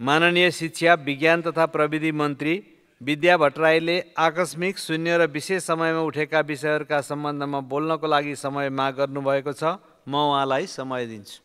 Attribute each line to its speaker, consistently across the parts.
Speaker 1: माननीय शिक्षा विज्ञान तथा प्रविधि मन्त्री विद्या भट्टराईले आकस्मिक शून्य र विशेष समयमा उठेका विषयहरूका सम्बन्धमा बोल्नको लागि समय माग गर्नुभएको छ म उहाँलाई समय दिन्छु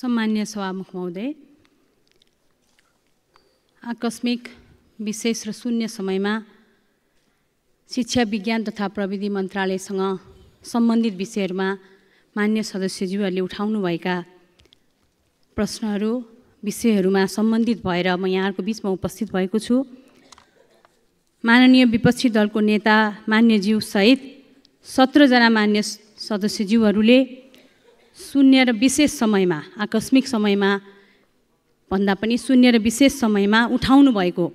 Speaker 2: सम्मान्य सभामुख महोदय आकस्मिक विशेष र शून्य समयमा शिक्षा विज्ञान तथा प्रविधि मन्त्रालयसँग सम्बन्धित विषयहरूमा मान्य सदस्यज्यूहरूले उठाउनुभएका प्रश्नहरू विषयहरूमा सम्बन्धित भएर म यहाँहरूको बिचमा उपस्थित भएको छु माननीय विपक्षी दलको नेता मान्यज्यूसहित सत्रजना मान्य सदस्यज्यूहरूले शून्य र विशेष समयमा आकस्मिक समयमा भन्दा पनि शून्य र विशेष समयमा उठाउनु भएको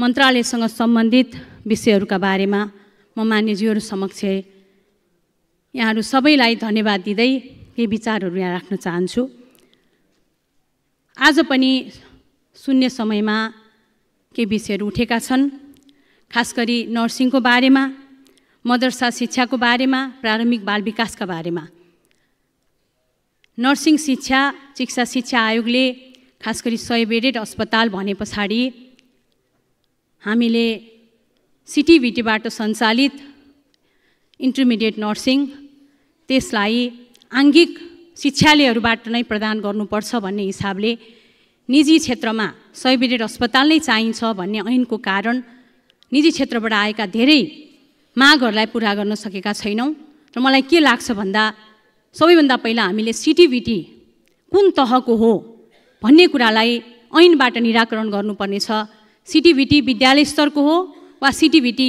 Speaker 2: मन्त्रालयसँग सम्बन्धित विषयहरूका बारेमा म मान्यज्यूहरू समक्ष यहाँहरू सबैलाई धन्यवाद दिँदै केही विचारहरू यहाँ राख्न चाहन्छु आज पनि शून्य समयमा केही विषयहरू उठेका छन् खास गरी नर्सिङको बारेमा मदरसा शिक्षाको बारेमा प्रारम्भिक बाल विकासका बारेमा नर्सिङ शिक्षा चिकित्सा शिक्षा आयोगले खास गरी सय बेडेड अस्पताल भने पछाडि हामीले सिटिभिटीबाट सञ्चालित इन्टरमिडिएट नर्सिङ त्यसलाई आङ्गिक शिक्षालयहरूबाट नै प्रदान गर्नुपर्छ भन्ने हिसाबले निजी क्षेत्रमा सय बेडेड अस्पताल नै चाहिन्छ भन्ने ऐनको कारण निजी क्षेत्रबाट आएका धेरै मागहरूलाई पुरा गर्न सकेका छैनौँ र मलाई के लाग्छ भन्दा सबैभन्दा पहिला हामीले सिटिभिटी कुन तहको हो भन्ने कुरालाई ऐनबाट निराकरण गर्नुपर्नेछ सिटिभिटी विद्यालय स्तरको हो वा सिटिभिटी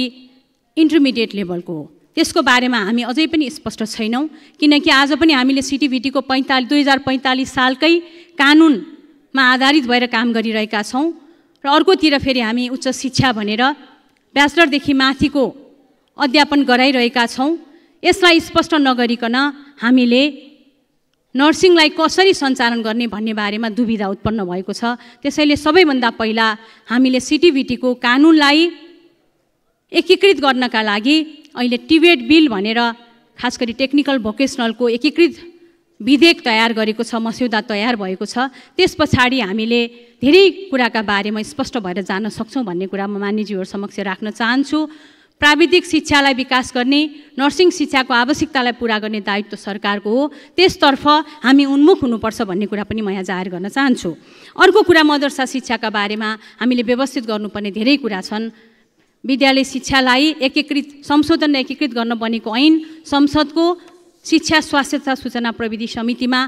Speaker 2: इन्टरमिडिएट लेभलको हो त्यसको बारेमा हामी अझै पनि स्पष्ट छैनौँ किनकि आज पनि हामीले सिटिभिटीको पैँतालिस दुई हजार पैँतालिस सालकै कानुनमा आधारित भएर काम गरिरहेका छौँ र अर्कोतिर फेरि हामी उच्च शिक्षा भनेर ब्याचलरदेखि माथिको अध्यापन गराइरहेका छौँ यसलाई स्पष्ट नगरिकन हामीले नर्सिङलाई कसरी सञ्चालन गर्ने भन्ने बारेमा दुविधा उत्पन्न भएको छ त्यसैले सबैभन्दा पहिला हामीले सिटिभिटीको कानुनलाई एकीकृत गर्नका लागि अहिले टिबेट बिल भनेर खास गरी टेक्निकल भोकेसनलको एकीकृत विधेयक तयार गरेको छ मस्यौदा तयार भएको छ त्यस पछाडि हामीले धेरै कुराका बारेमा स्पष्ट भएर जान सक्छौँ भन्ने कुरा म मान्यजीहरू समक्ष राख्न चाहन्छु प्राविधिक शिक्षालाई विकास गर्ने नर्सिङ शिक्षाको आवश्यकतालाई पुरा गर्ने दायित्व सरकारको हो त्यसतर्फ हामी उन्मुख हुनुपर्छ भन्ने कुरा पनि म यहाँ जाहेर गर्न चाहन्छु अर्को कुरा मदरसा शिक्षाका बारेमा हामीले व्यवस्थित गर्नुपर्ने धेरै कुरा छन् विद्यालय शिक्षालाई एकीकृत संशोधन एकीकृत गर्न बनेको ऐन संसदको शिक्षा स्वास्थ्य तथा सूचना प्रविधि समितिमा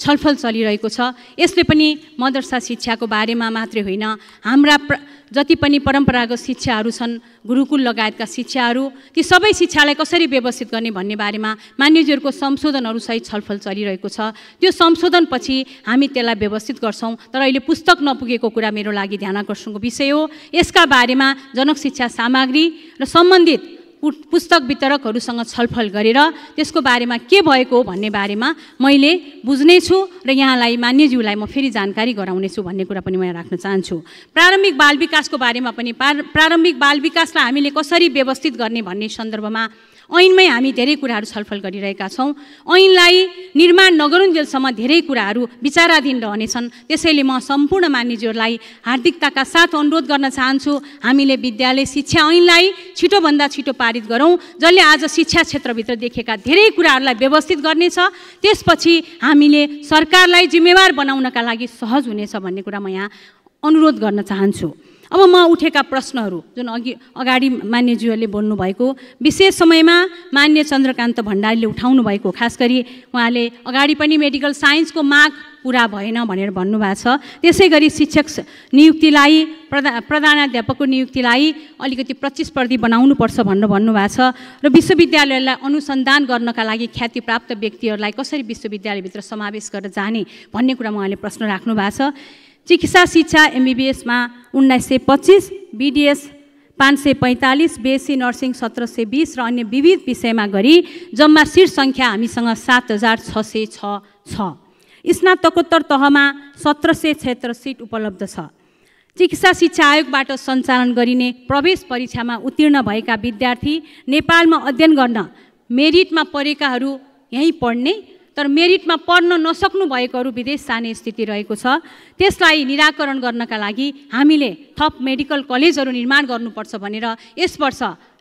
Speaker 2: छलफल चलिरहेको छ यसले पनि मदरसा शिक्षाको बारेमा मात्रै होइन हाम्रा प्र जति पनि परम्परागत शिक्षाहरू छन् गुरुकुल लगायतका शिक्षाहरू ती सबै शिक्षालाई कसरी व्यवस्थित गर्ने भन्ने बारेमा मान्यज्यूहरूको संशोधनहरूसहित छलफल चलिरहेको छ त्यो संशोधनपछि हामी त्यसलाई व्यवस्थित गर्छौँ तर अहिले पुस्तक नपुगेको कुरा मेरो लागि ध्यानकर्षणको विषय हो यसका बारेमा जनक शिक्षा सामग्री र सम्बन्धित पुस्तक वितरकहरूसँग छलफल गरेर त्यसको बारेमा के भएको भन्ने बारेमा मैले बुझ्नेछु र यहाँलाई मान्यज्यूलाई म फेरि जानकारी गराउनेछु भन्ने कुरा पनि म यहाँ राख्न चाहन्छु प्रारम्भिक बाल विकासको बारेमा पनि प्रारम्भिक बाल विकासलाई हामीले कसरी व्यवस्थित गर्ने भन्ने सन्दर्भमा ऐनमै हामी धेरै कुराहरू छलफल गरिरहेका छौँ ऐनलाई निर्माण नगरुन्जेलसम्म धेरै कुराहरू विचाराधीन रहनेछन् त्यसैले म सम्पूर्ण मानिसहरूलाई हार्दिकताका साथ अनुरोध गर्न चाहन्छु हामीले विद्यालय शिक्षा ऐनलाई छिटोभन्दा छिटो पारित गरौँ जसले आज शिक्षा क्षेत्रभित्र देखेका धेरै कुराहरूलाई व्यवस्थित गर्नेछ त्यसपछि हामीले सरकारलाई जिम्मेवार बनाउनका लागि सहज हुनेछ भन्ने कुरा म यहाँ अनुरोध गर्न चाहन्छु अब म उठेका प्रश्नहरू जुन अघि अगाडि मान्यज्यूहरूले बोल्नुभएको विशेष समयमा मान्य चन्द्रकान्त भण्डारीले उठाउनु भएको खास गरी उहाँले अगाडि पनि मेडिकल साइन्सको माग पुरा भएन भनेर भन्नुभएको छ त्यसै गरी शिक्षक नियुक्तिलाई प्रधा प्रधानाध्यापकको नियुक्तिलाई अलिकति प्रतिस्पर्धी बनाउनुपर्छ भनेर भन्नुभएको छ र विश्वविद्यालयलाई अनुसन्धान गर्नका लागि ख्यातिप्राप्त व्यक्तिहरूलाई कसरी विश्वविद्यालयभित्र समावेश गरेर जाने भन्ने कुरा उहाँले प्रश्न राख्नु भएको छ चिकित्सा शिक्षा एमबिबिएसमा उन्नाइस सय पच्चिस बिडिएस पाँच सय पैँतालिस बिएससी नर्सिङ सत्र सय बिस र अन्य विविध विषयमा गरी जम्मा सिट सङ्ख्या हामीसँग सात हजार छ सय छ छ स्नातकोत्तर तहमा सत्र सय क्षेत्र सिट उपलब्ध छ चिकित्सा शिक्षा आयोगबाट सञ्चालन गरिने प्रवेश परीक्षामा उत्तीर्ण भएका विद्यार्थी नेपालमा अध्ययन गर्न मेरिटमा परेकाहरू यहीँ पढ्ने तर मेरिटमा पढ्न नसक्नु भएकोहरू विदेश जाने स्थिति रहेको छ त्यसलाई निराकरण गर्नका लागि हामीले थप मेडिकल कलेजहरू निर्माण गर्नुपर्छ भनेर यस वर्ष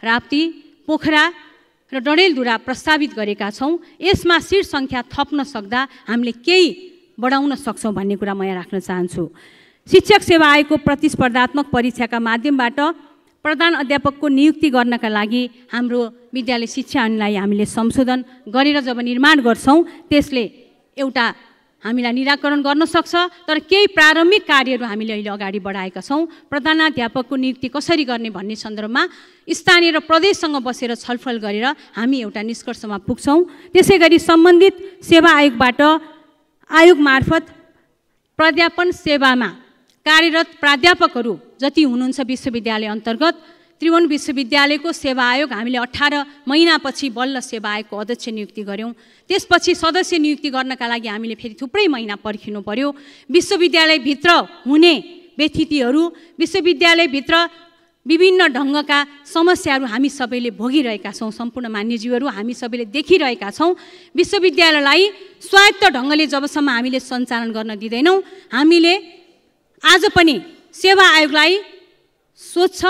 Speaker 2: राप्ती पोखरा र डडेलधुरा प्रस्तावित गरेका छौँ यसमा सिट सङ्ख्या थप्न सक्दा हामीले केही बढाउन सक्छौँ भन्ने कुरा म यहाँ राख्न चाहन्छु शिक्षक सेवा आयोगको प्रतिस्पर्धात्मक परीक्षाका माध्यमबाट प्रधान अध्यापकको नियुक्ति गर्नका लागि हाम्रो विद्यालय शिक्षा ऐनलाई हामीले संशोधन गरेर जब निर्माण गर्छौँ त्यसले एउटा हामीलाई निराकरण गर्न सक्छ तर केही प्रारम्भिक कार्यहरू हामीले अहिले अगाडि बढाएका छौँ प्रधानाध्यापकको नियुक्ति कसरी गर्ने भन्ने सन्दर्भमा स्थानीय र प्रदेशसँग बसेर छलफल गरेर हामी एउटा निष्कर्षमा पुग्छौँ त्यसै गरी सम्बन्धित सेवा आयोगबाट आयोग मार्फत प्राध्यापन सेवामा कार्यरत प्राध्यापकहरू जति हुनुहुन्छ विश्वविद्यालय अन्तर्गत त्रिभुवन विश्वविद्यालयको सेवा आयोग हामीले अठार महिनापछि बल्ल सेवा आयोगको अध्यक्ष नियुक्ति गऱ्यौँ त्यसपछि सदस्य नियुक्ति गर्नका लागि हामीले फेरि थुप्रै महिना पर्खिनु पर्यो विश्वविद्यालयभित्र हुने व्यथितिहरू विश्वविद्यालयभित्र विभिन्न ढङ्गका समस्याहरू हामी सबैले भोगिरहेका छौँ सम्पूर्ण मान्यजीवहरू हामी सबैले देखिरहेका छौँ विश्वविद्यालयलाई स्वायत्त ढङ्गले जबसम्म हामीले सञ्चालन गर्न दिँदैनौँ हामीले आज पनि सेवा आयोगलाई स्वच्छ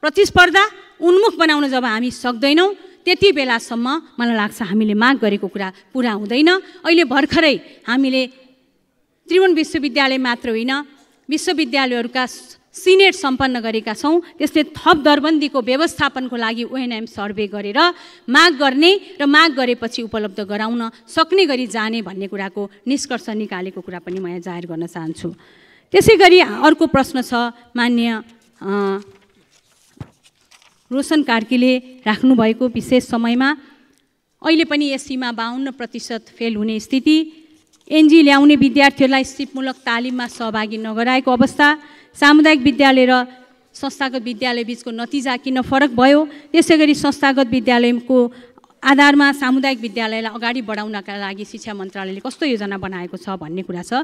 Speaker 2: प्रतिस्पर्धा उन्मुख बनाउन जब हामी सक्दैनौँ त्यति बेलासम्म मलाई लाग्छ हामीले माग गरेको कुरा पुरा हुँदैन अहिले भर्खरै हामीले त्रिभुवन विश्वविद्यालय मात्र होइन विश्वविद्यालयहरूका सिनेट सम्पन्न गरेका छौँ त्यसले थप दरबन्दीको व्यवस्थापनको लागि ओएनएम सर्वे गरेर माग गर्ने र माग गरेपछि उपलब्ध गराउन सक्ने गरी जाने भन्ने कुराको निष्कर्ष निकालेको कुरा पनि म यहाँ जाहेर गर्न चाहन्छु त्यसै गरी अर्को प्रश्न छ मान्य रोशन कार्कीले राख्नुभएको विशेष समयमा अहिले पनि एससीमा बाहन्न प्रतिशत फेल हुने स्थिति एनजी ल्याउने विद्यार्थीहरूलाई सिपमूलक तालिममा सहभागी नगराएको अवस्था सामुदायिक विद्यालय र संस्थागत विद्यालय बिचको नतिजा किन फरक भयो त्यसै गरी संस्थागत विद्यालयको आधारमा सामुदायिक विद्यालयलाई अगाडि बढाउनका लागि शिक्षा मन्त्रालयले कस्तो योजना बनाएको छ भन्ने कुरा छ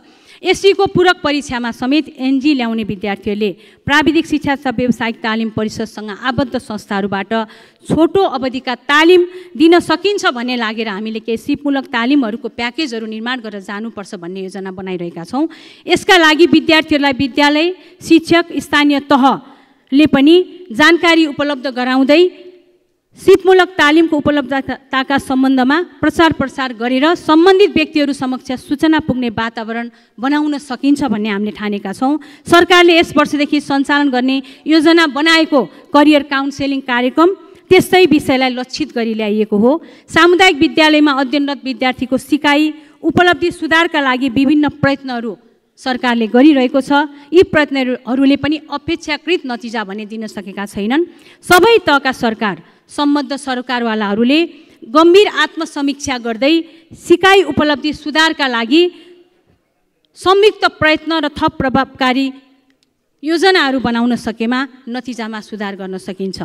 Speaker 2: एससीको पूरक परीक्षामा समेत एनजी ल्याउने विद्यार्थीहरूले प्राविधिक शिक्षा व्यावसायिक तालिम परिषदसँग आबद्ध संस्थाहरूबाट छोटो अवधिका तालिम दिन सकिन्छ भन्ने लागेर हामीले केही सिपमूलक तालिमहरूको प्याकेजहरू निर्माण गरेर जानुपर्छ भन्ने योजना बनाइरहेका छौँ यसका लागि विद्यार्थीहरूलाई विद्यालय शिक्षक स्थानीय तहले पनि जानकारी उपलब्ध गराउँदै सिपमूलक तालिमको उपलब्धताका सम्बन्धमा प्रचार प्रसार गरेर सम्बन्धित व्यक्तिहरू समक्ष सूचना पुग्ने वातावरण बनाउन सकिन्छ भन्ने हामीले ठानेका छौँ सरकारले यस वर्षदेखि सञ्चालन गर्ने योजना बनाएको करियर काउन्सेलिङ कार्यक्रम त्यस्तै विषयलाई लक्षित गरी ल्याइएको हो सामुदायिक विद्यालयमा अध्ययनरत विद्यार्थीको सिकाइ उपलब्धि सुधारका लागि विभिन्न प्रयत्नहरू सरकारले गरिरहेको छ यी प्रयत्नहरूले पनि अपेक्षाकृत नतिजा भने दिन सकेका छैनन् सबै तहका सरकार सम्बद्ध सरकारवालाहरूले गम्भीर आत्मसमीक्षा गर्दै सिकाइ उपलब्धि सुधारका लागि संयुक्त प्रयत्न र थप प्रभावकारी योजनाहरू बनाउन सकेमा नतिजामा सुधार गर्न सकिन्छ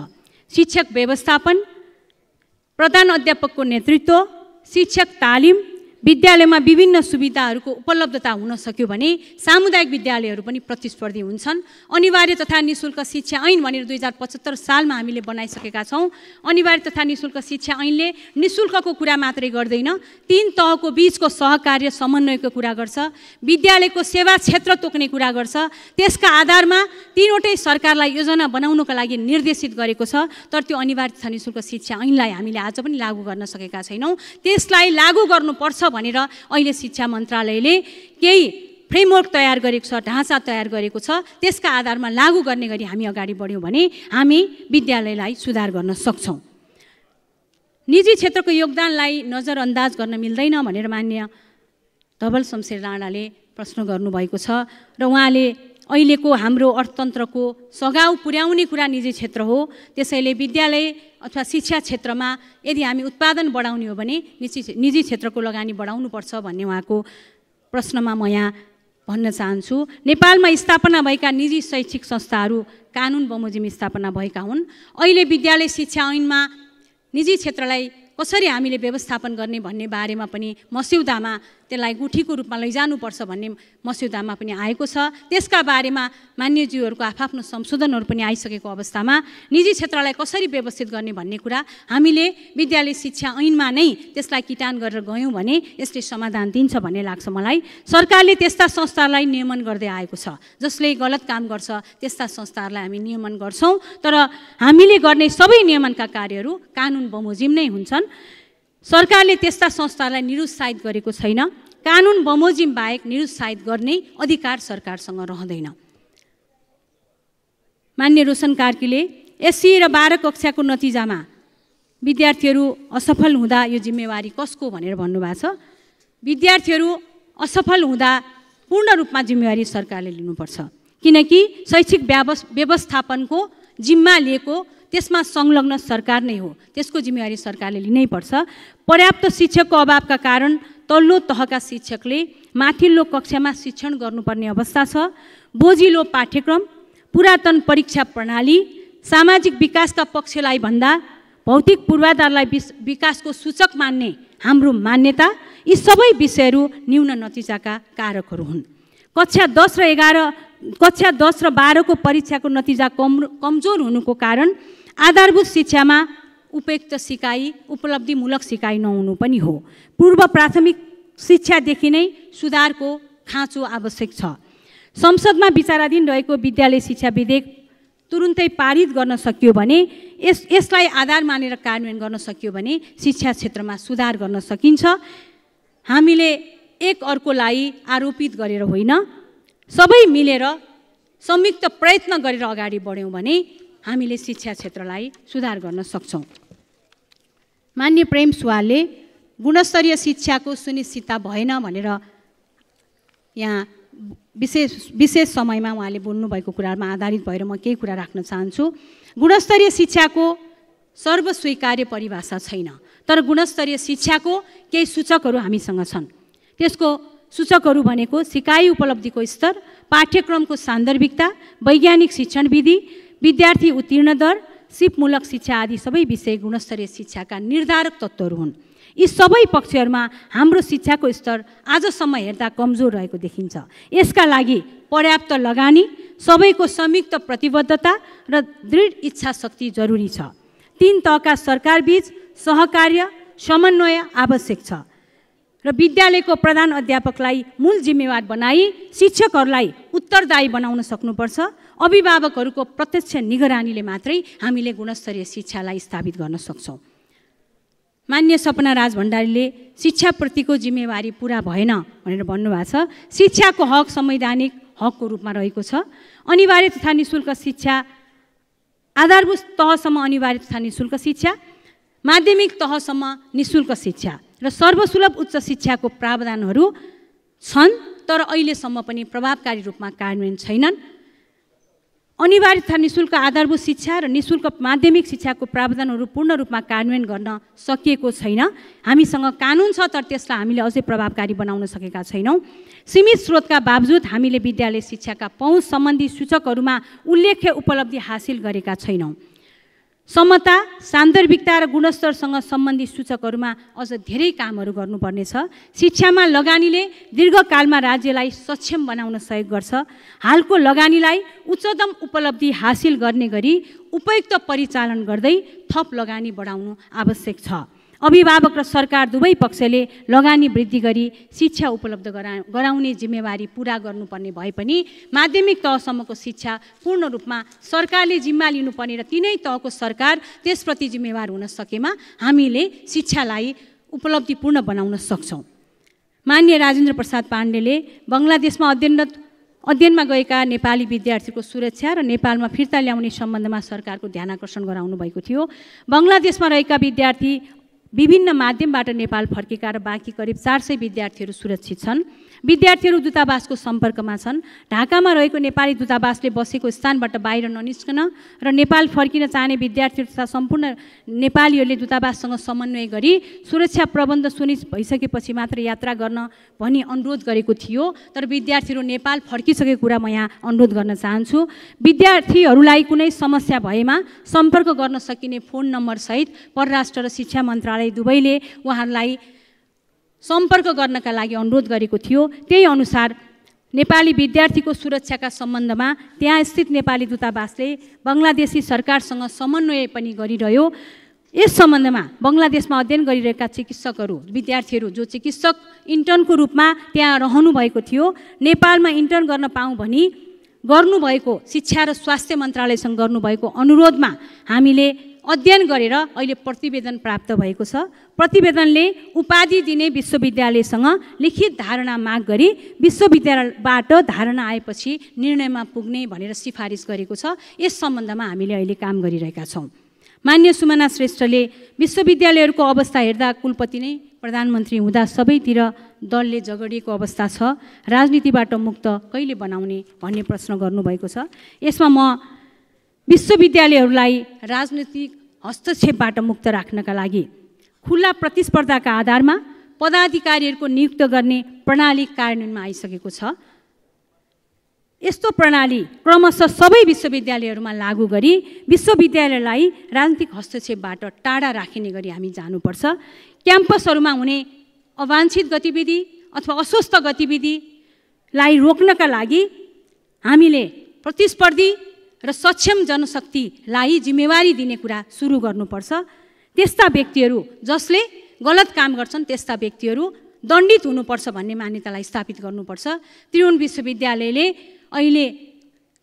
Speaker 2: शिक्षक व्यवस्थापन प्रधान अध्यापकको नेतृत्व शिक्षक तालिम विद्यालयमा विभिन्न सुविधाहरूको उपलब्धता हुन सक्यो भने सामुदायिक विद्यालयहरू पनि प्रतिस्पर्धी हुन्छन् अनिवार्य तथा नि शुल्क शिक्षा ऐन भनेर दुई हजार पचहत्तर सालमा हामीले बनाइसकेका छौँ अनिवार्य तथा निशुल्क शिक्षा ऐनले निशुल्कको कुरा मात्रै गर्दैन तिन तहको बिचको सहकार्य समन्वयको कुरा गर्छ विद्यालयको सेवा क्षेत्र तोक्ने कुरा गर्छ त्यसका आधारमा तिनवटै सरकारलाई योजना बनाउनको लागि निर्देशित गरेको छ तर त्यो अनिवार्य तथा निशुल्क शिक्षा ऐनलाई हामीले आज पनि लागू गर्न सकेका छैनौँ त्यसलाई लागू गर्नुपर्छ भनेर अहिले शिक्षा मन्त्रालयले केही फ्रेमवर्क तयार गरेको छ ढाँचा तयार गरेको छ त्यसका आधारमा लागू गर्ने गरी हामी अगाडि बढ्यौँ भने हामी विद्यालयलाई सुधार गर्न सक्छौँ निजी क्षेत्रको योगदानलाई नजरअन्दाज गर्न मिल्दैन भनेर मान्य धवल शमशेर राणाले प्रश्न गर्नुभएको छ र उहाँले अहिलेको हाम्रो अर्थतन्त्रको सघाउ पुर्याउने कुरा निजी क्षेत्र हो त्यसैले विद्यालय अथवा शिक्षा क्षेत्रमा यदि हामी उत्पादन बढाउने हो भने निजी निजी क्षेत्रको लगानी बढाउनुपर्छ भन्ने उहाँको प्रश्नमा म यहाँ भन्न चाहन्छु नेपालमा स्थापना भएका निजी शैक्षिक संस्थाहरू कानुन बमोजिम स्थापना भएका हुन् अहिले विद्यालय शिक्षा ऐनमा निजी क्षेत्रलाई कसरी हामीले व्यवस्थापन गर्ने भन्ने बारेमा पनि मस्यौदामा त्यसलाई गुठीको रूपमा लैजानुपर्छ भन्ने मस्यौदामा पनि आएको छ त्यसका बारेमा मान्यज्यूहरूको आफ्नो संशोधनहरू पनि आइसकेको अवस्थामा निजी क्षेत्रलाई कसरी व्यवस्थित गर्ने भन्ने कुरा हामीले विद्यालय शिक्षा ऐनमा नै त्यसलाई किटान गरेर गयौँ भने यसले समाधान दिन्छ भन्ने लाग्छ मलाई सरकारले त्यस्ता संस्थाहरूलाई नियमन गर्दै आएको छ जसले गलत काम गर्छ त्यस्ता संस्थाहरूलाई हामी नियमन गर्छौँ तर हामीले गर्ने सबै नियमनका कार्यहरू कानुन बमोजिम नै हुन्छन् सरकारले त्यस्ता संस्थालाई निरुत्साहित गरेको छैन कानुन बमोजिम बाहेक निरुत्साहित गर्ने अधिकार सरकारसँग रहँदैन मान्य रोशन कार्कीले एससी र बाह्र कक्षाको नतिजामा विद्यार्थीहरू असफल हुँदा यो जिम्मेवारी कसको भनेर भन्नुभएको छ विद्यार्थीहरू असफल हुँदा पूर्ण रूपमा जिम्मेवारी सरकारले लिनुपर्छ किनकि शैक्षिक व्यवस्थापनको जिम्मा लिएको त्यसमा संलग्न सरकार नै हो त्यसको जिम्मेवारी सरकारले लिनै पर्छ पर्याप्त शिक्षकको अभावका कारण तल्लो तहका शिक्षकले माथिल्लो कक्षामा शिक्षण गर्नुपर्ने अवस्था छ बोझिलो पाठ्यक्रम पुरातन परीक्षा प्रणाली सामाजिक विकासका पक्षलाई भन्दा भौतिक पूर्वाधारलाई विकासको सूचक मान्ने हाम्रो मान्यता यी सबै विषयहरू न्यून नतिजाका कारकहरू हुन् कक्षा दस र एघार कक्षा दस र बाह्रको परीक्षाको नतिजा कम कमजोर हुनुको कारण आधारभूत शिक्षामा उपयुक्त सिकाइ उपलब्धिमूलक सिकाइ नहुनु पनि हो पूर्व प्राथमिक शिक्षादेखि नै सुधारको खाँचो आवश्यक छ संसदमा विचाराधीन रहेको विद्यालय शिक्षा विधेयक तुरुन्तै पारित गर्न सकियो भने यस यसलाई आधार मानेर कार्यान्वयन गर्न सकियो भने शिक्षा क्षेत्रमा सुधार गर्न सकिन्छ हामीले एक अर्कोलाई आरोपित गरेर होइन सबै मिलेर संयुक्त प्रयत्न गरेर अगाडि बढ्यौँ भने हामीले शिक्षा क्षेत्रलाई सुधार गर्न सक्छौँ मान्य प्रेम सुवालले गुणस्तरीय शिक्षाको सुनिश्चितता भएन भनेर यहाँ विशेष विशेष समयमा उहाँले बोल्नुभएको कुरामा आधारित भएर म केही कुरा राख्न चाहन्छु गुणस्तरीय शिक्षाको सर्वस्वीकार्य परिभाषा छैन तर गुणस्तरीय शिक्षाको केही सूचकहरू हामीसँग छन् त्यसको सूचकहरू भनेको सिकाइ उपलब्धिको स्तर पाठ्यक्रमको सान्दर्भिकता वैज्ञानिक शिक्षण विधि विद्यार्थी उत्तीर्ण दर सिपमूलक शिक्षा आदि सबै विषय गुणस्तरीय शिक्षाका निर्धारक तत्त्वहरू हुन् यी सबै पक्षहरूमा हाम्रो शिक्षाको स्तर आजसम्म हेर्दा कमजोर रहेको देखिन्छ यसका लागि पर्याप्त लगानी सबैको संयुक्त प्रतिबद्धता र दृढ इच्छा शक्ति जरुरी छ तिन तहका सरकारबीच सहकार्य समन्वय आवश्यक छ र विद्यालयको प्रधान अध्यापकलाई मूल जिम्मेवार बनाई शिक्षकहरूलाई उत्तरदायी बनाउन सक्नुपर्छ अभिभावकहरूको प्रत्यक्ष निगरानीले मात्रै हामीले गुणस्तरीय शिक्षालाई स्थापित गर्न सक्छौँ मान्य सपना राज भण्डारीले शिक्षाप्रतिको जिम्मेवारी पुरा भएन भनेर भन्नुभएको छ शिक्षाको हक संवैधानिक हकको रूपमा रहेको छ अनिवार्य तथा नि शुल्क शिक्षा आधारभूत तहसम्म अनिवार्य तथा नि शुल्क शिक्षा माध्यमिक तहसम्म नि शुल्क शिक्षा र सर्वसुलभ उच्च शिक्षाको प्रावधानहरू छन् तर अहिलेसम्म पनि प्रभावकारी रूपमा कार्यान्वयन छैनन् अनिवार्य तथा निशुल्क आधारभूत शिक्षा र निशुल्क माध्यमिक शिक्षाको प्रावधानहरू पूर्ण रूपमा कार्यान्वयन गर्न सकिएको छैन हामीसँग कानुन छ तर त्यसलाई हामीले अझै प्रभावकारी बनाउन सकेका छैनौँ सीमित स्रोतका बावजुद हामीले विद्यालय शिक्षाका पहुँच सम्बन्धी सूचकहरूमा उल्लेख्य उपलब्धि हासिल गरेका छैनौँ समता सान्दर्भिकता र गुणस्तरसँग सम्बन्धित सूचकहरूमा अझ धेरै कामहरू गर्नुपर्नेछ शिक्षामा लगानीले दीर्घकालमा राज्यलाई सक्षम बनाउन सहयोग गर्छ हालको लगानीलाई उच्चतम उपलब्धि हासिल गर्ने गरी उपयुक्त परिचालन गर्दै थप लगानी बढाउनु आवश्यक छ अभिभावक र सरकार दुवै पक्षले लगानी वृद्धि गरी शिक्षा उपलब्ध गरा गराउने जिम्मेवारी पुरा गर्नुपर्ने भए पनि माध्यमिक तहसम्मको शिक्षा पूर्ण रूपमा सरकारले जिम्मा लिनुपर्ने र तिनै तहको सरकार त्यसप्रति जिम्मेवार हुन सकेमा हामीले शिक्षालाई उपलब्धिपूर्ण बनाउन सक्छौँ मान्य राजेन्द्र प्रसाद पाण्डेले बङ्गलादेशमा अध्ययनरत अध्ययनमा गएका नेपाली विद्यार्थीको सुरक्षा र नेपालमा फिर्ता ल्याउने सम्बन्धमा सरकारको ध्यान आकर्षण गराउनु भएको थियो बङ्गलादेशमा रहेका विद्यार्थी विभिन्न माध्यमबाट नेपाल फर्केका र बाँकी करिब चार सय विद्यार्थीहरू सुरक्षित छन् विद्यार्थीहरू दूतावासको सम्पर्कमा छन् ढाकामा रहेको नेपाली दूतावासले बसेको स्थानबाट बाहिर ननिस्कन र नेपाल फर्किन चाहने विद्यार्थीहरू तथा सम्पूर्ण नेपालीहरूले दूतावाससँग समन्वय गरी सुरक्षा प्रबन्ध सुनिश्चित भइसकेपछि मात्र यात्रा गर्न भनी अनुरोध गरेको थियो तर विद्यार्थीहरू नेपाल फर्किसकेको कुरा म यहाँ अनुरोध गर्न चाहन्छु विद्यार्थीहरूलाई कुनै समस्या भएमा सम्पर्क गर्न सकिने फोन नम्बरसहित परराष्ट्र र शिक्षा मन्त्रालय दुवैले उहाँहरूलाई सम्पर्क गर्नका लागि अनुरोध गरेको थियो त्यही अनुसार नेपाली विद्यार्थीको सुरक्षाका सम्बन्धमा त्यहाँ स्थित नेपाली दूतावासले बङ्गलादेशी सरकारसँग समन्वय पनि गरिरह्यो यस सम्बन्धमा बङ्गलादेशमा अध्ययन गरिरहेका चिकित्सकहरू विद्यार्थीहरू जो चिकित्सक इन्टर्नको रूपमा त्यहाँ रहनुभएको थियो नेपालमा इन्टर्न गर्न पाऊँ भनी गर्नुभएको शिक्षा र स्वास्थ्य मन्त्रालयसँग गर्नुभएको अनुरोधमा हामीले अध्ययन गरेर अहिले प्रतिवेदन प्राप्त भएको छ प्रतिवेदनले उपाधि दिने विश्वविद्यालयसँग लिखित धारणा माग गरी विश्वविद्यालयबाट धारणा आएपछि निर्णयमा पुग्ने भनेर सिफारिस गरेको छ यस सम्बन्धमा हामीले अहिले काम गरिरहेका छौँ मान्य सुमना श्रेष्ठले विश्वविद्यालयहरूको अवस्था हेर्दा कुलपति नै प्रधानमन्त्री हुँदा सबैतिर दलले झगडिएको अवस्था छ राजनीतिबाट मुक्त कहिले बनाउने भन्ने प्रश्न गर्नुभएको छ यसमा म विश्वविद्यालयहरूलाई राजनीतिक हस्तक्षेपबाट मुक्त राख्नका लागि खुल्ला प्रतिस्पर्धाका आधारमा पदाधिकारीहरूको नियुक्त गर्ने प्रणाली कार्यान्वयनमा आइसकेको छ यस्तो प्रणाली क्रमशः सबै विश्वविद्यालयहरूमा लागू गरी विश्वविद्यालयलाई राजनीतिक हस्तक्षेपबाट टाढा राखिने गरी हामी जानुपर्छ क्याम्पसहरूमा हुने अवाञ्छित गतिविधि अथवा अस्वस्थ गतिविधिलाई रोक्नका लागि हामीले प्रतिस्पर्धी र सक्षम जनशक्तिलाई जिम्मेवारी दिने कुरा सुरु गर्नुपर्छ त्यस्ता व्यक्तिहरू जसले गलत काम गर्छन् त्यस्ता व्यक्तिहरू दण्डित हुनुपर्छ भन्ने मान्यतालाई स्थापित गर्नुपर्छ त्रिभुवन विश्वविद्यालयले अहिले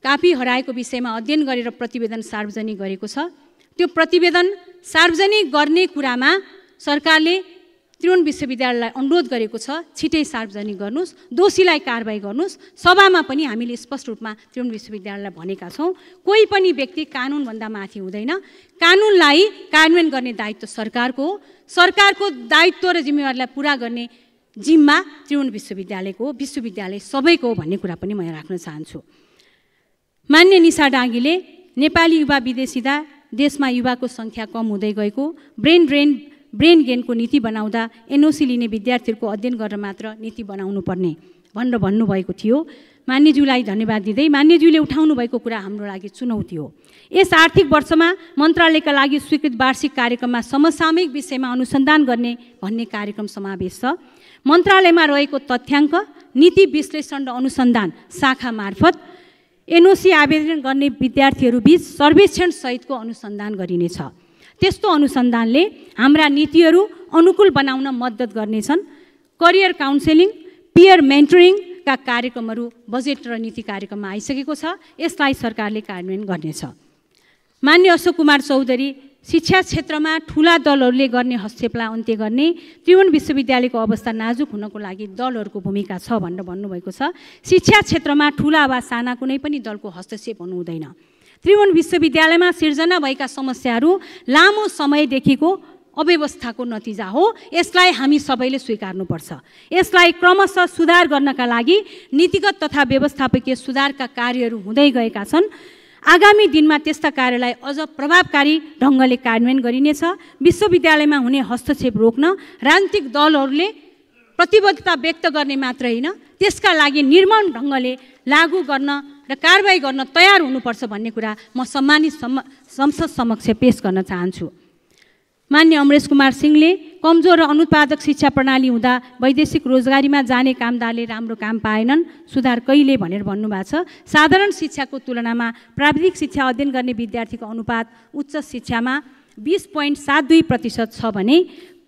Speaker 2: कापी हराएको विषयमा अध्ययन गरेर प्रतिवेदन सार्वजनिक गरेको छ त्यो प्रतिवेदन सार्वजनिक गर्ने कुरामा सरकारले त्रिभुवन विश्वविद्यालयलाई अनुरोध गरेको छ छिटै सार्वजनिक गर्नुहोस् दोषीलाई कारवाही गर्नुहोस् सभामा पनि हामीले स्पष्ट रूपमा त्रिभुवन विश्वविद्यालयलाई भनेका छौँ कोही पनि व्यक्ति कानुनभन्दा माथि हुँदैन कानुनलाई कार्यान्वयन गर्ने दायित्व सरकारको हो सरकारको दायित्व र जिम्मेवारीलाई पुरा गर्ने जिम्मा त्रिभुवन विश्वविद्यालयको हो विश्वविद्यालय सबैको हो भन्ने कुरा पनि म राख्न चाहन्छु मान्य निशा डाङ्गीले नेपाली युवा विदेशिँदा देशमा युवाको सङ्ख्या कम हुँदै गएको ब्रेन ड्रेन ब्रेन गेनको नीति बनाउँदा एनओसी लिने विद्यार्थीहरूको अध्ययन गरेर मात्र नीति बनाउनु पर्ने भनेर भन्नुभएको थियो मान्यज्यूलाई धन्यवाद दिँदै मान्यज्यूले उठाउनु भएको कुरा हाम्रो लागि चुनौती हो यस आर्थिक वर्षमा मन्त्रालयका लागि स्वीकृत वार्षिक कार्यक्रममा समसामयिक विषयमा अनुसन्धान गर्ने भन्ने कार्यक्रम समावेश छ मन्त्रालयमा रहेको तथ्याङ्क नीति विश्लेषण र अनुसन्धान शाखा मार्फत एनओसी आवेदन गर्ने विद्यार्थीहरूबीच सर्वेक्षणसहितको अनुसन्धान गरिनेछ त्यस्तो अनुसन्धानले हाम्रा नीतिहरू अनुकूल बनाउन मद्दत गर्नेछन् करियर काउन्सेलिङ पियर मेन्टरिङका कार्यक्रमहरू बजेट र नीति कार्यक्रममा आइसकेको छ यसलाई सरकारले कार्यान्वयन गर्नेछ मान्य अशोक कुमार चौधरी शिक्षा क्षेत्रमा ठुला दलहरूले गर्ने हस्तक्षेपलाई अन्त्य गर्ने त्रिभुवन विश्वविद्यालयको अवस्था नाजुक हुनको लागि दलहरूको भूमिका छ भनेर भन्नुभएको छ शिक्षा क्षेत्रमा ठुला वा साना कुनै पनि दलको हस्तक्षेप हुनु हुँदैन त्रिभुवन विश्वविद्यालयमा सिर्जना भएका समस्याहरू लामो समयदेखिको अव्यवस्थाको नतिजा हो यसलाई हामी सबैले स्वीकार्नुपर्छ यसलाई क्रमशः सुधार गर्नका लागि नीतिगत तथा व्यवस्थापकीय सुधारका कार्यहरू हुँदै गएका छन् आगामी दिनमा त्यस्ता कार्यलाई अझ प्रभावकारी ढङ्गले कार्यान्वयन गरिनेछ विश्वविद्यालयमा हुने हस्तक्षेप रोक्न राजनीतिक दलहरूले प्रतिबद्धता व्यक्त गर्ने मात्र होइन त्यसका लागि निर्माण ढङ्गले लागू गर्न र कारवाही गर्न तयार हुनुपर्छ भन्ने कुरा म सम्मानित सम संसद समक्ष पेस गर्न चाहन्छु मान्य अमरेश कुमार सिंहले कमजोर र अनुत्पादक शिक्षा प्रणाली हुँदा वैदेशिक रोजगारीमा जाने कामदारले राम्रो काम पाएनन् सुधार कहिले भनेर भन्नुभएको छ साधारण शिक्षाको तुलनामा प्राविधिक शिक्षा अध्ययन गर्ने विद्यार्थीको अनुपात उच्च शिक्षामा बिस पोइन्ट सात दुई प्रतिशत छ भने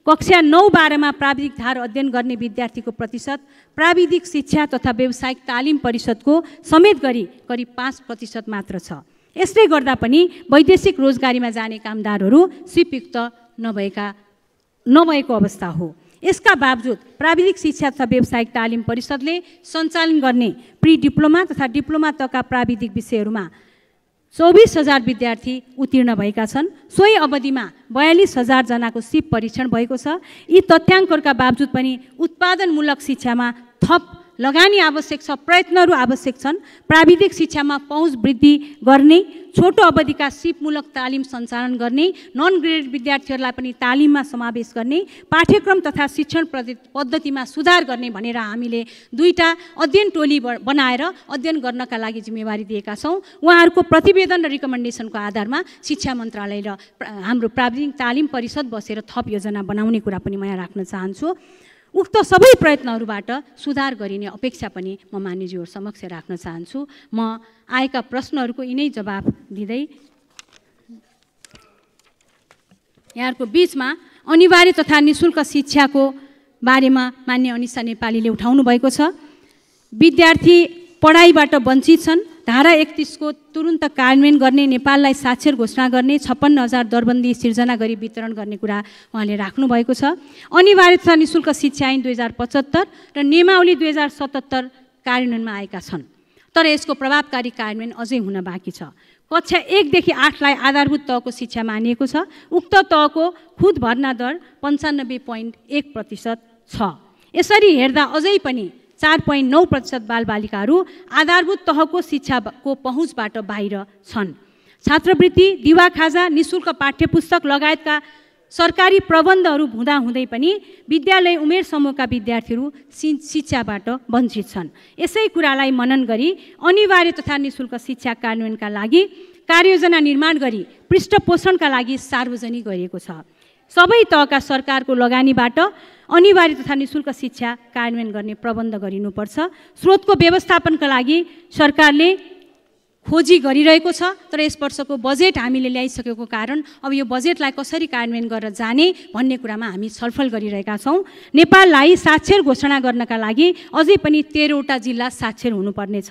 Speaker 2: कक्षा नौ बाह्रमा प्राविधिक धार अध्ययन गर्ने विद्यार्थीको प्रतिशत प्राविधिक शिक्षा तथा व्यावसायिक तालिम परिषदको समेत गरी करिब पाँच प्रतिशत मात्र छ यसले गर्दा पनि वैदेशिक रोजगारीमा जाने कामदारहरू स्वीकृत नभएका नभएको अवस्था हो यसका बावजुद प्राविधिक शिक्षा तथा व्यावसायिक तालिम परिषदले सञ्चालन गर्ने प्रि डिप्लोमा तथा डिप्लोमा तका प्राविधिक विषयहरूमा चौबिस हजार विद्यार्थी उत्तीर्ण भएका छन् सोही अवधिमा बयालिस हजारजनाको सिप परीक्षण भएको छ यी तथ्याङ्कहरूका बावजुद पनि उत्पादनमूलक शिक्षामा थप लगानी आवश्यक छ प्रयत्नहरू आवश्यक छन् प्राविधिक शिक्षामा पहुँच वृद्धि गर्ने छोटो अवधिका सिपमूलक तालिम सञ्चालन गर्ने नन ग्रेडेड विद्यार्थीहरूलाई पनि तालिममा समावेश गर्ने पाठ्यक्रम तथा शिक्षण पद्धतिमा सुधार गर्ने भनेर हामीले दुईवटा अध्ययन टोली बनाएर अध्ययन गर्नका लागि जिम्मेवारी दिएका छौँ उहाँहरूको प्रतिवेदन र रिकमेन्डेसनको आधारमा शिक्षा मन्त्रालय र हाम्रो प्राविधिक तालिम परिषद बसेर थप योजना बनाउने कुरा पनि म यहाँ राख्न चाहन्छु उक्त सबै प्रयत्नहरूबाट सुधार गरिने अपेक्षा पनि म मान्यज्यूहरू समक्ष राख्न चाहन्छु म आएका प्रश्नहरूको यिनै जवाब दिँदै यहाँहरूको बिचमा अनिवार्य तथा निशुल्क शिक्षाको बारेमा मान्य अनिसा नेपालीले उठाउनु भएको छ विद्यार्थी पढाइबाट वञ्चित छन् धारा एकतिसको तुरुन्त कार्यान्वयन गर्ने नेपाललाई साक्षर घोषणा गर्ने छप्पन्न हजार दरबन्दी सिर्जना गरी वितरण गर्ने कुरा उहाँले राख्नुभएको छ अनिवार्य नि शुल्क शिक्षा ऐन दुई हजार पचहत्तर र नियमावली दुई हजार सतहत्तर कार्यान्वयनमा आएका छन् तर यसको प्रभावकारी कार्यान्वयन अझै हुन बाँकी छ कक्षा एकदेखि आठलाई आधारभूत तहको शिक्षा मानिएको छ उक्त तहको खुद भर्ना दर पन्चानब्बे पोइन्ट एक प्रतिशत छ यसरी हेर्दा अझै पनि चार पोइन्ट नौ प्रतिशत बालबालिकाहरू आधारभूत तहको शिक्षाको पहुँचबाट बाहिर छन् छात्रवृत्ति दिवा खाजा निशुल्क पाठ्यपुस्तक लगायतका सरकारी प्रबन्धहरू हुँदाहुँदै पनि विद्यालय उमेर समूहका विद्यार्थीहरू सि शिक्षाबाट वञ्चित छन् यसै कुरालाई मनन गरी अनिवार्य तथा निशुल्क शिक्षा कार्यान्वयनका लागि कार्ययोजना निर्माण गरी पृष्ठपोषणका लागि सार्वजनिक गरिएको छ सबै तहका सरकारको लगानीबाट अनिवार्य तथा निशुल्क शिक्षा कार्यान्वयन गर्ने प्रबन्ध गरिनुपर्छ स्रोतको व्यवस्थापनका लागि सरकारले खोजी गरिरहेको छ तर यस वर्षको बजेट हामीले ल्याइसकेको कारण अब यो बजेटलाई कसरी कार्यान्वयन गरेर जाने भन्ने कुरामा हामी छलफल गरिरहेका छौँ नेपाललाई साक्षर घोषणा गर्नका लागि अझै पनि तेह्रवटा जिल्ला साक्षर हुनुपर्नेछ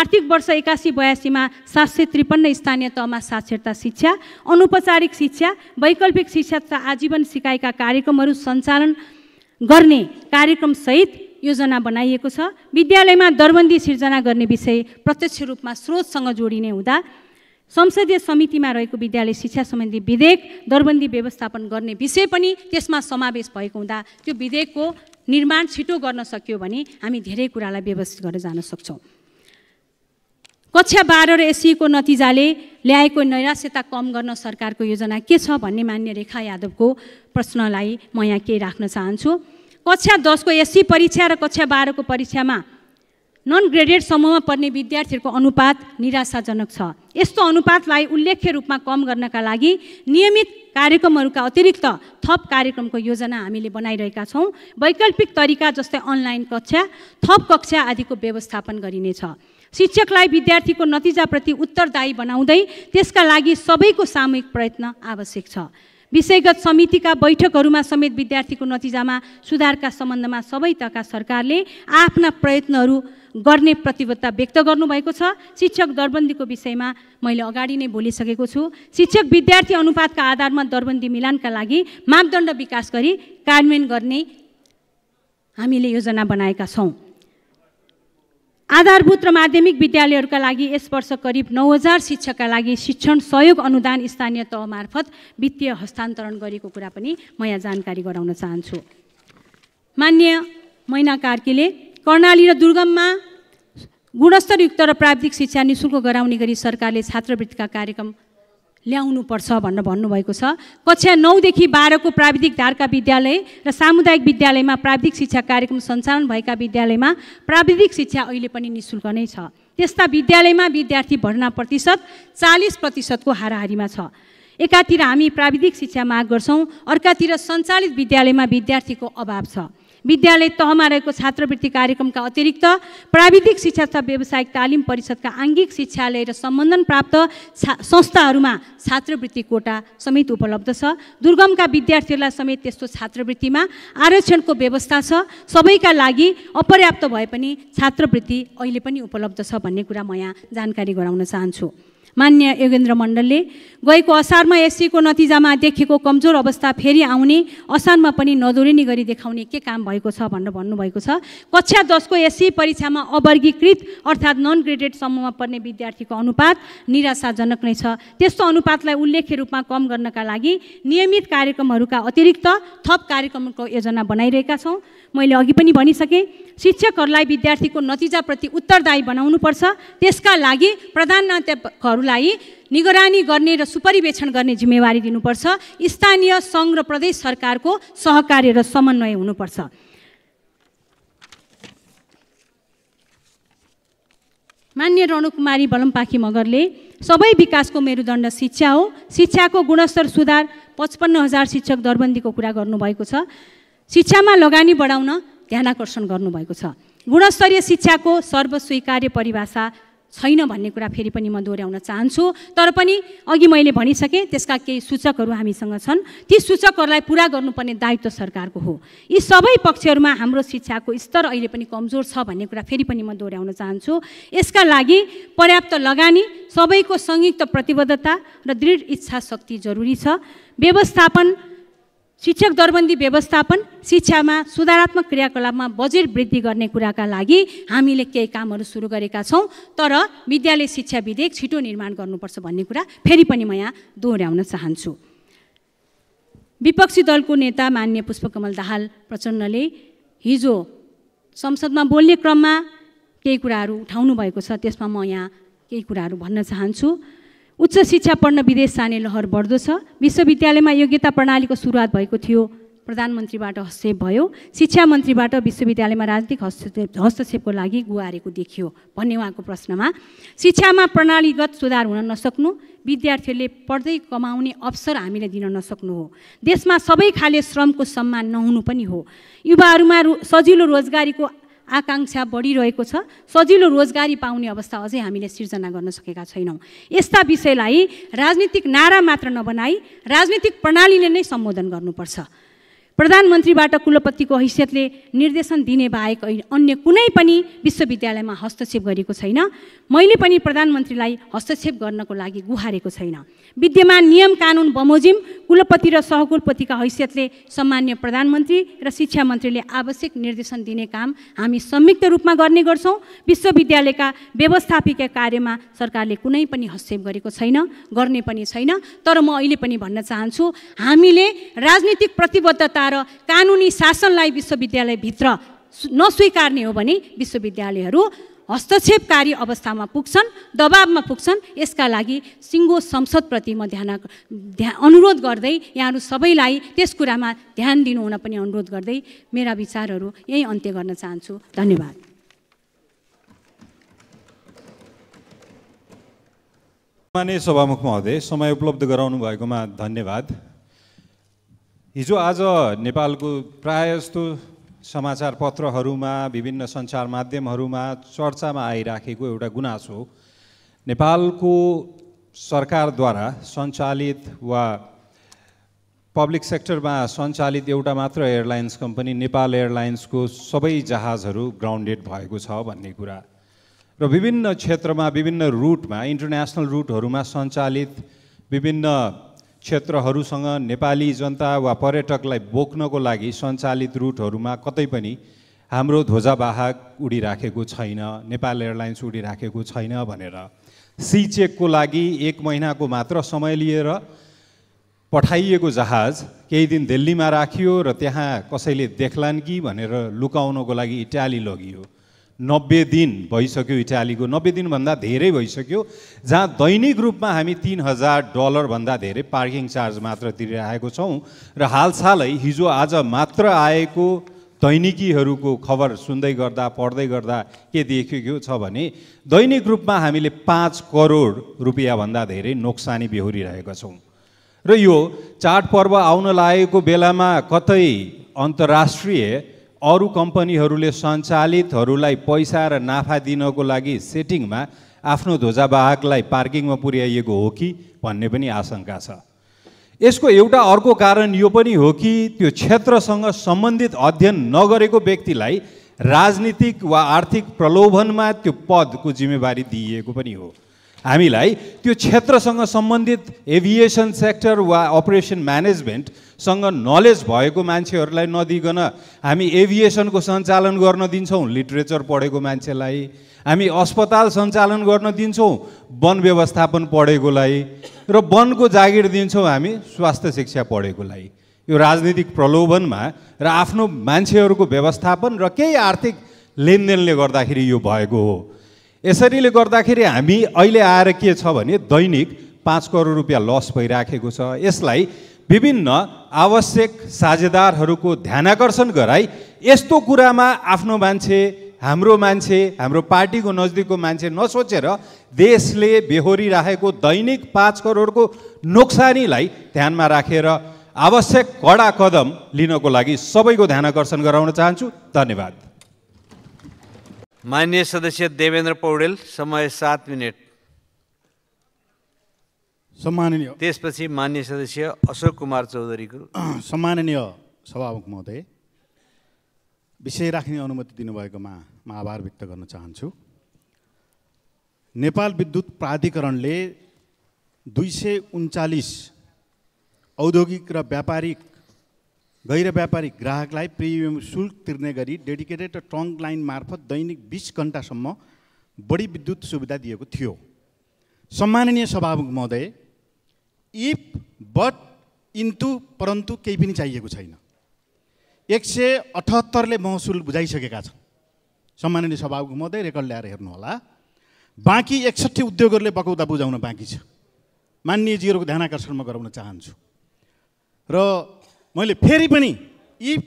Speaker 2: आर्थिक वर्ष एकासी बयासीमा सात सय त्रिपन्न स्थानीय तहमा साक्षरता शिक्षा अनौपचारिक शिक्षा वैकल्पिक शिक्षा तथा आजीवन सिकाइका कार्यक्रमहरू सञ्चालन गर्ने कार्यक्रमसहित योजना बनाइएको छ विद्यालयमा दरबन्दी सिर्जना गर्ने विषय प्रत्यक्ष रूपमा स्रोतसँग जोडिने हुँदा संसदीय समितिमा रहेको विद्यालय शिक्षा सम्बन्धी विधेयक दरबन्दी व्यवस्थापन गर्ने विषय पनि त्यसमा समावेश भएको हुँदा त्यो विधेयकको निर्माण छिटो गर्न सक्यो भने हामी धेरै कुरालाई व्यवस्थित गरेर जान सक्छौँ कक्षा बाह्र र एससीको नतिजाले ल्याएको नैराश्यता कम गर्न सरकारको योजना के छ भन्ने मान्य रेखा यादवको प्रश्नलाई म यहाँ केही राख्न चाहन्छु कक्षा दसको एससी परीक्षा र कक्षा बाह्रको परीक्षामा नन ग्रेडेड समूहमा पर्ने विद्यार्थीहरूको अनुपात निराशाजनक छ यस्तो अनुपातलाई उल्लेख्य रूपमा कम गर्नका लागि नियमित कार्यक्रमहरूका अतिरिक्त थप कार्यक्रमको योजना हामीले बनाइरहेका छौँ वैकल्पिक तरिका जस्तै अनलाइन कक्षा थप कक्षा आदिको व्यवस्थापन गरिनेछ शिक्षकलाई विद्यार्थीको नतिजाप्रति उत्तरदायी बनाउँदै त्यसका लागि सबैको सामूहिक प्रयत्न आवश्यक छ विषयगत समितिका बैठकहरूमा समेत विद्यार्थीको नतिजामा सुधारका सम्बन्धमा सबै तहका सरकारले आफ्ना प्रयत्नहरू गर्ने प्रतिबद्धता व्यक्त गर्नुभएको छ शिक्षक दरबन्दीको विषयमा मैले अगाडि नै बोलिसकेको छु शिक्षक विद्यार्थी अनुपातका आधारमा दरबन्दी मिलानका लागि मापदण्ड विकास गरी कार्यान्वयन गर्ने हामीले योजना बनाएका छौँ आधारभूत र माध्यमिक विद्यालयहरूका लागि यस वर्ष करिब नौ हजार शिक्षकका लागि शिक्षण सहयोग अनुदान स्थानीय तह मार्फत वित्तीय हस्तान्तरण गरेको कुरा पनि म यहाँ जानकारी गराउन चाहन्छु मान्य मैना कार्कीले कर्णाली र दुर्गममा गुणस्तरयुक्त र प्राविधिक शिक्षा निशुल्क गराउने गरी सरकारले छात्रवृत्तिका कार्यक्रम ल्याउनुपर्छ भनेर भन्नुभएको छ कक्षा नौदेखि बाह्रको प्राविधिक धारका विद्यालय र सामुदायिक विद्यालयमा प्राविधिक शिक्षा कार्यक्रम सञ्चालन भएका विद्यालयमा प्राविधिक शिक्षा अहिले पनि निशुल्क नै छ त्यस्ता विद्यालयमा विद्यार्थी भर्ना प्रतिशत चालिस प्रतिशतको हाराहारीमा छ एकातिर हामी प्राविधिक शिक्षा माग गर्छौँ अर्कातिर सञ्चालित विद्यालयमा विद्यार्थीको अभाव छ विद्यालय तहमा रहेको छात्रवृत्ति कार्यक्रमका अतिरिक्त प्राविधिक शिक्षा तथा व्यावसायिक तालिम परिषदका आङ्गिक शिक्षालय र सम्बन्धन प्राप्त संस्थाहरूमा छात्रवृत्ति कोटा समेत उपलब्ध छ दुर्गमका विद्यार्थीहरूलाई समेत त्यस्तो छात्रवृत्तिमा आरक्षणको व्यवस्था छ सबैका लागि अपर्याप्त भए पनि छात्रवृत्ति अहिले पनि उपलब्ध छ भन्ने कुरा म यहाँ जानकारी गराउन चाहन्छु मान्य योगेन्द्र मण्डलले गएको असारमा एससीको नतिजामा देखेको कमजोर अवस्था फेरि आउने असारमा पनि नदोरिने गरी देखाउने के काम भयो भएको छ भनेर भन्नुभएको छ कक्षा दसको एससी परीक्षामा अवर्गीकृत अर्थात् नन ग्रेडेड समूहमा पर्ने विद्यार्थीको अनुपात निराशाजनक नै छ त्यस्तो अनुपातलाई उल्लेख्य रूपमा कम गर्नका लागि नियमित कार्यक्रमहरूका अतिरिक्त थप कार्यक्रमको योजना बनाइरहेका छौँ मैले अघि पनि भनिसकेँ शिक्षकहरूलाई विद्यार्थीको नतिजाप्रति उत्तरदायी बनाउनुपर्छ त्यसका लागि प्रधानाध्यापकहरूलाई निगरानी गर्ने र सुपरिवेक्षण गर्ने जिम्मेवारी दिनुपर्छ स्थानीय सङ्घ र प्रदेश सरकारको सहकार्य र समन्वय हुनुपर्छ मान्य रणुकुमारी बलमपाखी मगरले सबै विकासको मेरुदण्ड शिक्षा हो शिक्षाको गुणस्तर सुधार पचपन्न हजार शिक्षक दरबन्दीको कुरा गर्नुभएको छ शिक्षामा लगानी बढाउन ध्यानाकर्षण गर्नुभएको छ गुणस्तरीय शिक्षाको सर्वस्वीकार्य परिभाषा छैन भन्ने कुरा फेरि पनि म दोहोऱ्याउन चाहन्छु तर पनि अघि मैले भनिसकेँ त्यसका केही सूचकहरू हामीसँग छन् ती सूचकहरूलाई पुरा गर्नुपर्ने दायित्व सरकारको हो यी सबै पक्षहरूमा हाम्रो शिक्षाको स्तर अहिले पनि कमजोर छ भन्ने कुरा फेरि पनि म दोहोऱ्याउन चाहन्छु यसका लागि पर्याप्त लगानी सबैको संयुक्त प्रतिबद्धता र दृढ इच्छा शक्ति जरुरी छ व्यवस्थापन शिक्षक दरबन्दी व्यवस्थापन शिक्षामा सुधारात्मक क्रियाकलापमा बजेट वृद्धि गर्ने कुराका लागि हामीले केही कामहरू सुरु गरेका छौँ तर विद्यालय शिक्षा विधेयक छिटो निर्माण गर्नुपर्छ भन्ने कुरा फेरि पनि म यहाँ दोहोऱ्याउन चाहन्छु विपक्षी दलको नेता मान्य पुष्पकमल दाहाल प्रचण्डले हिजो संसदमा बोल्ने क्रममा केही कुराहरू उठाउनु भएको छ त्यसमा म यहाँ केही कुराहरू भन्न चाहन्छु उच्च शिक्षा पढ्न विदेश जाने लहर बढ्दो छ विश्वविद्यालयमा योग्यता प्रणालीको सुरुवात भएको थियो प्रधानमन्त्रीबाट हस्तक्षेप भयो शिक्षा मन्त्रीबाट विश्वविद्यालयमा राजनीतिक हस्तक्षेप हस्तक्षेपको लागि गुहारेको देखियो भन्ने उहाँको प्रश्नमा शिक्षामा प्रणालीगत सुधार हुन नसक्नु विद्यार्थीहरूले पढ्दै कमाउने अवसर हामीले दिन नसक्नु हो देशमा सबै खाले श्रमको सम्मान नहुनु पनि हो युवाहरूमा रो सजिलो रोजगारीको आकाङ्क्षा बढिरहेको छ सजिलो रोजगारी पाउने अवस्था अझै हामीले सिर्जना गर्न सकेका छैनौँ यस्ता विषयलाई राजनीतिक नारा मात्र नबनाई राजनीतिक प्रणालीले नै सम्बोधन गर्नुपर्छ प्रधानमन्त्रीबाट कुलपतिको हैसियतले निर्देशन दिने बाहेक अन्य कुनै पनि विश्वविद्यालयमा हस्तक्षेप गरेको छैन मैले पनि प्रधानमन्त्रीलाई हस्तक्षेप गर्नको लागि गुहारेको छैन विद्यमान नियम कानुन बमोजिम कुलपति र सहकुलपतिका हैसियतले सम्मान्य प्रधानमन्त्री र शिक्षा मन्त्रीले आवश्यक निर्देशन दिने काम हामी संयुक्त रूपमा गर्ने गर्छौँ विश्वविद्यालयका व्यवस्थापिका कार्यमा सरकारले कुनै पनि हस्तक्षेप गरेको छैन गर्ने पनि छैन तर म अहिले पनि भन्न चाहन्छु हामीले राजनीतिक प्रतिबद्धता र कानुनी शासनलाई विश्वविद्यालयभित्र नस्वीकार्ने हो भने विश्वविद्यालयहरू हस्तक्षेपकारी अवस्थामा पुग्छन् दबावमा पुग्छन् यसका लागि सिङ्गो संसदप्रति म ध्यान ध्या अनुरोध गर्दै यहाँहरू सबैलाई त्यस कुरामा ध्यान दिनुहुन पनि अनुरोध गर्दै मेरा विचारहरू यही अन्त्य गर्न चाहन्छु धन्यवाद
Speaker 3: सभामुख महोदय समय उपलब्ध गराउनु भएकोमा धन्यवाद हिजो आज नेपालको प्राय जस्तो समाचार पत्रहरूमा विभिन्न सञ्चार माध्यमहरूमा चर्चामा आइराखेको एउटा गुनासो नेपालको सरकारद्वारा सञ्चालित वा पब्लिक सेक्टरमा सञ्चालित एउटा मात्र एयरलाइन्स कम्पनी नेपाल एयरलाइन्सको सबै जहाजहरू ग्राउन्डेड भएको छ भन्ने कुरा र विभिन्न क्षेत्रमा विभिन्न रुटमा इन्टरनेसनल रुटहरूमा सञ्चालित विभिन्न क्षेत्रहरूसँग नेपाली जनता वा पर्यटकलाई बोक्नको लागि सञ्चालित रुटहरूमा कतै पनि हाम्रो ध्वजावाहक उडिराखेको छैन नेपाल एयरलाइन्स उडिराखेको छैन भनेर सी चेकको लागि एक महिनाको मात्र समय लिएर पठाइएको जहाज केही दिन दिल्लीमा राखियो र त्यहाँ कसैले देख्लान् कि भनेर लुकाउनको लागि इटाली लगियो नब्बे दिन भइसक्यो इटालीको नब्बे दिनभन्दा धेरै भइसक्यो जहाँ दैनिक रूपमा हामी तिन हजार डलरभन्दा धेरै पार्किङ चार्ज मात्र तिरिरहेको छौँ र हालसालै हिजो आज मात्र आएको दैनिकीहरूको खबर सुन्दै गर्दा पढ्दै गर्दा के देखिएको छ भने दैनिक रूपमा हामीले पाँच करोड रुपियाँभन्दा धेरै नोक्सानी बेहोरिरहेका छौँ र यो चाडपर्व आउन लागेको बेलामा कतै अन्तर्राष्ट्रिय अरू कम्पनीहरूले सञ्चालितहरूलाई पैसा र नाफा दिनको लागि सेटिङमा आफ्नो ध्वजावाहकलाई पार्किङमा पुर्याइएको हो कि भन्ने पनि आशंका छ यसको एउटा अर्को कारण यो पनि हो कि त्यो क्षेत्रसँग सम्बन्धित अध्ययन नगरेको व्यक्तिलाई राजनीतिक वा आर्थिक प्रलोभनमा त्यो पदको जिम्मेवारी दिइएको पनि हो हामीलाई त्यो क्षेत्रसँग सम्बन्धित एभिएसन सेक्टर वा अपरेसन म्यानेजमेन्टसँग नलेज भएको मान्छेहरूलाई नदिकन हामी एभिएसनको सञ्चालन गर्न दिन्छौँ लिटरेचर पढेको मान्छेलाई हामी अस्पताल सञ्चालन गर्न दिन्छौँ वन व्यवस्थापन पढेकोलाई र वनको जागिर दिन्छौँ हामी स्वास्थ्य शिक्षा पढेकोलाई यो राजनीतिक प्रलोभनमा र आफ्नो मान्छेहरूको व्यवस्थापन र केही आर्थिक लेनदेनले गर्दाखेरि यो भएको हो यसरीले गर्दाखेरि हामी अहिले आएर के छ भने दैनिक पाँच करोड रुपियाँ लस भइराखेको छ यसलाई विभिन्न आवश्यक साझेदारहरूको ध्यानकर्षण गराई यस्तो कुरामा आफ्नो मान्छे हाम्रो मान्छे हाम्रो पार्टीको नजदिकको मान्छे नसोचेर देशले बेहोरिराखेको दैनिक पाँच करोडको नोक्सानीलाई ध्यानमा राखेर आवश्यक कडा कदम लिनको लागि सबैको ध्यानकर्षण गराउन चाहन्छु धन्यवाद
Speaker 1: मान्य सदस्य देवेन्द्र पौडेल समय सात मिनट सम्माननीय त्यसपछि मान्य सदस्य अशोक कुमार चौधरीको
Speaker 4: सम्माननीय सभामुख महोदय विषय राख्ने अनुमति दिनुभएकोमा म आभार व्यक्त गर्न चाहन्छु नेपाल विद्युत प्राधिकरणले दुई सय उन्चालिस औद्योगिक र व्यापारिक गैर व्यापारिक ग्राहकलाई प्रिमियम शुल्क तिर्ने गरी डेडिकेटेड र ट्रङ्क लाइन मार्फत दैनिक बिस घन्टासम्म बढी विद्युत सुविधा दिएको थियो सम्माननीय सभामुख महोदय इफ बट इन्तु परन्तु केही पनि चाहिएको छैन एक सय अठहत्तरले महसुल बुझाइसकेका छन् सम्माननीय सभामुख महोदय रेकर्ड ल्याएर हेर्नुहोला बाँकी एकसट्ठी उद्योगहरूले बकौदा बुझाउन बाँकी छ मान्य ध्यान आकर्षण म गराउन चाहन्छु र मैले फेरि पनि इफ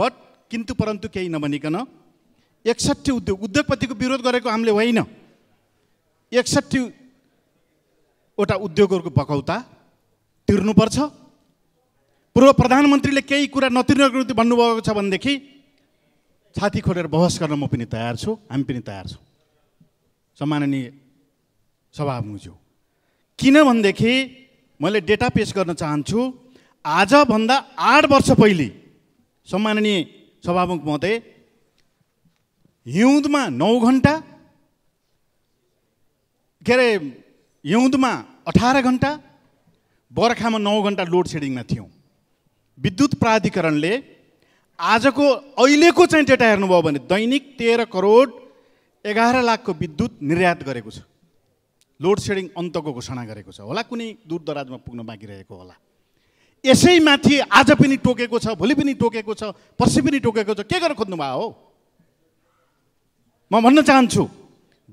Speaker 4: बट किन्तु परन्तु केही नभनिकन एकसट्ठी उद्योग उद्योगपतिको विरोध गरेको हामीले होइन एकसट्ठीवटा उद्योगहरूको बकौता तिर्नुपर्छ पूर्व प्रधानमन्त्रीले केही कुरा नतिर्नको निम्ति भन्नुभएको छ भनेदेखि छाती खोलेर बहस गर्न म पनि तयार छु हामी पनि तयार छौँ सम्माननीय सभामुज्यू किनभनेदेखि मैले डेटा पेस गर्न चाहन्छु आजभन्दा आठ वर्ष पहिले सम्माननीय सभामुख महोदय हिउँदमा नौ घन्टा के अरे हिउँदमा अठार घन्टा बर्खामा नौ घन्टा लोड सेडिङमा थियौँ विद्युत प्राधिकरणले आजको अहिलेको चाहिँ डेटा हेर्नुभयो भने दैनिक तेह्र करोड एघार लाखको विद्युत निर्यात गरेको छ लोड सेडिङ अन्तको घोषणा गरेको छ होला कुनै दूरदराजमा पुग्न बाँकी रहेको होला यसैमाथि आज पनि टोकेको छ भोलि पनि टोकेको छ पर्सि पनि टोकेको छ के गरेर खोज्नुभयो हो म भन्न चाहन्छु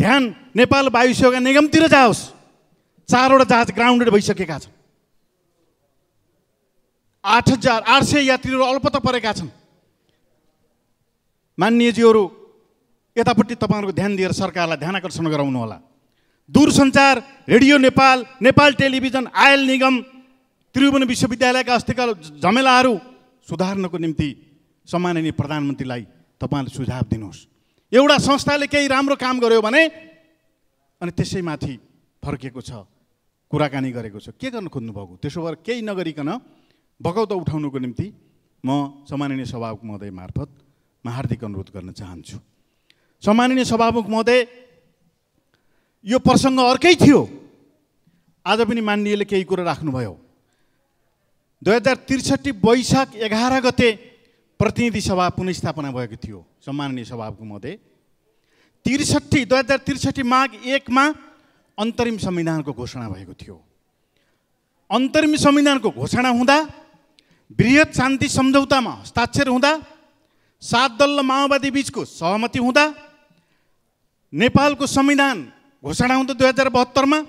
Speaker 4: ध्यान नेपाल वायु सेवा निगमतिर जाओस् चारवटा जहाज ग्राउन्डेड भइसकेका छन् आठ हजार आठ सय यात्रीहरू अल्पत परेका छन् मान्यजीहरू यतापट्टि तपाईँहरूको ध्यान दिएर सरकारलाई ध्यान आकर्षण गराउनु होला दूरसञ्चार radio Nepal Nepal television oil Nigam Tribhuvan विश्वविद्यालयका अस्तिका झमेलाहरू सुधार्नको निम्ति सम्माननीय प्रधानमन्त्रीलाई तपाईँले सुझाव दिनुहोस् एउटा संस्थाले केही राम्रो काम गर्यो भने अनि त्यसैमाथि फर्किएको छ कुराकानी गरेको छ के गर्नु खोज्नुभएको त्यसो भएर केही नगरिकन बगौत उठाउनुको निम्ति म सम्माननीय सभामुख महोदय मार्फत म हार्दिक अनुरोध गर्न चाहन्छु सम्माननीय सभामुख महोदय यो प्रसङ्ग अर्कै थियो आज पनि माननीयले केही कुरा राख्नुभयो दुई हजार त्रिसठी वैशाख एघार गते प्रतिनिधि सभा पुनस्थापना भएको थियो सम्माननीय सभाको मते त्रिसठी दुई हजार त्रिसठी माघ एकमा अन्तरिम संविधानको घोषणा भएको थियो अन्तरिम संविधानको घोषणा हुँदा वृहत शान्ति सम्झौतामा हस्ताक्षर हुँदा सात दल र माओवादी बिचको सहमति हुँदा नेपालको संविधान घोषणा हुँदा दुई हजार बहत्तरमा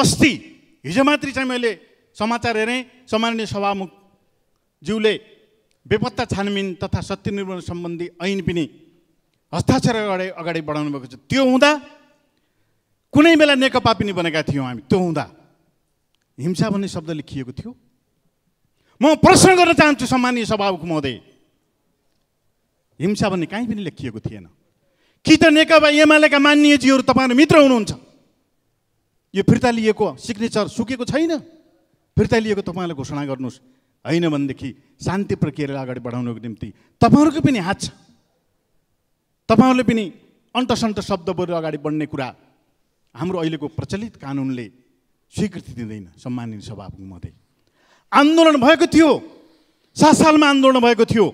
Speaker 4: अस्ति हिजो मात्रै चाहिँ मैले समाचार हेरेँ सामान्य सभामुख ज्यूले बेपत्ता छानबिन तथा सत्य निर्माण सम्बन्धी ऐन पनि हस्ताक्षर अगाडि अगाडि बढाउनु भएको छ त्यो हुँदा कुनै बेला नेकपा पनि बनेका थियौँ हामी त्यो हुँदा हिंसा भन्ने शब्द लेखिएको थियो म प्रश्न गर्न चाहन्छु सम्मानीय सभामुख महोदय हिंसा भन्ने कहीँ पनि लेखिएको थिएन कि त नेकपा एमालेका मान्यजीहरू तपाईँहरू मित्र हुनुहुन्छ यो फिर्ता लिएको सिग्नेचर सुकेको छैन फिर्ता लिएको तपाईँलाई घोषणा गर्नुहोस् होइन भनेदेखि शान्ति प्रक्रियालाई अगाडि बढाउनको निम्ति तपाईँहरूको पनि हात छ तपाईँहरूले पनि अन्तसन्त शब्द बोलेर अगाडि बढ्ने कुरा हाम्रो अहिलेको प्रचलित कानुनले स्वीकृति दिँदैन सम्मानित सभाको मध्ये आन्दोलन भएको थियो सात सालमा आन्दोलन भएको थियो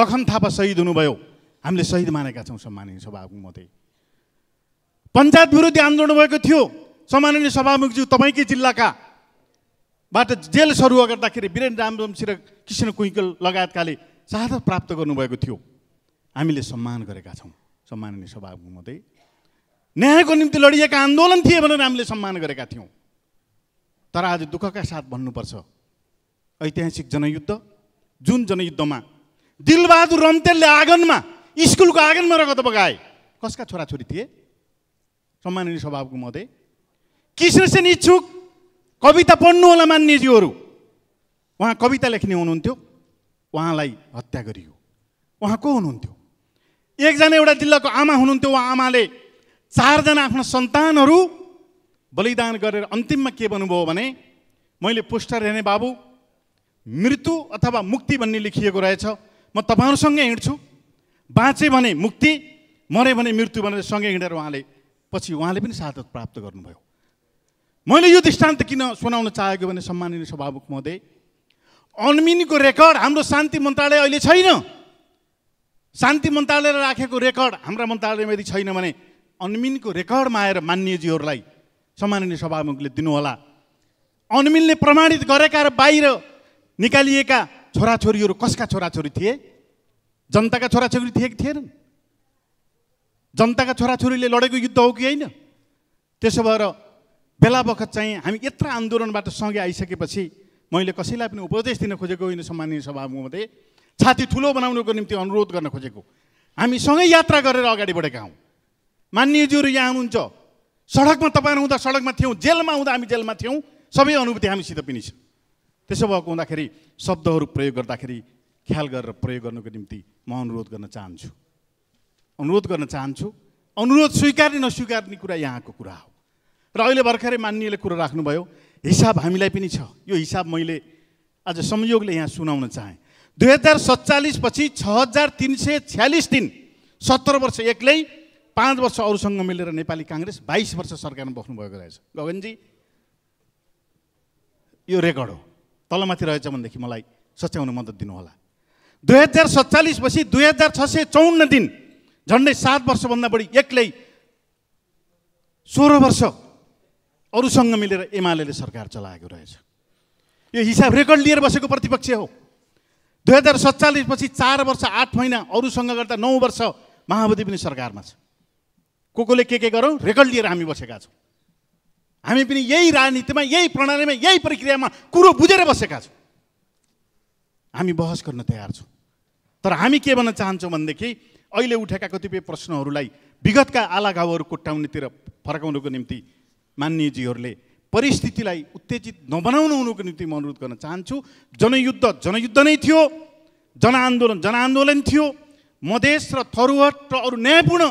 Speaker 4: लखन थापा शहीद हुनुभयो हामीले शहीद मानेका छौँ सम्माननीय सभामुख मध्ये पञ्चायत विरोधी आन्दोलन भएको थियो सम्माननीय सभामुखज्यू तपाईँकै जिल्लाका बाट जेल सरुवा गर्दाखेरि वीरेन्द्र र कृष्ण कुइकल लगायतकाले चाहदा प्राप्त गर्नुभएको थियो हामीले सम्मान गरेका छौँ सम्माननीय सभाको मात्रै न्यायको निम्ति लडिएका आन्दोलन थिए भनेर हामीले सम्मान गरेका थियौँ तर आज दुःखका साथ भन्नुपर्छ ऐतिहासिक जनयुद्ध जुन जनयुद्धमा दिलबहादुर रम्तेलले आँगनमा स्कुलको आँगनमा रगत बगाए कसका छोराछोरी थिए सम्माननीय स्वभावको मध्ये कृष्णसेन इच्छुक कविता पढ्नु होला मान्यज्यूहरू उहाँ कविता लेख्ने हुनुहुन्थ्यो उहाँलाई हत्या गरियो उहाँ को हुनुहुन्थ्यो एकजना एउटा जिल्लाको आमा हुनुहुन्थ्यो उहाँ आमाले चारजना आफ्ना सन्तानहरू बलिदान गरेर अन्तिममा के भन्नुभयो भने मैले पोस्टर हेर्ने बाबु मृत्यु अथवा मुक्ति भन्ने लेखिएको रहेछ म तपाईँहरूसँगै हिँड्छु बाँचेँ भने मुक्ति मरेँ भने मृत्यु भनेर सँगै हिँडेर उहाँले पछि उहाँले पनि सादत प्राप्त गर्नुभयो मैले यो दृष्टान्त किन सुनाउन चाहेको भने सम्माननीय सभामुख महोदय अनमिनीको रेकर्ड हाम्रो शान्ति मन्त्रालय अहिले छैन शान्ति मन्त्रालयले राखेको रेकर्ड हाम्रा मन्त्रालयमा यदि छैन भने अनमिनको रेकर्डमा आएर मान्यजीहरूलाई सम्माननीय सभामुखले दिनुहोला अनमिनले प्रमाणित गरेका र बाहिर निकालिएका छोराछोरीहरू कसका छोराछोरी थिए जनताका छोराछोरी थिए कि थिएनन् जनताका छोराछोरीले लडेको युद्ध हो कि होइन त्यसो भएर बेला बखत चाहिँ हामी यत्र आन्दोलनबाट सँगै आइसकेपछि मैले कसैलाई पनि उपदेश दिन खोजेको होइन सम्माननीय सभामुखमध्ये छाती ठुलो बनाउनुको निम्ति अनुरोध गर्न खोजेको हामी सँगै यात्रा गरेर अगाडि बढेका हौँ मान्यज्यूहरू यहाँ हुनुहुन्छ सडकमा तपाईँहरू हुँदा सडकमा थियौँ जेलमा हुँदा हामी जेलमा थियौँ सबै अनुभूति हामीसित पनि छ त्यसो भएको हुँदाखेरि शब्दहरू प्रयोग गर्दाखेरि ख्याल गरेर प्रयोग गर्नुको निम्ति म अनुरोध गर्न चाहन्छु अनुरोध गर्न चाहन्छु अनुरोध स्वीकार्ने नस्वीकार्ने कुरा यहाँको कुरा हो र अहिले भर्खरै मान्नेले कुरो राख्नुभयो हिसाब हामीलाई पनि छ यो हिसाब मैले आज संयोगले यहाँ सुनाउन चाहेँ दुई हजार सत्तालिसपछि छ हजार तिन सय छ्यालिस दिन सत्र वर्ष एक्लै पाँच वर्ष अरूसँग मिलेर नेपाली काङ्ग्रेस बाइस वर्ष सरकारमा बस्नुभएको रहेछ गगनजी यो रेकर्ड हो तलमाथि रहेछ भनेदेखि मलाई सच्याउन मद्दत दिनुहोला दुई हजार सत्तालिसपछि दुई हजार छ सय चौन्न दिन झन्डै सात वर्षभन्दा बढी एक्लै सोह्र वर्ष अरूसँग मिलेर एमाले सरकार चलाएको रहेछ यो हिसाब रेकर्ड लिएर बसेको प्रतिपक्ष हो दुई हजार सत्तालिसपछि चार वर्ष आठ महिना अरूसँग गर्दा नौ वर्ष माओवादी पनि सरकारमा छ को कोले के के गरौँ रेकर्ड लिएर हामी बसेका छौँ हामी पनि यही राजनीतिमा यही प्रणालीमा यही प्रक्रियामा कुरो बुझेर बसेका छौँ हामी बहस गर्न तयार छौँ तर हामी के भन्न चाहन्छौँ भनेदेखि अहिले उठेका कतिपय प्रश्नहरूलाई विगतका आलागाउँहरू कोट्याउनेतिर फर्काउनुको निम्ति मान्यजीहरूले परिस्थितिलाई उत्तेजित नबनाउनु हुनुको निम्ति म अनुरोध गर्न चाहन्छु जनयुद्ध जनयुद्ध नै थियो जनआन्दोलन जनआन्दोलन थियो मधेस र थरुहट र अरू न्यायपूर्ण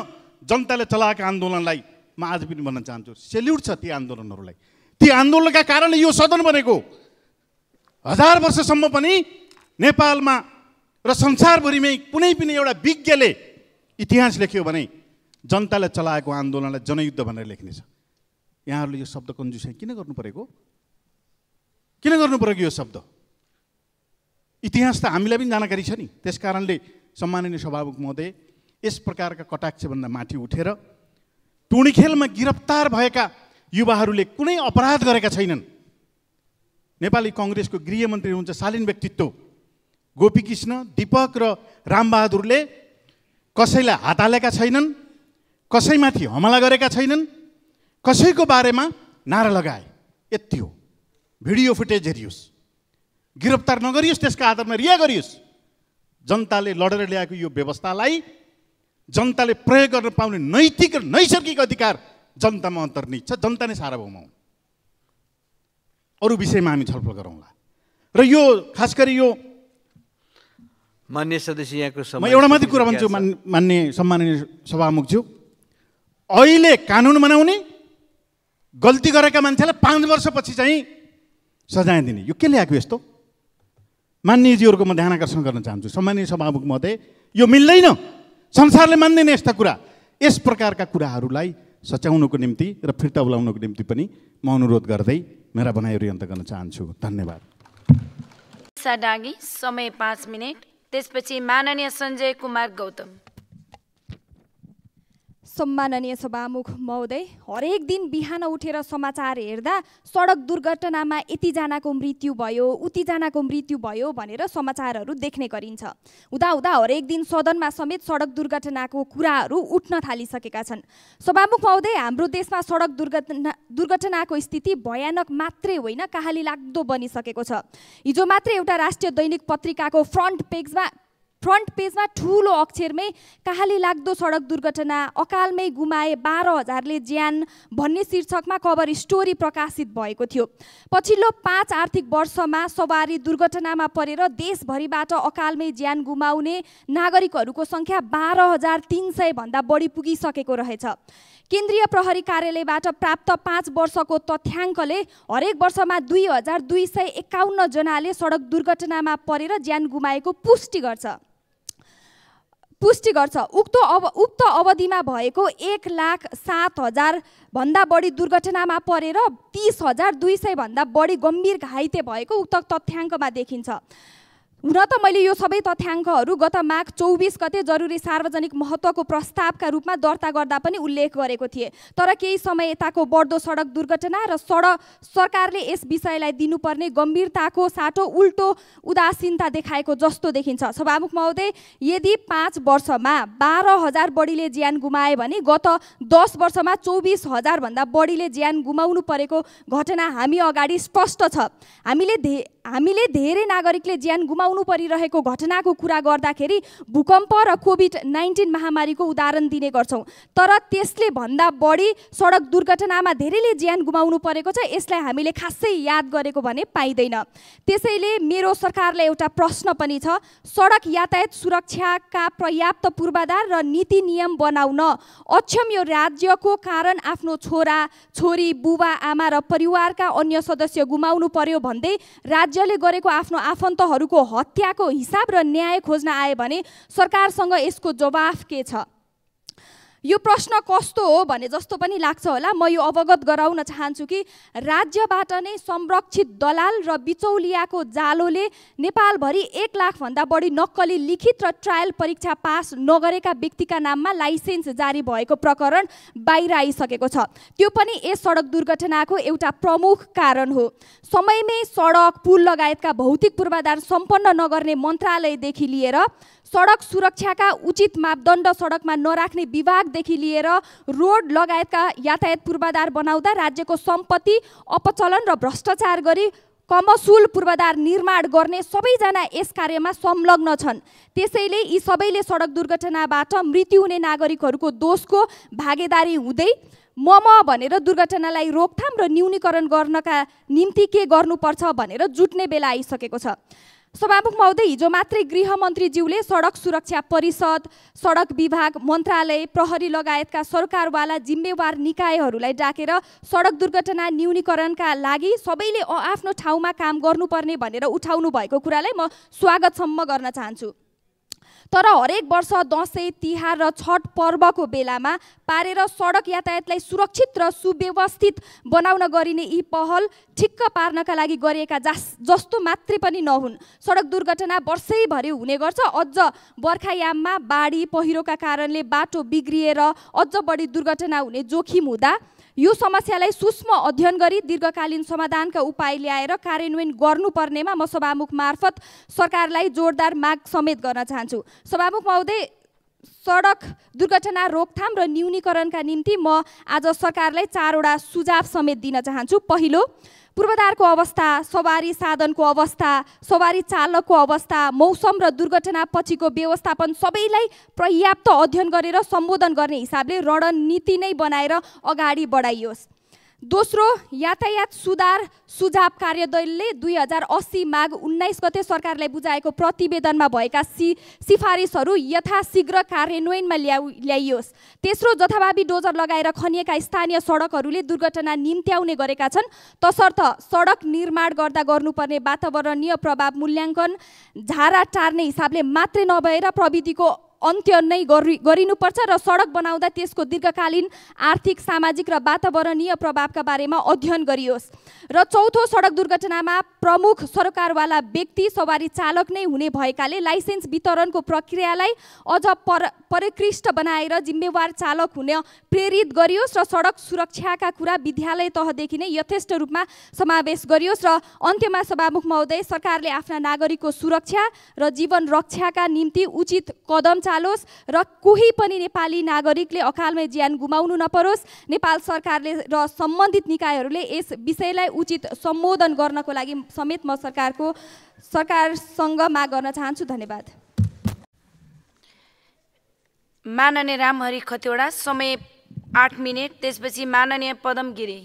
Speaker 4: जनताले चलाएको आन्दोलनलाई म आज पनि भन्न चाहन्छु सेल्युट छ ती आन्दोलनहरूलाई ती आन्दोलनका कारण यो सदन बनेको हजार वर्षसम्म पनि नेपालमा र संसारभरिमै कुनै पनि एउटा विज्ञले इतिहास लेख्यो भने जनताले चलाएको आन्दोलनलाई जनयुद्ध भनेर लेख्नेछ यहाँहरूले यो शब्द कन्जुसन किन गर्नु परेको किन गर्नु परेको यो शब्द इतिहास त हामीलाई पनि जानकारी छ नि त्यस कारणले सम्माननीय सभामुख महोदय यस प्रकारका कटाक्षभन्दा माथि उठेर टुणीखेलमा गिरफ्तार भएका युवाहरूले कुनै अपराध गरेका छैनन् नेपाली कङ्ग्रेसको गृहमन्त्री हुनुहुन्छ शालीन व्यक्तित्व गोपीकृष्ण दिपक र रामबहादुरले कसैलाई हात हालेका छैनन् कसैमाथि हमला गरेका छैनन् कसैको बारेमा नारा लगाए यति हो भिडियो फुटेज हेरियोस् गिरफ्तार नगरियोस् त्यसका आधारमा रिया गरियोस् जनताले लडेर ल्याएको यो व्यवस्थालाई जनताले प्रयोग गर्न पाउने नैतिक र नैसर्गिक अधिकार जनतामा अन्तर्निहित छ जनता नै सार्वभौम हुन् अरू विषयमा हामी छलफल गरौँला र यो खास गरी यो
Speaker 1: मान्य सदस्य यहाँको म एउटा मात्रै कुरा भन्छु
Speaker 4: मान्य सम्माननीय सभामुखज्यू अहिले कानुन बनाउने गल्ती गरेका मान्छेलाई पाँच वर्षपछि चाहिँ सजाय दिने यो के ल्याएको यस्तो मान्यजीहरूको म ध्यान आकर्षण गर्न चाहन्छु सम्मान्य सभामुख महोदय यो मिल्दैन संसारले मान्दैन यस्ता कुरा यस प्रकारका कुराहरूलाई सच्याउनुको निम्ति र फिर्ता बोलाउनुको निम्ति पनि म अनुरोध गर्दै मेरा भनाइहरू अन्त गर्न चाहन्छु धन्यवाद
Speaker 5: डागी समय पाँच मिनट त्यसपछि माननीय सञ्जय कुमार गौतम
Speaker 6: सम्माननीय सभामुख महोदय हरेक दिन बिहान उठेर समाचार हेर्दा सडक दुर्घटनामा यतिजनाको मृत्यु भयो उतिजनाको मृत्यु भयो भनेर समाचारहरू देख्ने गरिन्छ हुँदाहुँदा हरेक दिन सदनमा समेत सडक दुर्घटनाको कुराहरू उठ्न थालिसकेका छन् सभामुख महोदय हाम्रो देशमा सडक दुर्घटना दुर्घटनाको स्थिति भयानक मात्रै होइन कहाली लाग्दो बनिसकेको छ हिजो मात्रै एउटा राष्ट्रिय दैनिक पत्रिकाको फ्रन्ट पेजमा फ्रन्ट पेजमा ठुलो अक्षरमै कहाली लाग्दो सडक दुर्घटना अकालमै गुमाए बाह्र हजारले ज्यान भन्ने शीर्षकमा कभर स्टोरी प्रकाशित भएको थियो पछिल्लो पाँच आर्थिक वर्षमा सवारी दुर्घटनामा परेर देशभरिबाट अकालमै ज्यान गुमाउने नागरिकहरूको सङ्ख्या बाह्र हजार तिन सयभन्दा बढी पुगिसकेको रहेछ केन्द्रीय प्रहरी कार्यालयबाट प्राप्त पाँच वर्षको तथ्याङ्कले हरेक वर्षमा दुई हजार दुई सय एकाउन्नजनाले सडक दुर्घटनामा परेर ज्यान गुमाएको पुष्टि गर्छ पुष्टि गर्छ उक्त अव उक्त अवधिमा भएको एक लाख सात हजारभन्दा बढी दुर्घटनामा परेर तिस हजार दुई सयभन्दा बढी गम्भीर घाइते भएको उक्त तथ्याङ्कमा देखिन्छ हुन त मैले यो सबै तथ्याङ्कहरू गत माघ चौबिस गते जरुरी सार्वजनिक महत्त्वको प्रस्तावका रूपमा दर्ता गर्दा पनि उल्लेख गरेको थिएँ तर केही समय यताको बढ्दो सडक दुर्घटना र सडक सरकारले यस विषयलाई दिनुपर्ने गम्भीरताको साटो उल्टो उदासीनता देखाएको जस्तो देखिन्छ सभामुख महोदय यदि पाँच वर्षमा बाह्र हजार बढीले ज्यान गुमाए भने गत दस वर्षमा चौबिस हजारभन्दा बढीले ज्यान गुमाउनु परेको घटना हामी अगाडि स्पष्ट छ हामीले धे हामीले धेरै नागरिकले ज्यान गुमाउ गुम्साउनु परिरहेको घटनाको कुरा गर्दाखेरि भूकम्प र कोभिड नाइन्टिन महामारीको उदाहरण दिने गर्छौँ तर त्यसले भन्दा बढी सडक दुर्घटनामा धेरैले ज्यान गुमाउनु परेको छ यसलाई हामीले खासै याद गरेको भने पाइँदैन त्यसैले मेरो सरकारलाई एउटा प्रश्न पनि छ सडक यातायात सुरक्षाका पर्याप्त पूर्वाधार र नीति नियम बनाउन अक्षम यो राज्यको कारण आफ्नो छोरा छोरी बुबा आमा र परिवारका अन्य सदस्य गुमाउनु पर्यो भन्दै राज्यले गरेको आफ्नो आफन्तहरूको हत्याको हिसाब र न्याय खोज्न आए भने सरकारसँग यसको जवाफ के छ यो प्रश्न कस्तो हो भने जस्तो पनि लाग्छ होला म यो अवगत गराउन चाहन्छु कि राज्यबाट नै संरक्षित दलाल र बिचौलियाको जालोले नेपालभरि एक लाखभन्दा बढी नक्कली लिखित र ट्रायल परीक्षा पास नगरेका व्यक्तिका नाममा लाइसेन्स जारी भएको प्रकरण बाहिर आइसकेको छ त्यो पनि यस सडक दुर्घटनाको एउटा प्रमुख कारण हो समयमै सडक पुल लगायतका भौतिक पूर्वाधार सम्पन्न नगर्ने मन्त्रालयदेखि लिएर सडक सुरक्षाका उचित मापदण्ड सडकमा नराख्ने विभागदेखि लिएर रोड लगायतका यातायात पूर्वाधार बनाउँदा राज्यको सम्पत्ति अपचलन र भ्रष्टाचार गरी कमसुल पूर्वाधार निर्माण गर्ने सबैजना यस कार्यमा संलग्न छन् त्यसैले यी सबैले सडक दुर्घटनाबाट मृत्यु हुने नागरिकहरूको दोषको भागेदारी हुँदै म म भनेर दुर्घटनालाई रोकथाम र न्यूनीकरण गर्नका निम्ति के गर्नुपर्छ भनेर जुट्ने बेला आइसकेको छ सभामुख महोदय हिजो मात्रै गृहमन्त्रीज्यूले सडक सुरक्षा परिषद सडक विभाग मन्त्रालय प्रहरी लगायतका सरकारवाला जिम्मेवार निकायहरूलाई डाकेर सडक दुर्घटना न्यूनीकरणका लागि सबैले आफ्नो ठाउँमा काम गर्नुपर्ने भनेर उठाउनु भएको कुरालाई म स्वागतसम्म गर्न चाहन्छु तर हरेक वर्ष दसैँ तिहार र छठ पर्वको बेलामा पारेर सडक यातायातलाई सुरक्षित र सुव्यवस्थित बनाउन गरिने यी पहल ठिक्क पार्नका लागि गरिएका जास जस्तो मात्रै पनि नहुन् सडक दुर्घटना वर्षैभरि हुने गर्छ अझ बर्खायाममा बाढी पहिरोका कारणले बाटो बिग्रिएर अझ बढी दुर्घटना हुने जोखिम हुँदा यो समस्यालाई सूक्ष्म अध्ययन गरी दीर्घकालीन समाधानका उपाय ल्याएर कार्यान्वयन गर्नुपर्नेमा म सभामुख मार्फत सरकारलाई जोरदार माग समेत गर्न चाहन्छु सभामुख महोदय सडक दुर्घटना रोकथाम र न्यूनीकरणका निम्ति म आज सरकारलाई चारवटा सुझाव समेत दिन चाहन्छु पहिलो पूर्वाधारको अवस्था सवारी साधनको अवस्था सवारी चालकको अवस्था मौसम र दुर्घटना पछिको व्यवस्थापन सबैलाई पर्याप्त अध्ययन गरेर सम्बोधन गर्ने हिसाबले रणनीति नै बनाएर अगाडि बढाइयोस् दोस्रो यातायात सुधार सुझाव कार्यदलले दुई हजार अस्सी माघ उन्नाइस गते सरकारलाई बुझाएको प्रतिवेदनमा भएका सि सिफारिसहरू यथाशीघ्र कार्यान्वयनमा ल्याउ ल्याइयोस् तेस्रो जथाभावी डोजर लगाएर खनिएका स्थानीय सडकहरूले दुर्घटना निम्त्याउने गरेका छन् तसर्थ सडक निर्माण गर्दा गर्नुपर्ने वातावरणीय प्रभाव मूल्याङ्कन झारा टार्ने हिसाबले मात्रै नभएर प्रविधिको अन्त्य नै गरि गरिनुपर्छ र सडक बनाउँदा त्यसको दीर्घकालीन आर्थिक सामाजिक र वातावरणीय प्रभावका बारेमा अध्ययन गरियोस् र चौथो सडक दुर्घटनामा प्रमुख सरकारवाला व्यक्ति सवारी चालक नै हुने भएकाले लाइसेन्स वितरणको प्रक्रियालाई अझ पर परिकृष्ट बनाएर जिम्मेवार चालक हुन प्रेरित गरियोस् र सडक सुरक्षाका कुरा विद्यालय तहदेखि नै यथेष्ट रूपमा समावेश गरियोस् र अन्त्यमा सभामुख महोदय सरकारले आफ्ना नागरिकको सुरक्षा र जीवन रक्षाका निम्ति उचित कदम बचालोस् र कोही पनि नेपाली नागरिकले अकालमै ज्यान गुमाउनु नपरोस् नेपाल सरकारले र सम्बन्धित निकायहरूले यस विषयलाई उचित सम्बोधन गर्नको लागि समेत म सरकारको सरकारसँग माग गर्न चाहन्छु धन्यवाद
Speaker 5: माननीय रामहरि खतिवडा समय आठ मिनट त्यसपछि माननीय पदम गिरी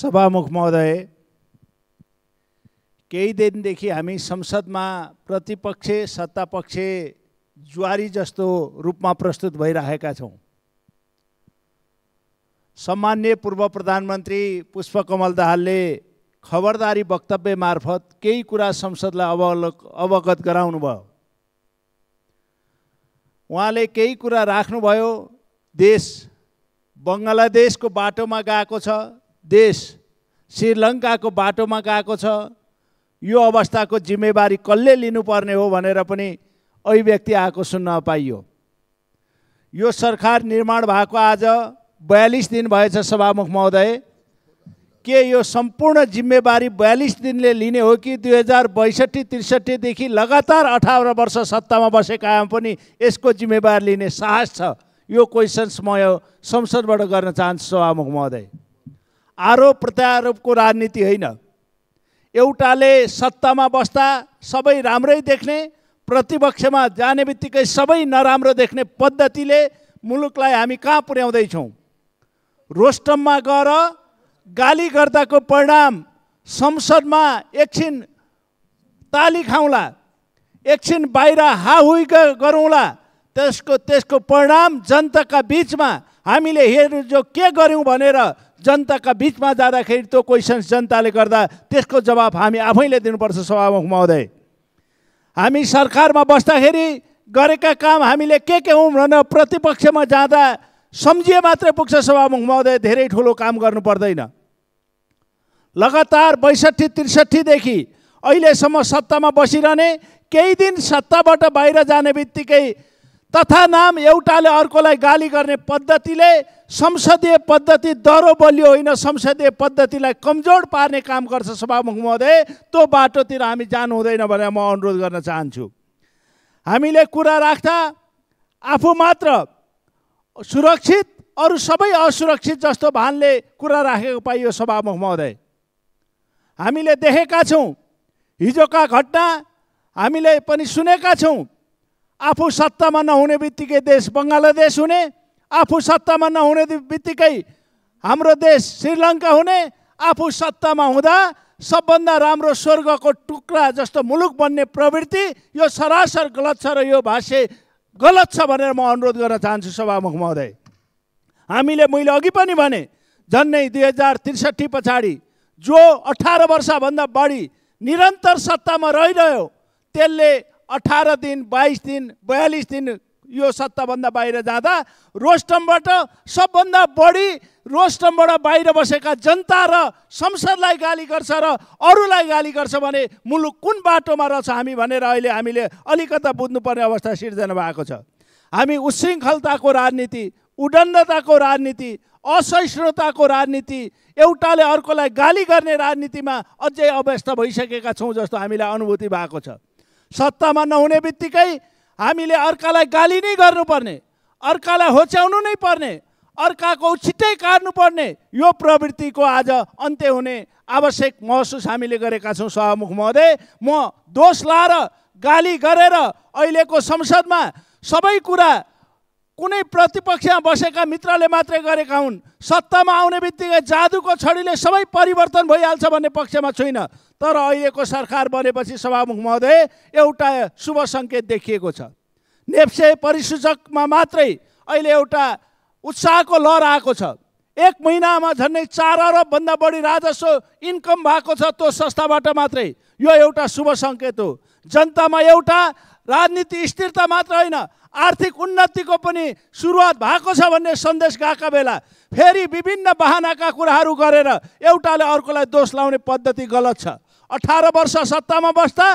Speaker 7: सभामुख महोदय केही दिनदेखि हामी संसदमा प्रतिपक्ष सत्तापक्ष ज्वारी जस्तो रूपमा प्रस्तुत भइरहेका छौँ सामान्य पूर्व प्रधानमन्त्री पुष्पकमल दाहालले खबरदारी वक्तव्य मार्फत केही कुरा संसदलाई अव अवगत गराउनुभयो उहाँले केही कुरा राख्नुभयो देश बङ्गलादेशको बाटोमा गएको छ देश श्रीलङ्काको बाटोमा गएको छ यो अवस्थाको जिम्मेवारी कसले लिनुपर्ने हो भनेर पनि अभिव्यक्ति आएको सुन्न पाइयो यो सरकार निर्माण भएको आज बयालिस दिन भएछ सभामुख महोदय के यो सम्पूर्ण जिम्मेवारी बयालिस दिनले लिने हो कि दुई हजार बैसठी त्रिसठीदेखि लगातार अठार वर्ष सत्तामा बसेकामा पनि यसको जिम्मेवारी लिने साहस छ यो क्वेसन्स म यो संसदबाट गर्न चाहन्छु सभामुख महोदय आरोप प्रत्यारोपको राजनीति होइन एउटाले सत्तामा बस्दा सबै राम्रै देख्ने प्रतिपक्षमा जाने बित्तिकै सबै नराम्रो देख्ने पद्धतिले मुलुकलाई हामी कहाँ पुर्याउँदैछौँ रोस्टममा गएर गाली गर्दाको परिणाम संसदमा एकछिन ताली खाउँला एकछिन बाहिर हाहुई गरौँला त्यसको त्यसको परिणाम जनताका बिचमा हामीले जो के गऱ्यौँ भनेर जनताका बिचमा जाँदाखेरि त्यो क्वेसन्स जनताले गर्दा त्यसको जवाब हामी आफैले दिनुपर्छ सभामुख महोदय हामी सरकारमा बस्दाखेरि गरेका काम हामीले के के हौँ भनेर प्रतिपक्षमा जाँदा सम्झिए मात्रै पुग्छ सभामुख महोदय धेरै ठुलो काम गर्नु पर्दैन लगातार बैसठी त्रिसठीदेखि अहिलेसम्म सत्तामा बसिरहने केही दिन सत्ताबाट बाहिर जाने बित्तिकै तथा नाम एउटाले अर्कोलाई गाली गर्ने पद्धतिले संसदीय पद्धति दह्रो बलियो होइन संसदीय पद्धतिलाई कमजोर पार्ने काम गर्छ सभामुख महोदय त्यो बाटोतिर हामी जानु हुँदैन भनेर म अनुरोध गर्न चाहन्छु हामीले कुरा राख्दा आफू मात्र सुरक्षित अरू सबै असुरक्षित जस्तो भानले कुरा राखेको पाइयो सभामुख महोदय हामीले देखेका छौँ हिजोका घटना हामीले पनि सुनेका छौँ आफू सत्तामा नहुने बित्तिकै देश बङ्गलादेश हुने आफू सत्तामा नहुने बित्तिकै हाम्रो देश श्रीलङ्का हुने आफू सत्तामा हुँदा सबभन्दा राम्रो स्वर्गको टुक्रा जस्तो मुलुक बन्ने प्रवृत्ति यो सरासर गलत छ र यो भाष्य गलत छ भनेर म अनुरोध गर्न चाहन्छु सभामुख महोदय हामीले मैले अघि पनि भने झन्नै दुई हजार त्रिसठी पछाडि जो अठार वर्षभन्दा बढी निरन्तर सत्तामा रहिरह्यो त्यसले अठार दिन बाइस दिन बयालिस दिन यो सत्ताभन्दा बाहिर जाँदा रोस्टमबाट सबभन्दा बढी रोस्टमबाट बाहिर बसेका जनता र संसदलाई गाली गर्छ र अरूलाई गाली गर्छ भने मुलुक कुन बाटोमा रहेछ हामी भनेर अहिले हामीले अलिकता बुझ्नुपर्ने अवस्था सिर्जना भएको छ हामी उशृङ्खलताको राजनीति उडण्डताको राजनीति असहिष्णुताको राजनीति एउटाले अर्कोलाई गाली गर्ने राजनीतिमा अझै अव्यस्त भइसकेका छौँ जस्तो हामीलाई अनुभूति भएको छ सत्तामा नहुने बित्तिकै हामीले अर्कालाई गाली नै गर्नुपर्ने अर्कालाई होच्याउनु नै पर्ने अर्काको छिट्टै काट्नुपर्ने यो प्रवृत्तिको आज अन्त्य हुने आवश्यक महसुस हामीले गरेका छौँ सभामुख महोदय म दोष लाएर गाली गरेर अहिलेको संसदमा सबै कुरा कुनै प्रतिपक्षमा बसेका मित्रले मात्रै गरेका हुन् सत्तामा आउने बित्तिकै जादुको छडीले सबै परिवर्तन भइहाल्छ भन्ने पक्षमा छुइनँ तर अहिलेको सरकार बनेपछि सभामुख महोदय एउटा शुभ सङ्केत देखिएको छ नेप्से परिसूचकमा मात्रै अहिले एउटा उत्साहको लहर आएको छ एक महिनामा झन्डै चार अरबभन्दा बढी राजस्व इन्कम भएको छ त्यो संस्थाबाट मात्रै यो एउटा शुभ सङ्केत हो जनतामा एउटा राजनीति स्थिरता मात्र होइन आर्थिक उन्नतिको पनि सुरुवात भएको छ भन्ने सन्देश गएका बेला फेरि विभिन्न बाहनाका कुराहरू गरेर एउटाले अर्कोलाई दोष लाउने पद्धति गलत छ अठार वर्ष सत्तामा बस्दा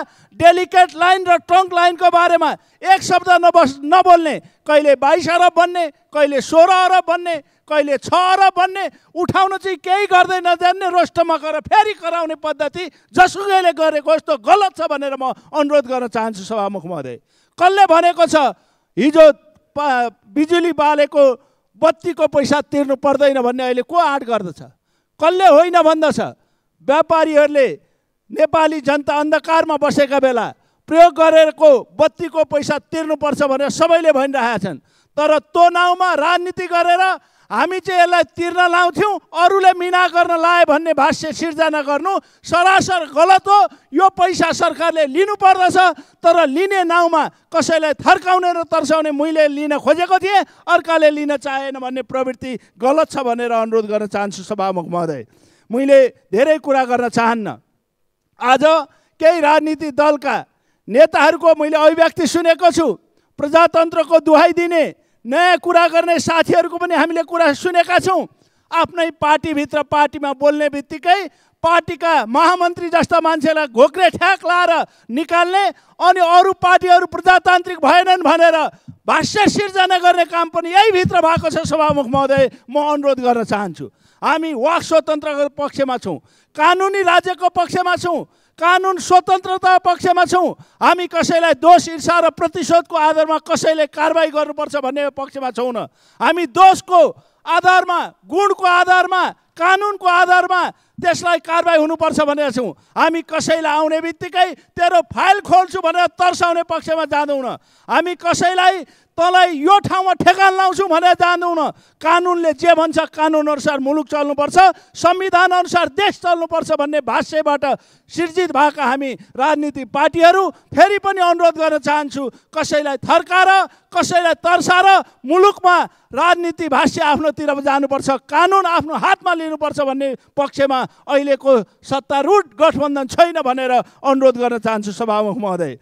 Speaker 7: डेलिकेट लाइन र ट्रङ्क लाइनको बारेमा एक शब्द नबस् नबोल्ने कहिले बाइस अरब बन्ने कहिले सोह्र अरब बन्ने कहिले छ र भन्ने उठाउन चाहिँ केही गर्दै नजान्ने रोष्टमा गएर फेरि कराउने पद्धति जसुकैले गरेको यस्तो गलत छ भनेर म अनुरोध गर्न चाहन्छु सभामुख महोदय कसले भनेको छ हिजो बिजुली बालेको बत्तीको पैसा तिर्नु पर्दैन भन्ने अहिले को आँट गर्दछ कसले होइन भन्दछ व्यापारीहरूले नेपाली जनता अन्धकारमा बसेका बेला प्रयोग गरेको बत्तीको पैसा तिर्नुपर्छ भनेर सबैले भनिरहेका छन् तर तो नाउँमा राजनीति गरेर हामी चाहिँ यसलाई तिर्न लाउँथ्यौँ अरूले मिना गर्न लाए भन्ने भाष्य सिर्जना गर्नु सरासर गलत हो यो पैसा सरकारले लिनुपर्दछ तर लिने नाउँमा कसैलाई थर्काउने र तर्साउने मैले लिन खोजेको थिएँ अर्काले लिन चाहेन भन्ने प्रवृत्ति गलत छ भनेर अनुरोध गर्न चाहन्छु सभामुख महोदय मैले धेरै कुरा गर्न चाहन्न आज केही राजनीति दलका नेताहरूको मैले अभिव्यक्ति सुनेको छु प्रजातन्त्रको दुहाइ दिने नयाँ कुरा गर्ने साथीहरूको पनि हामीले कुरा सुनेका छौँ आफ्नै पार्टीभित्र पार्टीमा बोल्ने बित्तिकै पार्टीका महामन्त्री जस्ता मान्छेलाई घोक्रे ठ्याक लाएर निकाल्ने अनि अरू पार्टीहरू प्रजातान्त्रिक भएनन् भनेर भाष्य सिर्जना गर्ने काम पनि यही भित्र भएको छ सभामुख महोदय म अनुरोध गर्न चाहन्छु हामी वाक स्वतन्त्रको पक्षमा छौँ कानुनी राज्यको पक्षमा छौँ कानुन स्वतन्त्रता पक्षमा छौँ हामी कसैलाई दोष ईर्षा र प्रतिशोधको आधारमा कसैले कारवाही गर्नुपर्छ भन्ने पक्षमा न हामी दोषको आधारमा गुणको आधारमा कानुनको आधारमा त्यसलाई कारवाही हुनुपर्छ भनेर छौँ हामी कसैलाई आउने बित्तिकै तेरो फाइल खोल्छु भनेर तर्साउने पक्षमा जाँदैनौँ हामी कसैलाई तँलाई यो ठाउँमा ठेगान लाउँछु भनेर जाँदैनौँ कानुनले जे भन्छ कानुनअनुसार मुलुक चल्नुपर्छ संविधानअनुसार देश चल्नुपर्छ भन्ने भाष्यबाट सिर्जित भएका हामी राजनीतिक पार्टीहरू फेरि पनि अनुरोध गर्न चाहन्छु कसैलाई थर्काएर कसैलाई तर्साएर मुलुकमा राजनीति भाष्य आफ्नोतिर जानुपर्छ कानुन आफ्नो हातमा लिनुपर्छ भन्ने पक्षमा अहिलेको सत्तारूढ गठबन्धन छैन भनेर अनुरोध गर्न चाहन्छु सभामुख महोदय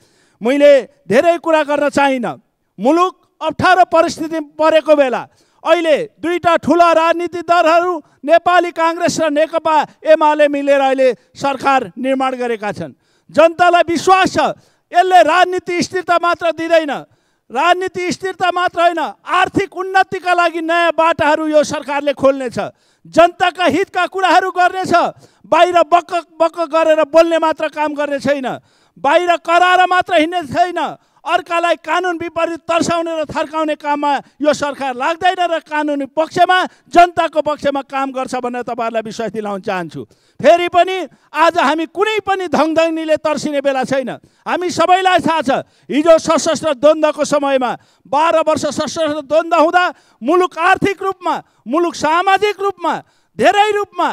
Speaker 7: मैले धेरै कुरा गर्न चाहिँ मुलुक अप्ठ्यारो परिस्थिति परेको बेला अहिले दुईवटा ठुला राजनीतिक दलहरू नेपाली काङ्ग्रेस र नेकपा एमाले मिलेर अहिले सरकार निर्माण गरेका छन् जनतालाई विश्वास छ यसले राजनीति स्थिरता मात्र दिँदैन राजनीति स्थिरता मात्र होइन आर्थिक उन्नतिका लागि नयाँ बाटाहरू यो सरकारले खोल्नेछ जनताका हितका कुराहरू गर्नेछ बाहिर बक्क बक्क गरेर बोल्ने मात्र काम गर्ने छैन बाहिर कराएर मात्र हिँड्ने छैन अर्कालाई कानुन विपरीत तर्साउने र थर्काउने काममा यो सरकार लाग्दैन र कानुनी पक्षमा जनताको पक्षमा काम गर्छ भनेर तपाईँहरूलाई विश्वास दिलाउन चाहन्छु फेरि पनि आज हामी कुनै पनि धङधङनीले तर्सिने बेला छैन हामी सबैलाई थाहा छ हिजो सशस्त्र द्वन्द्वको समयमा बाह्र वर्ष सशस्त्र द्वन्द्व हुँदा मुलुक आर्थिक रूपमा मुलुक सामाजिक रूपमा धेरै रूपमा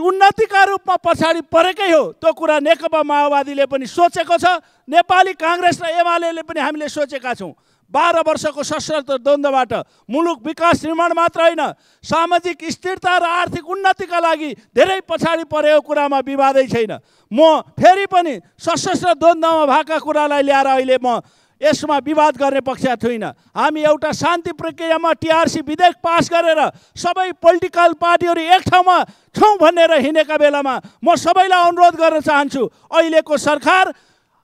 Speaker 7: उन्नतिका रूपमा पछाडि परेकै हो त्यो कुरा नेकपा माओवादीले पनि सोचेको छ नेपाली काङ्ग्रेस र एमाले पनि हामीले सोचेका छौँ बाह्र वर्षको सशस्त्र द्वन्द्वबाट मुलुक विकास निर्माण मात्र होइन सामाजिक स्थिरता र आर्थिक उन्नतिका लागि धेरै पछाडि परेको कुरामा विवादै छैन म फेरि पनि सशस्त्र द्वन्द्वमा भएका कुरालाई ल्याएर अहिले म यसमा विवाद गर्ने पक्ष थिइनँ हामी एउटा शान्ति प्रक्रियामा टिआरसी विधेयक पास गरेर सबै पोलिटिकल पार्टीहरू एक ठाउँमा छौँ भनेर हिँडेका बेलामा म सबैलाई अनुरोध गर्न चाहन्छु अहिलेको सरकार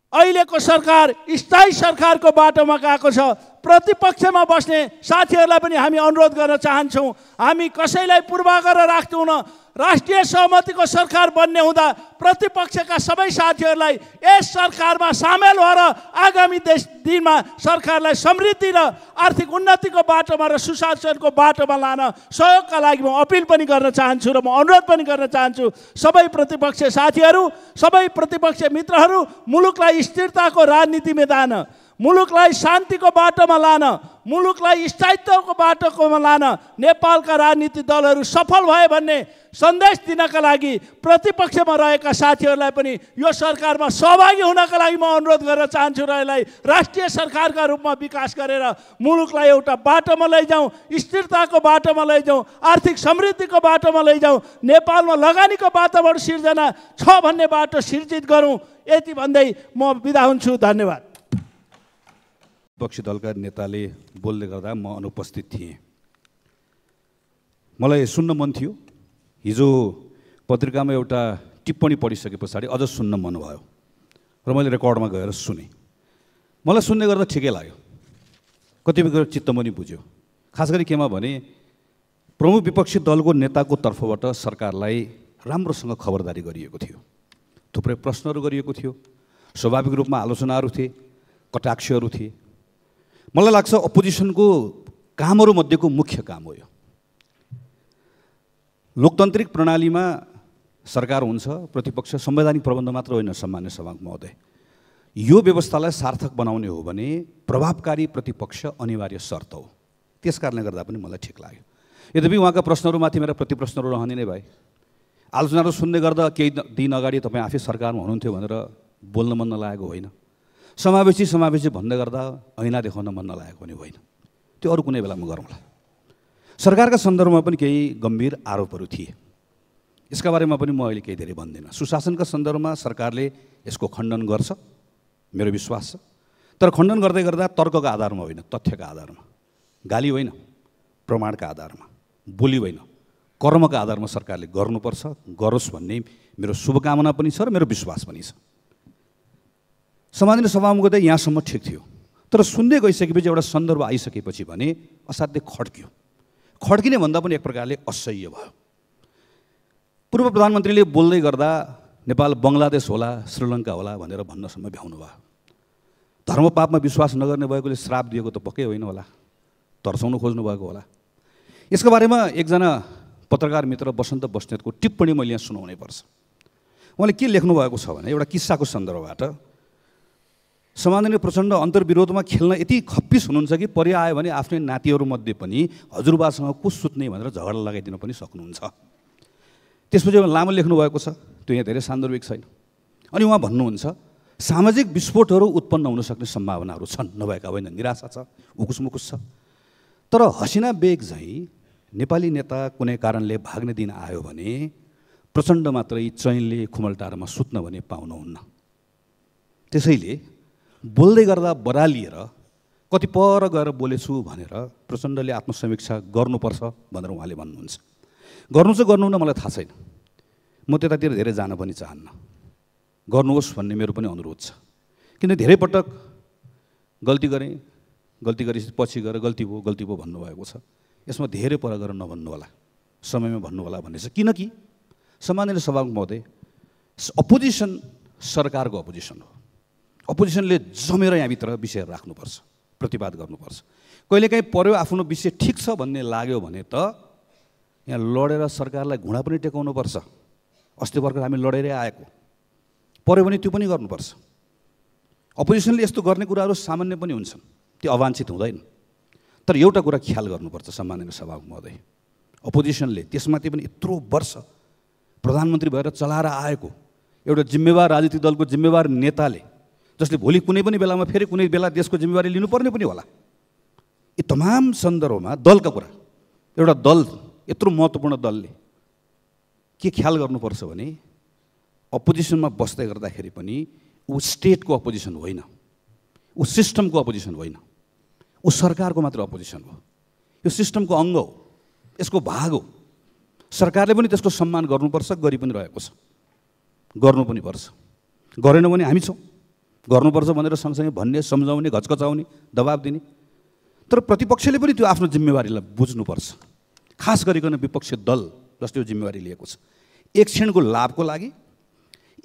Speaker 7: अहिलेको सरकार स्थायी सरकारको बाटोमा गएको छ प्रतिपक्षमा बस्ने साथीहरूलाई पनि हामी अनुरोध गर्न चाहन्छौँ हामी कसैलाई पूर्वाग्रह राख्दैनौँ राष्ट्रिय सहमतिको सरकार बन्ने हुँदा प्रतिपक्षका सबै साथीहरूलाई यस सरकारमा सामेल भएर आगामी देश दिनमा सरकारलाई समृद्धि र आर्थिक उन्नतिको बाटोमा र सुशासनको बाटोमा लान सहयोगका लागि म अपिल पनि गर्न चाहन्छु र म अनुरोध पनि गर्न चाहन्छु सबै प्रतिपक्ष साथीहरू सबै प्रतिपक्ष मित्रहरू मुलुकलाई स्थिरताको राजनीति दान मुलुकलाई शान्तिको बाटोमा लान मुलुकलाई स्थायित्वको बाटोमा लान नेपालका राजनीतिक दलहरू सफल भए भन्ने सन्देश दिनका लागि प्रतिपक्षमा रहेका साथीहरूलाई पनि यो सरकारमा सहभागी हुनका लागि म अनुरोध गर्न चाहन्छु र यसलाई राष्ट्रिय सरकारका रूपमा विकास गरेर मुलुकलाई एउटा बाटोमा लैजाउँ स्थिरताको बाटोमा लैजाउँ आर्थिक समृद्धिको बाटोमा लैजाउँ नेपालमा लगानीको वातावरण सिर्जना छ भन्ने बाटो सिर्जित गरौँ यति भन्दै म बिदा हुन्छु धन्यवाद
Speaker 8: विपक्षी दलका नेताले बोल्दै गर्दा म अनुपस्थित थिएँ मलाई सुन्न मन थियो हिजो पत्रिकामा एउटा टिप्पणी पढिसके पछाडि अझ सुन्न मन भयो र मैले रेकर्डमा गएर सुने मलाई सुन्ने गर्दा ठिकै लाग्यो कतिपय कुरो चित्त पनि बुझ्यो खास गरी केमा भने प्रमुख विपक्षी दलको नेताको तर्फबाट सरकारलाई राम्रोसँग खबरदारी गरिएको थियो थुप्रै प्रश्नहरू गरिएको थियो स्वाभाविक रूपमा आलोचनाहरू थिए कटाक्षहरू थिए मलाई लाग्छ अपोजिसनको कामहरूमध्येको मुख्य काम हो यो लोकतान्त्रिक प्रणालीमा सरकार हुन्छ प्रतिपक्ष संवैधानिक प्रबन्ध मात्र होइन सामान्य सभामुख महोदय यो व्यवस्थालाई सार्थक बनाउने हो भने प्रभावकारी प्रतिपक्ष अनिवार्य शर्त हो त्यस कारणले गर्दा पनि मलाई ठिक लाग्यो यद्यपि उहाँका प्रश्नहरूमाथि मेरा प्रतिप्रश्नहरू रहने नै भए आलोचनाहरू सुन्दै गर्दा केही दिन अगाडि तपाईँ आफै सरकारमा हुनुहुन्थ्यो भनेर बोल्न मन नलागेको होइन समावेशी समावेशी भन्दै गर्दा ऐना देखाउन मन नलागेको पनि होइन त्यो अरू कुनै बेलामा गरौँला सरकारका सन्दर्भमा पनि केही गम्भीर आरोपहरू थिए यसका बारेमा पनि म अहिले केही धेरै भन्दिनँ सुशासनका सन्दर्भमा सरकारले यसको खण्डन गर्छ मेरो विश्वास छ तर खण्डन गर्दै गर्दा तर्कको आधारमा होइन तथ्यका आधारमा गाली होइन प्रमाणका आधारमा बोली होइन कर्मका आधारमा सरकारले गर्नुपर्छ गरोस् भन्ने मेरो शुभकामना पनि छ र मेरो विश्वास पनि छ समाजले सभामा त यहाँसम्म ठिक थियो तर सुन्दै गइसकेपछि एउटा सन्दर्भ आइसकेपछि भने असाध्य खड्क्यो खड्किने भन्दा पनि एक प्रकारले असह्य भयो पूर्व प्रधानमन्त्रीले बोल्दै गर्दा नेपाल बङ्गलादेश होला श्रीलङ्का होला भनेर भन्नसम्म भ्याउनु भयो धर्मपापमा विश्वास नगर्ने भएकोले श्राप दिएको त पक्कै होइन होला तर्साउनु खोज्नु भएको होला यसको बारेमा एकजना पत्रकार मित्र बसन्त बस्नेतको टिप्पणी मैले यहाँ सुनाउनै पर्छ उहाँले के लेख्नु भएको छ भने एउटा किस्साको सन्दर्भबाट समाधानले प्रचण्ड अन्तर्विरोधमा खेल्न यति खप्पिस हुनुहुन्छ कि परि आयो भने आफ्नै नातिहरूमध्ये पनि हजुरबासँग को सुत्ने भनेर झगडा लगाइदिन पनि सक्नुहुन्छ त्यसपछि लामो लेख्नुभएको छ त्यो यहाँ धेरै सान्दर्भिक छैन अनि उहाँ भन्नुहुन्छ सामाजिक विस्फोटहरू उत्पन्न हुन सक्ने सम्भावनाहरू छन् नभएका होइन निराशा छ उकुस मुकुस छ तर हसिना बेग झैँ नेपाली नेता कुनै कारणले भाग्ने दिन आयो भने प्रचण्ड मात्रै चैनले खुमलटारमा सुत्न भने पाउनुहुन्न त्यसैले बोल्दै गर्दा बरालिएर कति पर गएर बोलेछु भनेर प्रचण्डले आत्मसमीक्षा गर्नुपर्छ भनेर उहाँले भन्नुहुन्छ गर्नु चाहिँ गर्नु न मलाई थाहा छैन म त्यतातिर धेरै जान पनि चाहन्न गर्नुहोस् भन्ने मेरो पनि अनुरोध छ किन धेरै पटक गल्ती गरेँ गल्ती गरेपछि पछि गएर गल्ती भयो गल्ती भयो भन्नुभएको छ यसमा धेरै पर गरेर नभन्नु होला समयमा भन्नु होला भन्ने छ किनकि सामान्य सभामुख महोदय अपोजिसन सरकारको अपोजिसन हो अपोजिसनले जमेर यहाँभित्र विषय राख्नुपर्छ प्रतिवाद गर्नुपर्छ कहिलेकाहीँ पऱ्यो आफ्नो विषय ठिक छ भन्ने लाग्यो भने त यहाँ लडेर सरकारलाई घुँडा पनि टेकाउनुपर्छ अस्ति भर्खर हामी लडेरै आएको पऱ्यो भने त्यो पनि गर्नुपर्छ अपोजिसनले यस्तो गर्ने कुराहरू सामान्य पनि हुन्छन् त्यो अवाञ्छित हुँदैन तर एउटा कुरा ख्याल गर्नुपर्छ सम्माननीय सभाको महोदय अपोजिसनले त्यसमाथि पनि यत्रो वर्ष प्रधानमन्त्री भएर चलाएर आएको एउटा जिम्मेवार राजनीतिक दलको जिम्मेवार नेताले जसले भोलि कुनै पनि बेलामा फेरि कुनै बेला देशको जिम्मेवारी लिनुपर्ने पनि होला यी तमाम सन्दर्भमा दलका कुरा एउटा दल यत्रो महत्त्वपूर्ण दलले के ख्याल गर्नुपर्छ भने अपोजिसनमा बस्दै गर्दाखेरि पनि ऊ स्टेटको अपोजिसन होइन ऊ सिस्टमको अपोजिसन होइन ऊ सरकारको मात्र अपोजिसन हो यो सिस्टमको अङ्ग हो यसको भाग हो सरकारले पनि त्यसको सम्मान गर्नुपर्छ गरि पनि रहेको छ गर्नु पनि पर्छ गरेन भने हामी छौँ गर्नुपर्छ भनेर सँगसँगै भन्ने सम्झाउने घचकचाउने दबाब दिने तर प्रतिपक्षले पनि त्यो आफ्नो जिम्मेवारीलाई बुझ्नुपर्छ खास गरिकन विपक्षी दल जसले यो जिम्मेवारी लिएको छ एक क्षणको लाभको लागि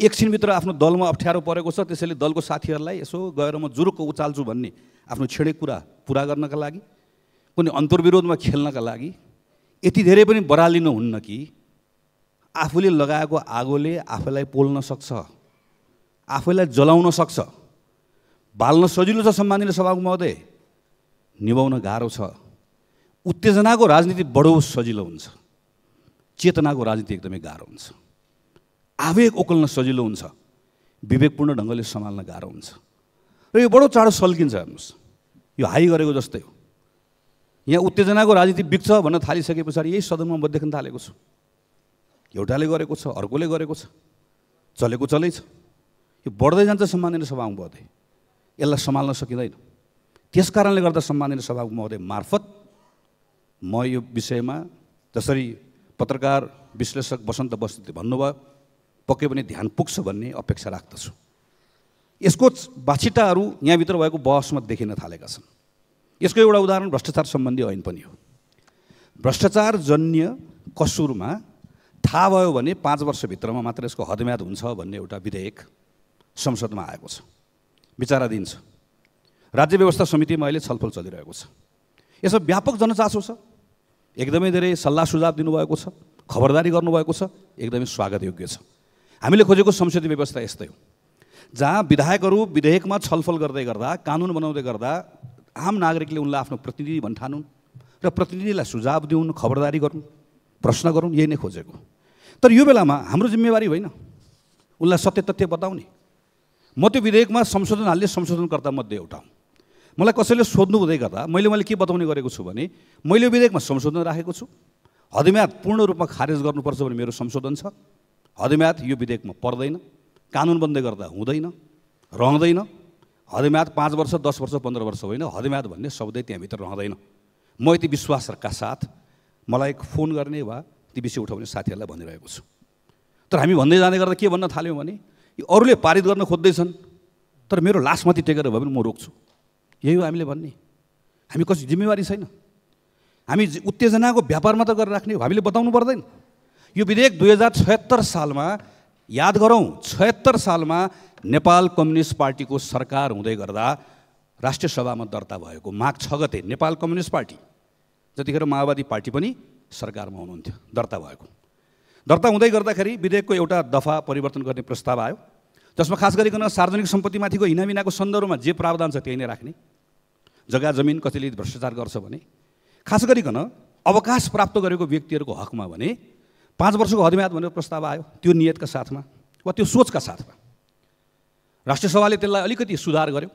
Speaker 8: एक क्षणभित्र आफ्नो दलमा अप्ठ्यारो परेको छ त्यसैले दलको साथीहरूलाई यसो गएर म जुरुक्क उचाल्छु भन्ने आफ्नो छेडे कुरा पुरा गर्नका लागि कुनै अन्तर्विरोधमा खेल्नका लागि यति धेरै पनि बरालिनु हुन्न कि आफूले लगाएको आगोले आफूलाई पोल्न सक्छ आफैलाई जलाउन सक्छ बाल्न सजिलो छ सम्मानित सभाको महोदय निभाउन गाह्रो छ उत्तेजनाको राजनीति बढो सजिलो हुन्छ चेतनाको राजनीति एकदमै गाह्रो हुन्छ आवेग ओकल्न सजिलो हुन्छ विवेकपूर्ण ढङ्गले सम्हाल्न गाह्रो हुन्छ र यो बडो चाँडो सल्किन्छ हेर्नुहोस् यो हाई गरेको जस्तै हो यहाँ उत्तेजनाको राजनीति बिग्छ भन्न थालिसके पछाडि यही सदनमा म देख्न थालेको छु एउटाले गरेको छ अर्कोले गरेको छ चलेको चलै छ यो बढ्दै जान्छ सम्माननीय सभा महोदय यसलाई सम्हाल्न सकिँदैन त्यस कारणले गर्दा सम्माननीय सभा महोदय मार्फत म यो विषयमा जसरी पत्रकार विश्लेषक वसन्त बस्ती भन्नुभयो पक्कै पनि ध्यान पुग्छ भन्ने अपेक्षा राख्दछु यसको बाछिटाहरू यहाँभित्र भएको बहसमा देखिन थालेका छन् यसको एउटा उदाहरण भ्रष्टाचार सम्बन्धी ऐन पनि हो भ्रष्टाचार जन्य कसुरमा थाहा भयो भने पाँच वर्षभित्रमा मात्र यसको हदम्याद हुन्छ भन्ने एउटा विधेयक संसदमा आएको छ विचाराधीन छ राज्य व्यवस्था समितिमा अहिले छलफल चलिरहेको छ यसमा व्यापक जनचासो छ एकदमै धेरै सल्लाह सुझाव दिनुभएको छ खबरदारी गर्नुभएको छ एकदमै स्वागत योग्य छ हामीले खोजेको संसदीय व्यवस्था यस्तै हो जहाँ विधायकहरू विधेयकमा छलफल गर्दै गर्दा कानुन बनाउँदै गर्दा आम नागरिकले उनलाई आफ्नो प्रतिनिधि भन्ठानु र प्रतिनिधिलाई सुझाव दिउन् खबरदारी गर्नु प्रश्न गरौँ यही नै खोजेको तर यो बेलामा हाम्रो जिम्मेवारी होइन उनलाई सत्य तथ्य बताउने म त्यो विधेयकमा संशोधन हाल्ने संशोधनकर्तामध्ये एउटा हुँ मलाई कसैले सोध्नु हुँदै गर्दा मैले मैले के बताउने गरेको छु भने मैले विधेयकमा संशोधन राखेको छु हदम्याद पूर्ण रूपमा खारेज गर्नुपर्छ भने मेरो संशोधन छ हदम्याद यो विधेयकमा पर्दैन कानुन बन्दै गर्दा हुँदैन रहँदैन हदम्याद पाँच वर्ष दस वर्ष पन्ध्र वर्ष होइन हदम्याद भन्ने शब्दै त्यहाँभित्र रहँदैन म यति विश्वासका साथ मलाई फोन गर्ने वा ती विषय उठाउने साथीहरूलाई भनिरहेको छु तर हामी भन्दै जाँदै गर्दा के भन्न थाल्यौँ भने यो अरूले पारित गर्न खोज्दैछन् तर मेरो लासमाथि टेकेर भए पनि म रोक्छु यही हो हामीले भन्ने हामी कसै जिम्मेवारी छैन हामी उत्तेजनाको व्यापार मात्र गरेर राख्ने हामीले बताउनु पर्दैन यो विधेयक दुई हजार छयत्तर सालमा याद गरौँ छयत्तर सालमा नेपाल कम्युनिस्ट पार्टीको सरकार हुँदै गर्दा राष्ट्रिय सभामा दर्ता भएको माघ छ गते नेपाल कम्युनिस्ट पार्टी जतिखेर माओवादी पार्टी पनि सरकारमा हुनुहुन्थ्यो दर्ता भएको दर्ता हुँदै गर्दाखेरि विधेयकको एउटा दफा परिवर्तन गर्ने प्रस्ताव आयो जसमा खास गरिकन सार्वजनिक सम्पत्तिमाथिको हिनामिनाको सन्दर्भमा जे प्रावधान छ त्यही नै राख्ने जग्गा जमिन कतिले भ्रष्टाचार गर्छ भने खास गरिकन अवकाश प्राप्त गरेको व्यक्तिहरूको हकमा भने पाँच वर्षको हदम्याद भनेर प्रस्ताव आयो त्यो नियतका साथमा वा त्यो सोचका साथमा राष्ट्रिय त्यसलाई अलिकति सुधार गर्यो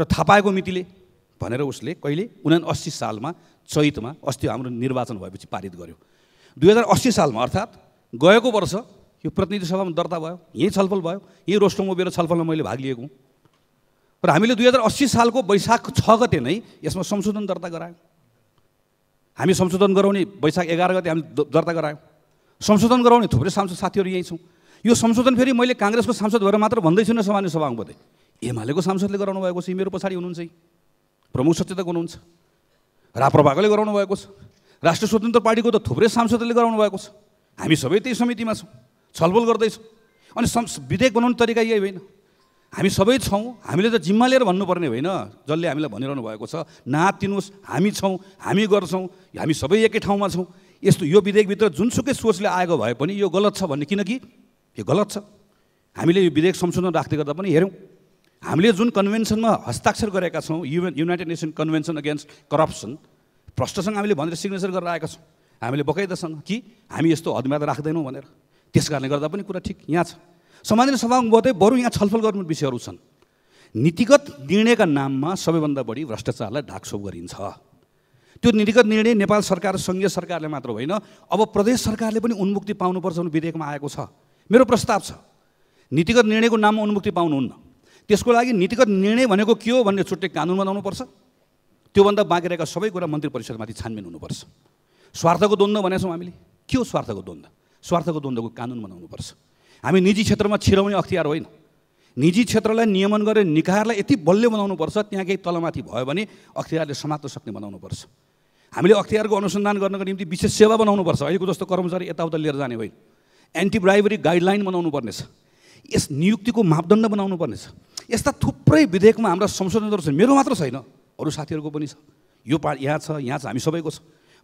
Speaker 8: र थाहा पाएको मितिले भनेर उसले कहिले उना अस्सी सालमा चैतमा अस्ति हाम्रो निर्वाचन भएपछि पारित गर्यो दुई हजार अस्सी सालमा अर्थात् गएको वर्ष यो प्रतिनिधि सभामा दर्ता भयो यहीँ छलफल भयो यहीँ रोस्टोमा गएर छलफलमा मैले भाग लिएको र हामीले दुई हजार अस्सी सालको वैशाख छ गते नै यसमा संशोधन दर्ता गरायौँ हामी संशोधन गराउने वैशाख एघार गते हामी दर्ता गरायौँ संशोधन गराउने थुप्रै सांसद साथीहरू यहीँ छौँ यो संशोधन फेरि मैले काङ्ग्रेसको सांसद भएर मात्र भन्दै छुइनँ सामान्य सभामा सभामुपति एमालेको सांसदले गराउनु भएको छ मेरो पछाडि हुनुहुन्छ प्रमुख सचेतक हुनुहुन्छ राप्रभाकोले गराउनु भएको छ राष्ट्रिय स्वतन्त्र पार्टीको त थुप्रै सांसदले गराउनु भएको छ हामी सबै त्यही समितिमा छौँ छलफल गर्दैछौँ अनि सं विधेयक बनाउने तरिका यही होइन हामी सबै छौँ हामीले त जिम्मा लिएर भन्नुपर्ने होइन जसले हामीलाई भनिरहनु भएको छ नातिनुहोस् हामी छौँ हामी गर्छौँ हामी सबै एकै ठाउँमा छौँ यस्तो यो विधेयकभित्र जुनसुकै सोचले आएको भए पनि यो गलत छ भन्ने किनकि यो गलत छ हामीले यो विधेयक संशोधन राख्दै गर्दा पनि हेऱ्यौँ हामीले जुन कन्भेन्सनमा हस्ताक्षर गरेका छौँ UN united nation convention against corruption भ्रष्टसँग हामीले भनेर सिग्नेचर गरेर आएका छौँ हामीले बकैदासँग कि हामी यस्तो हदमा त राख्दैनौँ भनेर त्यस कारणले गर्दा पनि कुरा ठिक यहाँ छ समाधान सभामा गर्दै बरु यहाँ छलफल गर्नु विषयहरू छन् नीतिगत निर्णयका नाममा सबैभन्दा बढी भ्रष्टाचारलाई ढाकछोप गरिन्छ त्यो नीतिगत निर्णय नेपाल सरकार सङ्घीय सरकारले मात्र होइन अब प्रदेश सरकारले पनि उन्मुक्ति पाउनुपर्छ भन्ने विधेयकमा आएको छ मेरो प्रस्ताव छ नीतिगत निर्णयको नाममा उन्मुक्ति पाउनुहुन्न त्यसको लागि नीतिगत निर्णय भनेको के हो भन्ने छुट्टै कानुन बनाउनुपर्छ त्योभन्दा बाँकी रहेका सबै कुरा मन्त्री परिषदमाथि छानबिन हुनुपर्छ स्वार्थको द्वन्द्व भनेको छौँ हामीले के हो स्वार्थको द्वन्द्व स्वार्थको द्वन्द्वको कानुन बनाउनुपर्छ हामी निजी क्षेत्रमा छिराउने अख्तियार होइन निजी क्षेत्रलाई नियमन गरेर निकायलाई यति बलियो बनाउनुपर्छ त्यहाँ केही तलमाथि भयो भने अख्तियारले समात्न सक्ने बनाउनुपर्छ हामीले अख्तियारको अनुसन्धान गर्नको निम्ति विशेष सेवा बनाउनुपर्छ अहिलेको जस्तो कर्मचारी यताउता लिएर जाने होइन एन्टी ब्राइबरी गाइडलाइन बनाउनु पर्नेछ यस नियुक्तिको मापदण्ड बनाउनु पर्नेछ यस्ता थुप्रै विधेयकमा हाम्रा संशोधनहरू छन् मेरो मात्र छैन अरू साथीहरूको पनि छ यो पा यहाँ छ यहाँ छ हामी सबैको छ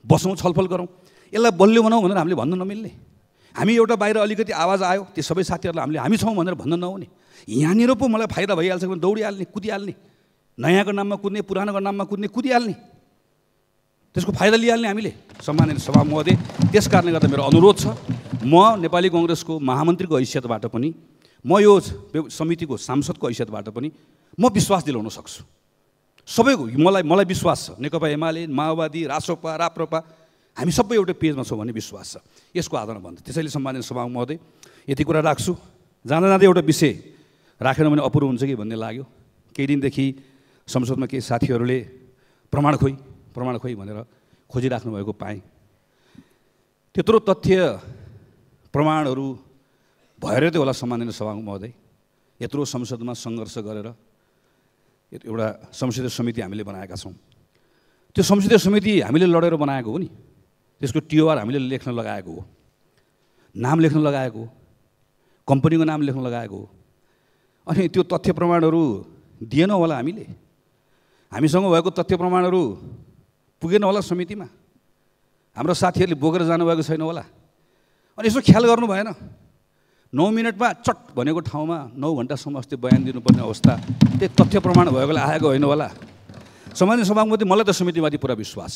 Speaker 8: बसौँ छलफल गरौँ यसलाई बलियो बनाऊ भनेर हामीले भन्न नमिल्ने हामी एउटा बाहिर अलिकति आवाज आयो त्यो सबै साथीहरूलाई हामीले हामी छौँ भनेर भन्न नहुने यहाँनिर पो मलाई फाइदा भइहाल्छ भने दौडिहाल्ने कुदिहाल्ने नयाँको नाममा कुद्ने पुरानोको नाममा कुद्ने कुदिहाल्ने त्यसको फाइदा लिइहाल्ने हामीले सम्मानित सभा महोदय त्यस कारणले गर्दा मेरो अनुरोध छ म नेपाली कङ्ग्रेसको महामन्त्रीको हैसियतबाट पनि म यो समितिको सांसदको हैसियतबाट पनि म विश्वास दिलाउन सक्छु सबैको मलाई मलाई विश्वास छ नेकपा एमाले माओवादी रासोपा राप्रोपा हामी सबै एउटै पेजमा छौँ भन्ने विश्वास छ यसको आधारमा भन्दा त्यसैले सम्मानित सभा महोदय यति कुरा राख्छु जाँदा जाँदै एउटा विषय राखेन भने अपुरो हुन्छ कि भन्ने लाग्यो केही दिनदेखि संसदमा केही साथीहरूले प्रमाण खोइ प्रमाण खोइ भनेर खोजिराख्नु भएको पाएँ त्यत्रो तथ्य प्रमाणहरू भएरै त होला सम्मानित सभा महोदय यत्रो संसदमा सङ्घर्ष गरेर एउटा संसदीय समिति हामीले बनाएका छौँ त्यो संसदीय समिति हामीले लडेर बनाएको हो नि त्यसको टिओआर हामीले लेख्न लगाएको हो नाम लेख्न लगाएको हो कम्पनीको नाम लेख्न लगाएको हो अनि त्यो तथ्य प्रमाणहरू दिएन होला हामीले हामीसँग भएको तथ्य प्रमाणहरू पुगेन होला समितिमा हाम्रो साथीहरूले बोकेर जानुभएको छैन होला अनि यसो ख्याल गर्नु भएन नौ मिनटमा चट भनेको ठाउँमा नौ घन्टासम्म अस्ति बयान दिनुपर्ने अवस्था त्यही तथ्य प्रमाण भएकोले आएको होइन होला सामान्य सभामुति मलाई त समितिमाथि पुरा विश्वास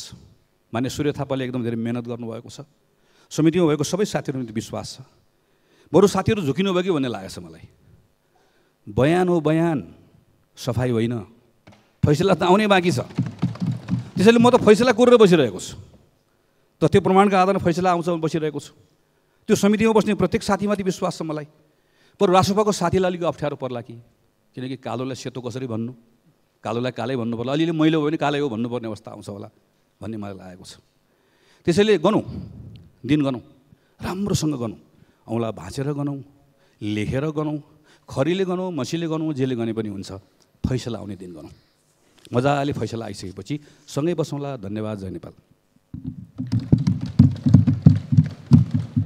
Speaker 8: मान्य सूर्य थापाले एकदम धेरै मिहिनेत गर्नुभएको छ समितिमा भएको सबै साथीहरूमाथि विश्वास छ बरु साथीहरू झुकिनु भयो कि भन्ने लागेको छ मलाई बयान हो बयान सफाइ होइन फैसला त आउनै बाँकी छ त्यसैले म त फैसला कुरेर बसिरहेको छु तथ्य प्रमाणका आधारमा फैसला आउँछ बसिरहेको छु त्यो समितिमा बस्ने प्रत्येक साथीमाथि विश्वास छ मलाई पर रासोपाको साथीलाई अलिक अप्ठ्यारो पर्ला कि किनकि कालोलाई सेतो कसरी भन्नु कालोलाई कालै भन्नु पर्ला अलिअलि मैलो भयो भने कालै हो भन्नुपर्ने अवस्था आउँछ होला भन्ने मलाई लागेको छ त्यसैले गनौँ दिन गनौँ राम्रोसँग गनौँ औँला भाँचेर गनौँ लेखेर गनौँ खरीले गनौँ मसीले गनौँ जेले गने पनि हुन्छ फैसला आउने दिन गनौँ मजाले फैसला आइसकेपछि सँगै बसौँला धन्यवाद जय नेपाल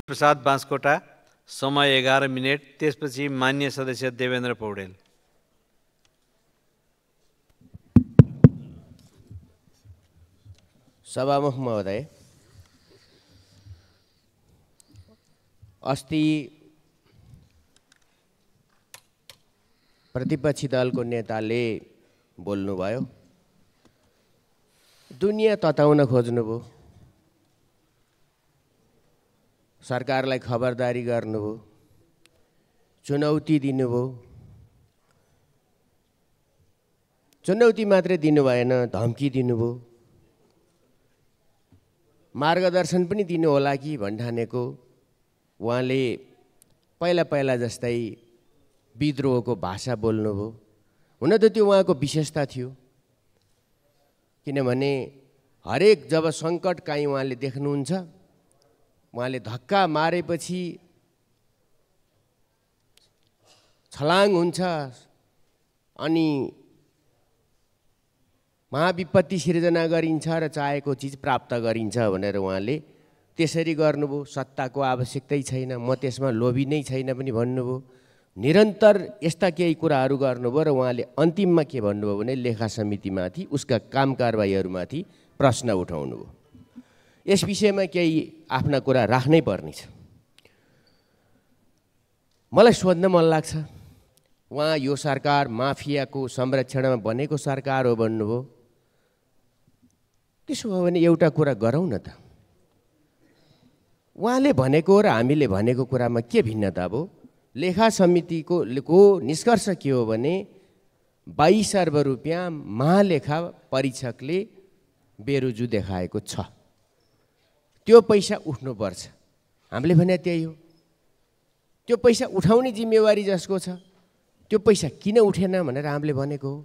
Speaker 1: प्रसाद बाँसकोटा समय एघार मिनट त्यसपछि मान्य सदस्य देवेन्द्र पौडेल
Speaker 9: सभामुख महोदय अस्ति प्रतिपक्षी दलको नेताले बोल्नुभयो दुनियाँ तताउन खोज्नुभयो सरकारलाई खबरदारी गर्नुभयो चुनौती दिनुभयो चुनौती मात्रै दिनु भएन धम्की दिनुभयो मार्गदर्शन पनि दिनु होला कि भन्ठानेको उहाँले पहिला पहिला जस्तै विद्रोहको भाषा बोल्नुभयो हुन त त्यो उहाँको विशेषता थियो किनभने हरेक जब सङ्कट काहीँ उहाँले देख्नुहुन्छ उहाँले धक्का मारेपछि छलाङ हुन्छ अनि महाविपत्ति सिर्जना गरिन्छ र चाहेको चिज प्राप्त गरिन्छ भनेर उहाँले त्यसरी गर्नुभयो सत्ताको आवश्यकतै छैन म त्यसमा लोभी नै छैन पनि भन्नुभयो निरन्तर यस्ता केही कुराहरू गर्नुभयो र उहाँले अन्तिममा के भन्नुभयो भने लेखा समितिमाथि उसका काम कारवाहीहरूमाथि प्रश्न उठाउनुभयो यस विषयमा केही आफ्ना कुरा राख्नै पर्नेछ मलाई सोध्न मन लाग्छ उहाँ यो सरकार माफियाको संरक्षणमा बनेको सरकार हो भन्नुभयो त्यसो भयो भने एउटा कुरा गरौँ न त उहाँले भनेको र हामीले भनेको कुरामा के भिन्नता भयो लेखा समितिको को निष्कर्ष के हो भने बाइस अर्ब रुपियाँ महालेखा परीक्षकले बेरुजु देखाएको छ त्यो पैसा उठ्नुपर्छ हामीले भने त्यही हो त्यो पैसा उठाउने जिम्मेवारी जसको छ त्यो पैसा किन उठेन भनेर हामीले भनेको हो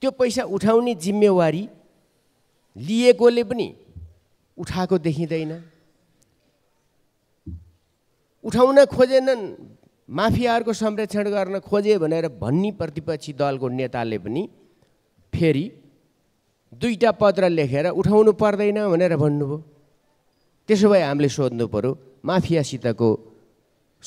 Speaker 9: त्यो पैसा उठाउने जिम्मेवारी लिएकोले पनि उठाएको देखिँदैन उठाउन खोजेनन् माफियाहरूको संरक्षण गर्न खोजे भनेर भन्ने प्रतिपक्षी दलको नेताले पनि फेरि दुईवटा पत्र लेखेर उठाउनु पर्दैन भनेर भन्नुभयो त्यसो भए हामीले सोध्नु पऱ्यो माफियासितको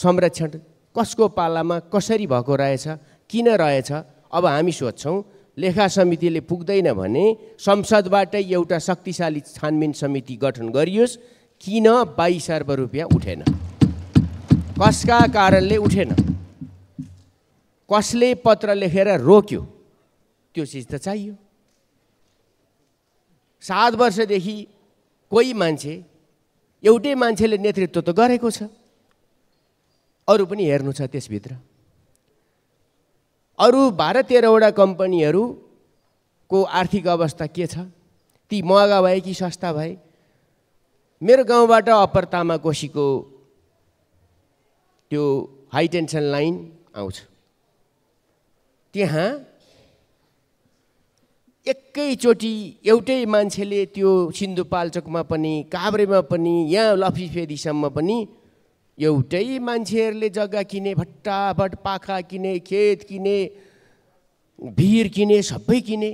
Speaker 9: संरक्षण कसको पालामा कसरी भएको रहेछ किन रहेछ अब हामी सोध्छौँ लेखा समितिले पुग्दैन भने संसदबाटै एउटा शक्तिशाली छानबिन समिति गठन गरियोस् किन बाइस अर्ब रुपियाँ उठेन कसका कारणले उठेन कसले पत्र लेखेर रोक्यो त्यो चिज त चाहियो सात वर्षदेखि कोही मान्छे एउटै मान्छेले नेतृत्व त गरेको छ अरू पनि हेर्नु छ त्यसभित्र अरू बाह्र तेह्रवटा कम्पनीहरूको आर्थिक अवस्था के छ ती महँगा भए कि सस्ता भए मेरो गाउँबाट अप्पर तामाकोसीको त्यो हाई टेन्सन लाइन आउँछ त्यहाँ एकैचोटि एउटै मान्छेले त्यो सिन्धुपाल्चोकमा पनि काभ्रेमा पनि यहाँ लफी फेदीसम्म पनि एउटै मान्छेहरूले जग्गा किने भट्टाभट पाखा किने खेत किने भिर किने सबै किने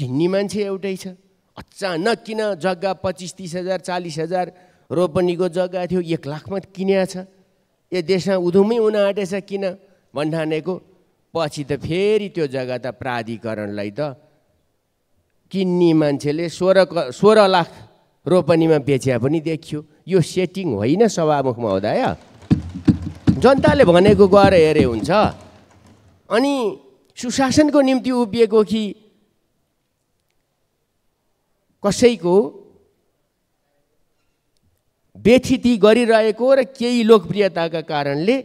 Speaker 9: किन्ने मान्छे एउटै छ अचानक किन जग्गा पच्चिस तिस हजार चालिस हजार रोपनीको जग्गा थियो एक लाखमा किन्या छ यो देशमा उधुमै हुन आँटेछ किन भन्ठानेको पछि त फेरि त्यो जग्गा त प्राधिकरणलाई त किन्ने मान्छेले सोह्र क सोह्र लाख रोपनीमा बेच्या पनि देखियो यो सेटिङ होइन सभामुखमा महोदय जनताले भनेको गएर हेरे हुन्छ अनि सुशासनको निम्ति उभिएको कि कसैको बेथिती गरिरहेको र केही लोकप्रियताका कारणले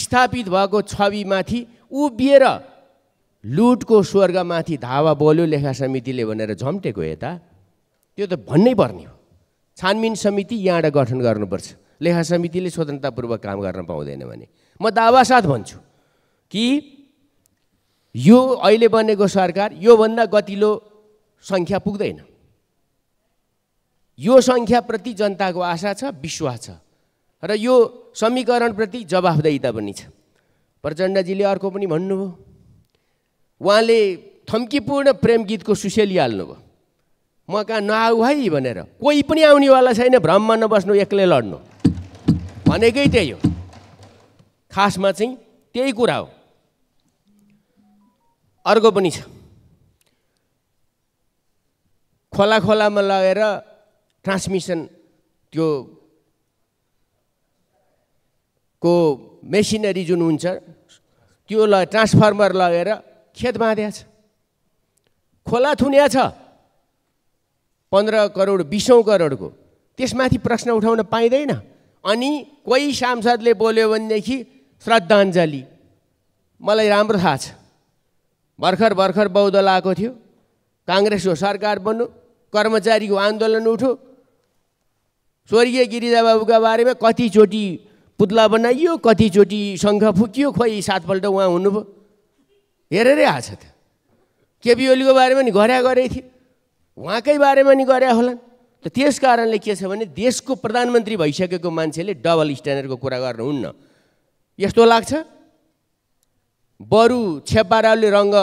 Speaker 9: स्थापित भएको छविमाथि उभिएर लुटको स्वर्गमाथि धावा बोल्यो लेखा समितिले भनेर झम्टेको यता त्यो त भन्नै पर्ने हो छानबिन समिति यहाँबाट गठन गर्नुपर्छ लेखा समितिले स्वतन्त्रतापूर्वक काम गर्न पाउँदैन भने म दावा साथ भन्छु कि यो अहिले बनेको सरकार योभन्दा गतिलो सङ्ख्या पुग्दैन यो सङ्ख्याप्रति जनताको आशा छ विश्वास छ र यो समीकरणप्रति जवाफदायिता पनि छ प्रचण्डजीले अर्को पनि भन्नुभयो उहाँले थम्कीपूर्ण प्रेम गीतको सुसेली हाल्नुभयो म कहाँ नआऊ है भनेर कोही पनि आउनेवाला छैन भ्रममा नबस्नु एक्लै लड्नु भनेकै त्यही हो खासमा चाहिँ त्यही कुरा हो अर्को पनि छ खोला खोलामा लगेर ट्रान्समिसन त्यो को मेसिनरी जुन हुन्छ त्यो ल ट्रान्सफर्मर लगेर खेत बाँध्या छ खोला थुन्या छ पन्ध्र करोड बिसौँ करोडको त्यसमाथि प्रश्न उठाउन पाइँदैन अनि कोही सांसदले बोल्यो भनेदेखि श्रद्धाञ्जली मलाई राम्रो थाहा छ भर्खर भर्खर बौद्धल आएको थियो काङ्ग्रेसको सरकार बन्नु कर्मचारीको आन्दोलन उठो स्वर्गीय गिरिजाबाबुका बारेमा कतिचोटि पुतला बनाइयो कतिचोटि शङ्ख फुकियो खोइ सातपल्ट उहाँ हुनुभयो हेरेरै आएको छ त्यो केपी ओलीको बारेमा नि गरे गरे थिए उहाँकै बारेमा नि गरे होला त त्यस कारणले के छ भने देशको प्रधानमन्त्री भइसकेको मान्छेले डबल स्ट्यान्डर्डको कुरा गर्नुहुन्न यस्तो लाग्छ बरु छेपाराले रङ्ग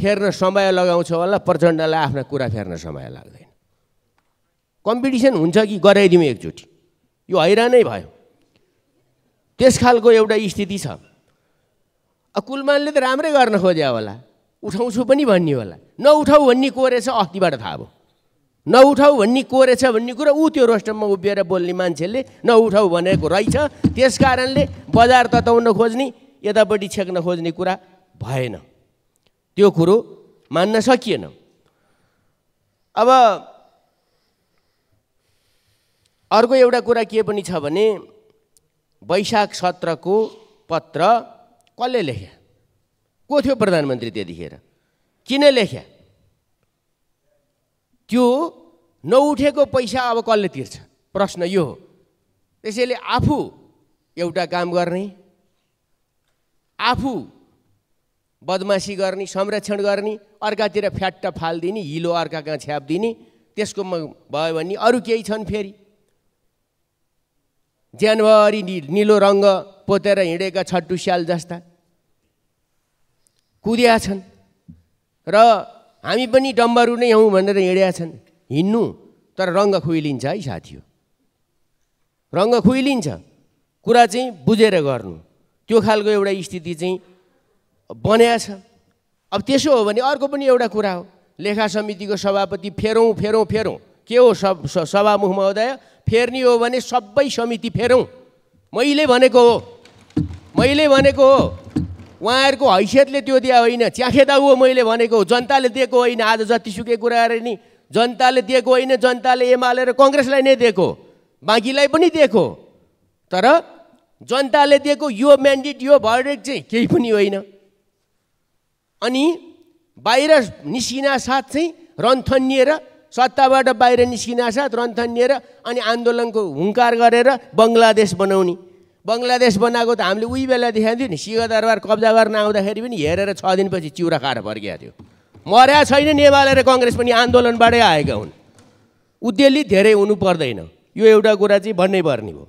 Speaker 9: फेर्न समय लगाउँछ होला प्रचण्डलाई आफ्ना कुरा फेर्न समय लाग्दैन कम्पिटिसन हुन्छ कि गराइदिउँ एकचोटि यो हैरानै भयो त्यस खालको एउटा स्थिति छ कुलमानले त राम्रै गर्न खोज्यो होला उठाउँछु पनि भन्ने होला नउठाऊ भन्ने को रहेछ अस्तिबाट थाहा भयो नउठाऊ भन्ने को रहेछ भन्ने कुरो ऊ त्यो रोस्टममा उभिएर बोल्ने मान्छेले नउठाऊ भनेको रहेछ त्यस कारणले बजार तताउन खोज्ने यतापट्टि छेक्न खोज्ने कुरा भएन त्यो कुरो मान्न सकिएन अब अर्को एउटा कुरा के पनि छ भने वैशाख सत्रको पत्र कसले लेखे को थियो प्रधानमन्त्री त्यतिखेर किन लेखे त्यो नउठेको पैसा अब कसले तिर्छ प्रश्न यो हो त्यसैले आफू एउटा काम गर्ने आफू बदमासी गर्ने संरक्षण गर्ने अर्कातिर फ्याट्ट फालिदिने हिलो अर्का कहाँ छ्यापिदिने त्यसको भयो भने अरू केही छन् फेरि ज्यानवरी नि निलो रङ्ग पोतेर हिँडेका छट्टु स्याल जस्ता कुद्या छन् र हामी पनि डम्बरु नै हौँ भनेर हिँडेका छन् हिँड्नु तर रङ्ग खुइलिन्छ है साथी हो रङ्ग खुइलिन्छ कुरा चाहिँ बुझेर गर्नु त्यो खालको एउटा स्थिति चाहिँ बनाएको छ अब त्यसो हो भने अर्को पनि एउटा कुरा हो लेखा समितिको सभापति फेरौँ फेरौँ फेरौँ के हो सब सभामुख महोदय फेर्ने हो भने सबै समिति फेरौँ मैले भनेको हो मैले भनेको हो उहाँहरूको हैसियतले त्यो दिए होइन च्याखेदा हो मैले भनेको हो जनताले दिएको होइन आज जतिसुकै कुरा अरे नि जनताले दिएको होइन जनताले एमाले र कङ्ग्रेसलाई नै दिएको बाँकीलाई पनि दिएको तर जनताले दिएको यो म्यान्डेट यो भर्डेट चाहिँ केही पनि होइन अनि बाहिर निस्किना साथ चाहिँ रन्थनिएर सत्ताबाट बाहिर निस्किनासाथ रन्थनिएर अनि आन्दोलनको हुङ्कार गरेर बङ्गलादेश बनाउने बङ्गलादेश बनाएको त हामीले उही बेला देखाएको थियौँ नि दरबार कब्जा गर्न आउँदाखेरि पनि हेरेर छ दिनपछि चिउरा खाएर फर्किएको थियो मर्या छैन नेपाल र कङ्ग्रेस पनि आन्दोलनबाटै आएका हुन् उद्यली धेरै हुनु पर्दैन यो एउटा कुरा चाहिँ भन्नै पर्ने हो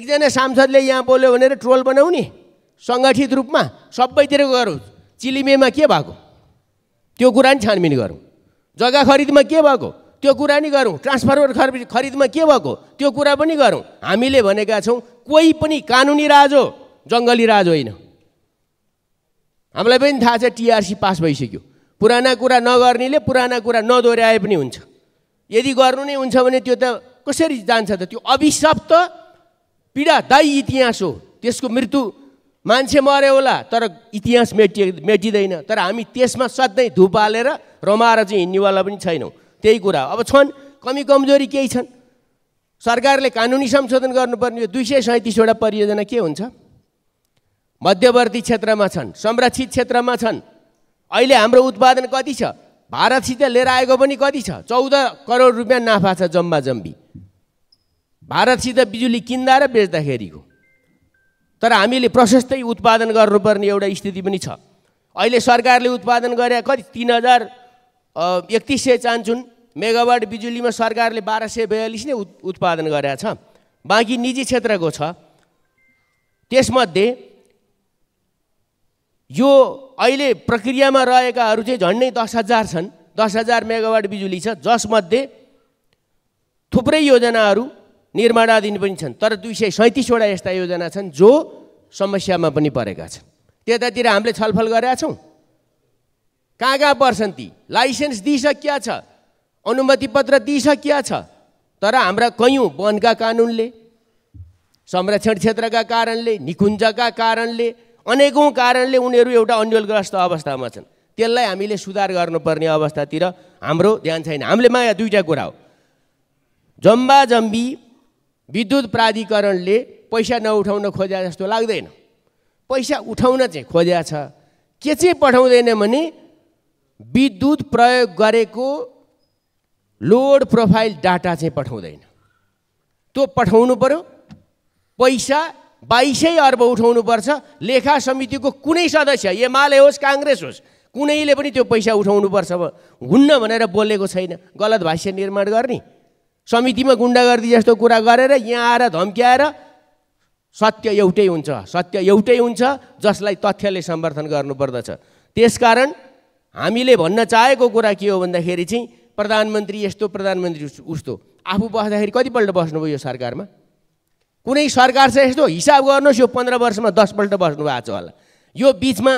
Speaker 9: एकजना सांसदले यहाँ बोल्यो भनेर ट्रोल बनाउने सङ्गठित रूपमा सबैतिर गरौँ चिलिमेमा के भएको त्यो कुरा नि छानबिन गरौँ जग्गा खरिदमा के भएको त्यो कुरा नि गरौँ ट्रान्सफर्मर खर खरिदमा के भएको त्यो कुरा पनि गरौँ हामीले भनेका छौँ कोही पनि कानुनी राज हो जङ्गली राज होइन हामीलाई पनि थाहा छ टिआरसी पास भइसक्यो पुराना कुरा नगर्नेले पुराना कुरा नदोहोऱ्याए पनि हुन्छ यदि गर्नु नै हुन्छ भने त्यो त कसरी जान्छ त त्यो अभिशप्त पीडादायी इतिहास हो त्यसको मृत्यु मान्छे मऱ्यो होला तर इतिहास मेटि मेटिँदैन तर हामी त्यसमा सधैँ धुप हालेर रमाएर चाहिँ हिँड्नेवाला पनि छैनौँ त्यही कुरा अब छन् कमी कमजोरी केही छन् सरकारले कानुनी संशोधन गर्नुपर्ने यो दुई सय सैँतिसवटा परियोजना के हुन्छ मध्यवर्ती क्षेत्रमा छन् संरक्षित क्षेत्रमा छन् अहिले हाम्रो उत्पादन कति छ भारतसित लिएर आएको पनि कति छ चौध करोड रुपियाँ नाफा छ जम्बा जम्बी भारतसित बिजुली किन्दा र बेच्दाखेरिको तर हामीले प्रशस्तै उत्पादन गर्नुपर्ने एउटा स्थिति पनि छ अहिले सरकारले उत्पादन गरे कति तिन हजार एकतिस सय चान्चुन मेगावाट बिजुलीमा सरकारले बाह्र सय बयालिस नै उत्पादन गरेका छ बाँकी निजी क्षेत्रको छ त्यसमध्ये यो अहिले प्रक्रियामा रहेकाहरू चाहिँ झन्डै दस हजार छन् दस हजार मेगावाट बिजुली छ जसमध्ये थुप्रै योजनाहरू निर्माणाधीन पनि छन् तर दुई सय सैँतिसवटा यस्ता योजना छन् जो समस्यामा पनि परेका छन् त्यतातिर हामीले छलफल गरेका छौँ कहाँ कहाँ पर्छन् ती लाइसेन्स दिइसकिया छ अनुमति पत्र दिइसकिया छ तर हाम्रा कैयौँ वनका कानुनले संरक्षण क्षेत्रका कारणले निकुञ्जका कारणले अनेकौँ कारणले उनीहरू एउटा अन्यलग्रस्त अवस्थामा छन् त्यसलाई हामीले सुधार गर्नुपर्ने अवस्थातिर हाम्रो ध्यान छैन हामीले माया दुईवटा कुरा हो जम्बा जम्बी विद्युत प्राधिकरणले पैसा नउठाउन खोज्या जस्तो लाग्दैन पैसा उठाउन चाहिँ खोज्या छ के चाहिँ पठाउँदैन भने विद्युत प्रयोग गरेको लोड प्रोफाइल डाटा चाहिँ पठाउँदैन त्यो पठाउनु पऱ्यो पैसा बाइसै अर्ब उठाउनुपर्छ लेखा समितिको कुनै सदस्य एमाले होस् काङ्ग्रेस होस् कुनैले पनि त्यो पैसा उठाउनुपर्छ हुन्न भनेर बोलेको छैन गलत भाष्य निर्माण गर्ने समितिमा गुन्डागर्दी जस्तो कुरा गरेर यहाँ आएर धम्क्याएर सत्य एउटै हुन्छ सत्य एउटै हुन्छ जसलाई तथ्यले समर्थन गर्नुपर्दछ त्यसकारण हामीले भन्न चाहेको कुरा के हो भन्दाखेरि चाहिँ प्रधानमन्त्री यस्तो प्रधानमन्त्री उस्तो आफू बस्दाखेरि कतिपल्ट बस्नुभयो यो सरकारमा कुनै सरकार चाहिँ यस्तो हिसाब गर्नुहोस् यो पन्ध्र वर्षमा दसपल्ट बस्नु भएको छ होला यो बिचमा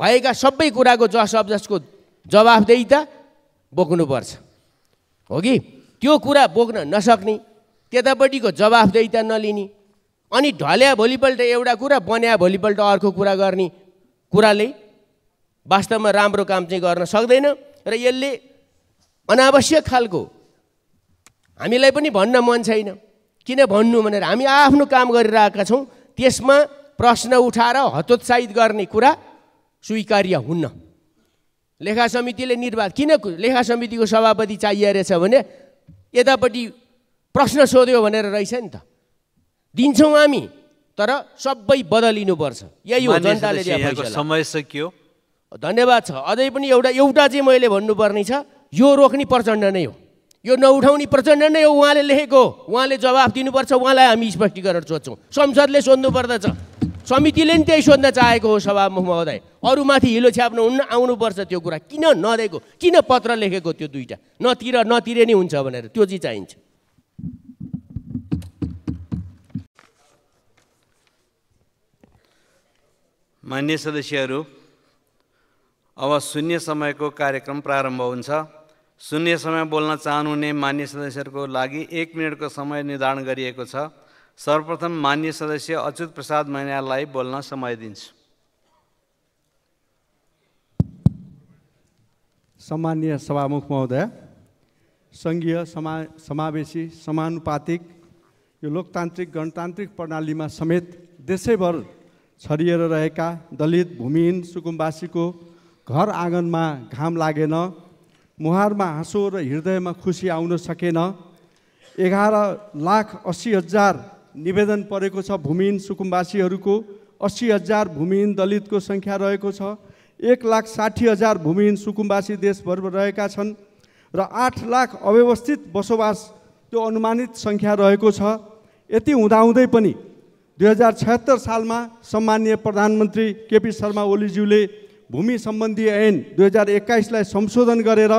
Speaker 9: भएका सबै कुराको जस जसको जवाबदेही त बोक्नुपर्छ हो कि त्यो कुरा बोक्न नसक्ने त्यतापट्टिको जवाफदेता नलिने अनि ढल्या भोलिपल्ट एउटा कुरा बन्या भोलिपल्ट अर्को कुरा गर्ने कुराले वास्तवमा राम्रो काम चाहिँ गर्न सक्दैन र यसले अनावश्यक खालको हामीलाई पनि भन्न मन छैन किन भन्नु भनेर हामी आफ्नो काम गरिरहेका छौँ त्यसमा प्रश्न उठाएर हतोत्साहित गर्ने कुरा स्वीकार्य हुन्न लेखा समितिले निर्वाचन किन लेखा समितिको सभापति चाहिए रहेछ भने यतापट्टि प्रश्न सोध्यो भनेर रहेछ नि त दिन्छौँ हामी तर सबै बदलिनुपर्छ यही हो जनताले समय सकियो धन्यवाद छ अझै पनि एउटा एउटा चाहिँ मैले भन्नुपर्ने छ यो रोक्ने प्रचण्ड नै हो यो नउठाउने प्रचण्ड नै हो उहाँले लेखेको उहाँले जवाफ दिनुपर्छ उहाँलाई हामी स्पष्टीकरण सोध्छौँ संसदले सोध्नु पर्दछ समितिले नि त्यही सोध्न चाहेको हो सभामुख महोदय अरूमाथि हिलो छ्याप्नु हुन्न आउनुपर्छ त्यो कुरा किन नदिएको किन पत्र लेखेको त्यो दुइटा नतिर नतिरे नै हुन्छ भनेर त्यो चाहिँ चाहिन्छ
Speaker 1: मान्य सदस्यहरू अब शून्य समयको कार्यक्रम प्रारम्भ हुन्छ शून्य समय बोल्न चाहनुहुने मान्य सदस्यहरूको लागि एक मिनटको समय निर्धारण गरिएको छ सर्वप्रथम मान्य सदस्य अच्युत प्रसाद मैनाललाई बोल्न समय दिन्छु
Speaker 10: सामान्य सभामुख महोदय सङ्घीय समा समावेशी समानुपातिक यो लोकतान्त्रिक गणतान्त्रिक प्रणालीमा समेत देशैभर छरिएर रहेका दलित भूमिहीन सुकुम्बासीको घर आँगनमा घाम लागेन मुहारमा हाँसो र हृदयमा खुसी आउन सकेन एघार लाख अस्सी हजार निवेदन परेको छ भूमिहीन सुकुम्बासीहरूको अस्सी हजार भूमिहीन दलितको सङ्ख्या रहेको छ एक लाख साठी हजार भूमिहीन सुकुम्बासी देशभर रहेका छन् र आठ लाख अव्यवस्थित बसोबास त्यो अनुमानित सङ्ख्या रहेको छ यति हुँदाहुँदै पनि दुई हजार छत्तर सालमा सम्मान्य प्रधानमन्त्री केपी शर्मा ओलीज्यूले भूमि सम्बन्धी ऐन दुई हजार एक्काइसलाई संशोधन गरेर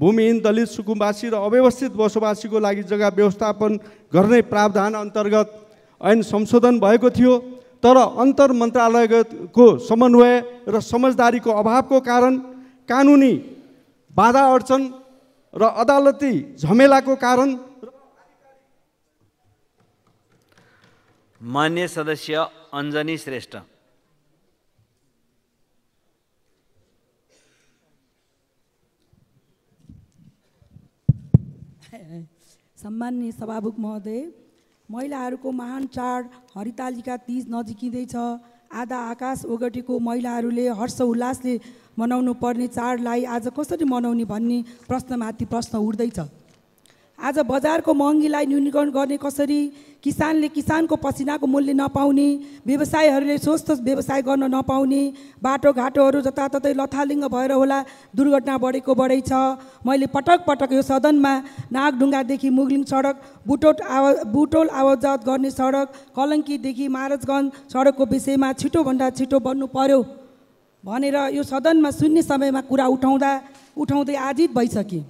Speaker 10: भूमिहीन दलित सुकुम्बासी र अव्यवस्थित बसोबासीको लागि जग्गा व्यवस्थापन गर्ने प्रावधान अन्तर्गत ऐन संशोधन भएको थियो तर अन्तर मन्त्रालयको समन्वय र समझदारीको अभावको कारण कानुनी बाधा अडचन र अदालती झमेलाको कारण
Speaker 1: मान्य सदस्य अञ्जनी श्रेष्ठ
Speaker 11: सम्मान्य सभामुख महोदय महिलाहरूको महान चाड हरितालिका तिज नजिकिँदैछ आधा आकाश ओगटेको महिलाहरूले हर्ष उल्लासले मनाउनु पर्ने चाडलाई आज कसरी मनाउने भन्ने प्रश्नमाथि प्रश्न उठ्दैछ आज बजारको महँगीलाई न्यूनीकरण गर्ने कसरी किसानले किसानको पसिनाको मूल्य नपाउने व्यवसायहरूले स्वस्थ व्यवसाय गर्न नपाउने बाटोघाटोहरू जताततै लथालिङ्ग भएर होला दुर्घटना बढेको बढै छ मैले पटक पटक यो सदनमा नागढुङ्गादेखि मुगलिङ सडक बुटोट आवा बुटोल आवाजात गर्ने सडक कलङ्कीदेखि महाराजगञ्ज सडकको विषयमा छिटोभन्दा छिटो बन्नु पर्यो भनेर यो सदनमा सुन्ने समयमा कुरा उठाउँदा उठाउँदै आजित भइसकेँ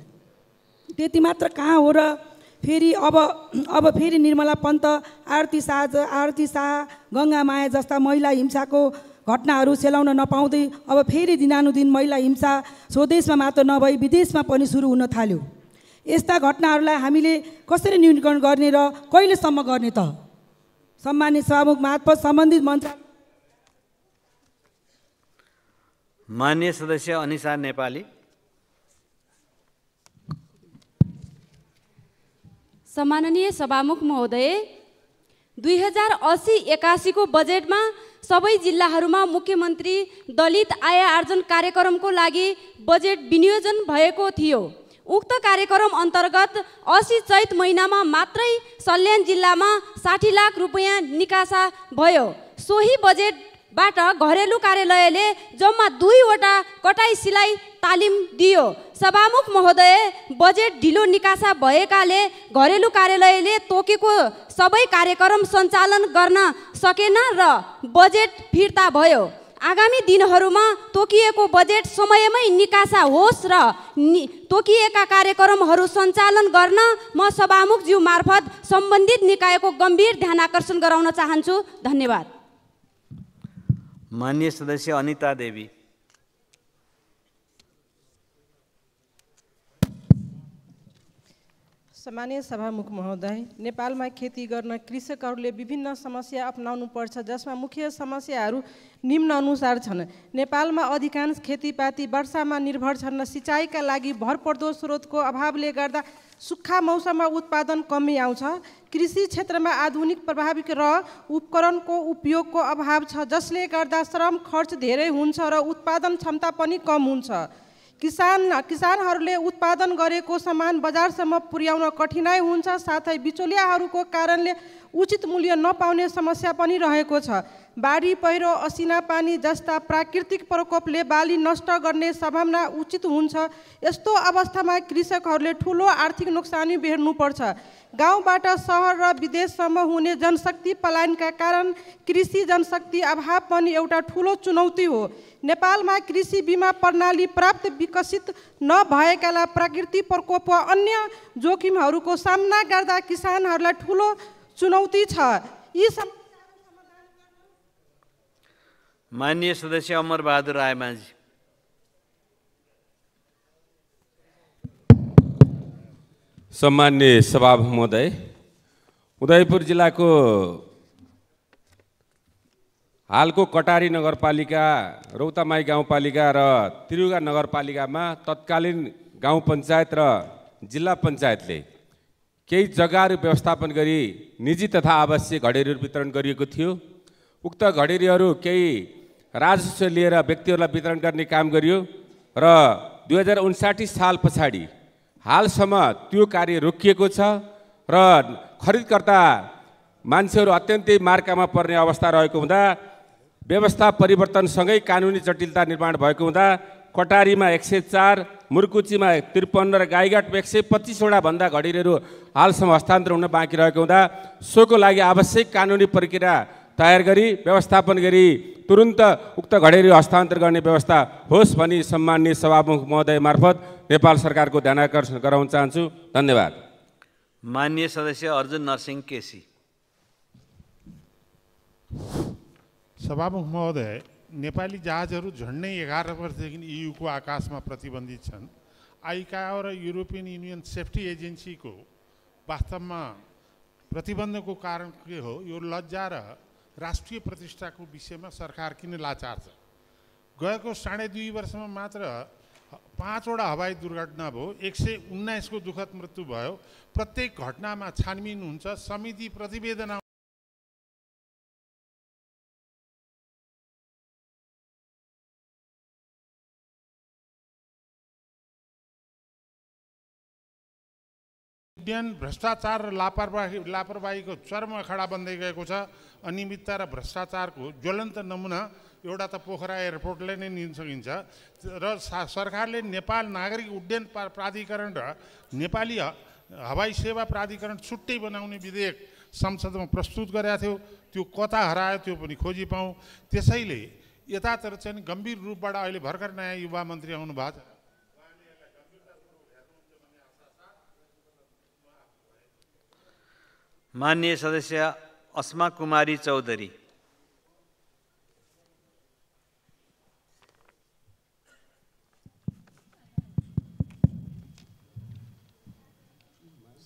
Speaker 11: त्यति मात्र कहाँ हो र फेरि अब अब फेरि निर्मला पन्त आरती शाह आरती शाह गङ्गा माया जस्ता महिला हिंसाको घटनाहरू सेलाउन नपाउँदै अब फेरि दिनानुदिन महिला हिंसा स्वदेशमा मात्र नभई विदेशमा पनि सुरु हुन थाल्यो यस्ता घटनाहरूलाई हामीले कसरी न्यूनीकरण गर्ने र कहिलेसम्म गर्ने त सम्मान्य सभामुख मार्फत सम्बन्धित मन्त्रालय
Speaker 1: मान्य सदस्य अनिसा नेपाली
Speaker 6: सम्माननीय सभामुख महोदय दुई हजार असी एकासीको बजेटमा सबै जिल्लाहरूमा मुख्यमन्त्री दलित आय आर्जन कार्यक्रमको लागि बजेट विनियोजन भएको थियो उक्त कार्यक्रम अन्तर्गत असी चैत महिनामा मात्रै सल्यान जिल्लामा साठी लाख रुपियाँ निकासा भयो सोही बजेटबाट घरेलु कार्यालयले जम्मा दुईवटा कटाई सिलाइ तालिम दियो सभामुख महोदय बजेट ढिलो निकासा भएकाले घरेलु कार्यालयले तोकेको सबै कार्यक्रम सञ्चालन गर्न सकेन र बजेट फिर्ता भयो आगामी दिनहरूमा तोकिएको बजेट समयमै निकासा होस् र नि तोकिएका कार्यक्रमहरू सञ्चालन गर्न म सभामुख सभामुखज्यू मार्फत सम्बन्धित निकायको गम्भीर ध्यान आकर्षण गराउन चाहन्छु
Speaker 2: धन्यवाद
Speaker 1: मान्य सदस्य अनिता देवी
Speaker 12: सामान्य सभामुख महोदय नेपालमा खेती गर्न कृषकहरूले विभिन्न समस्या अप्नाउनु पर्छ जसमा मुख्य समस्याहरू अनुसार छन् नेपालमा अधिकांश खेतीपाती वर्षामा निर्भर छन् र सिँचाइका लागि भरपर्दो स्रोतको अभावले गर्दा सुक्खा मौसममा उत्पादन कमी आउँछ कृषि क्षेत्रमा आधुनिक प्रभाविक र उपकरणको उपयोगको अभाव छ जसले गर्दा श्रम खर्च धेरै हुन्छ र उत्पादन क्षमता पनि कम हुन्छ किसान किसानहरूले उत्पादन गरेको सामान बजारसम्म पुर्याउन कठिनाइ हुन्छ साथै बिचौलियाहरूको कारणले उचित मूल्य नपाउने समस्या पनि रहेको छ बाढी पहिरो असिना पानी जस्ता प्राकृतिक प्रकोपले बाली नष्ट गर्ने सम्भावना उचित हुन्छ यस्तो अवस्थामा कृषकहरूले ठुलो आर्थिक नोक्सानी बेहोर्नुपर्छ गाउँबाट सहर र विदेशसम्म हुने जनशक्ति पलायनका कारण कृषि जनशक्ति अभाव पनि एउटा ठुलो चुनौती हो नेपालमा कृषि बिमा प्रणाली प्राप्त विकसित नभएकालाई प्राकृतिक प्रकोप वा अन्य जोखिमहरूको सामना गर्दा किसानहरूलाई ठुलो चुनौती छ यी
Speaker 1: मान्य सदस्य अमर बहादुर रायमाझी
Speaker 13: सम्मान्य सभा महोदय उदयपुर जिल्लाको हालको कटारी नगरपालिका रौतामाई गाउँपालिका र त्रिगा नगरपालिकामा तत्कालीन गाउँ पञ्चायत र जिल्ला पञ्चायतले केही जग्गाहरू व्यवस्थापन गरी निजी तथा आवासीय घडेरीहरू वितरण गरिएको थियो उक्त घडेरीहरू केही राजस्व लिएर व्यक्तिहरूलाई वितरण गर्ने काम गरियो र दुई हजार उन्साठी साल पछाडि हालसम्म त्यो कार्य रोकिएको छ र खरिदकर्ता मान्छेहरू अत्यन्तै मार्कामा पर्ने अवस्था रहेको हुँदा व्यवस्था परिवर्तनसँगै कानुनी जटिलता निर्माण भएको हुँदा कटारीमा एक सय चार मुर्कुचीमा त्रिपन्न र गाईघाटमा एक सय पच्चिसवटा भन्दा घडिरहरू हालसम्म हस्तान्तरण हुन बाँकी रहेको हुँदा सोको लागि आवश्यक कानुनी प्रक्रिया तयार गरी व्यवस्थापन गरी तुरुन्त उक्त घडेरी हस्तान्तर गर्ने व्यवस्था होस् भनी सम्माननीय सभामुख महोदय मार्फत नेपाल सरकारको ध्यान आकर्षण गराउन चाहन्छु धन्यवाद
Speaker 1: मान्य सदस्य अर्जुन नरसिंह केसी
Speaker 14: सभामुख महोदय नेपाली जहाजहरू झन्डै एघार वर्षदेखि युको e आकाशमा प्रतिबन्धित छन् आइका र युरोपियन युनियन सेफ्टी एजेन्सीको वास्तवमा प्रतिबन्धको कारण के हो यो लज्जा र राष्ट्रिय प्रतिष्ठाको विषयमा सरकार किन लाचार छ गएको साढे दुई वर्षमा मात्र पाँचवटा हवाई दुर्घटना भयो एक सय उन्नाइसको दुःखद मृत्यु भयो प्रत्येक घटनामा छानबिन हुन्छ समिति प्रतिवेदन बिहान भ्रष्टाचार र लापरवाही लापरवाहीको चरम खडा बन्दै गएको छ अनियमितता र भ्रष्टाचारको ज्वलन्त नमुना एउटा त पोखरा एयरपोर्टले नै लिन सकिन्छ र सरकारले नेपाल नागरिक उड्डयन प्राधिकरण र नेपाली हवाई सेवा प्राधिकरण छुट्टै बनाउने विधेयक संसदमा प्रस्तुत गरेका थियो त्यो कता हरायो त्यो पनि खोजी पाउँ त्यसैले यतातिर चाहिँ गम्भीर रूपबाट अहिले भर्खर नयाँ युवा मन्त्री आउनुभएको छ
Speaker 1: मान्य सदस्य अस्मा कुमारी चौधरी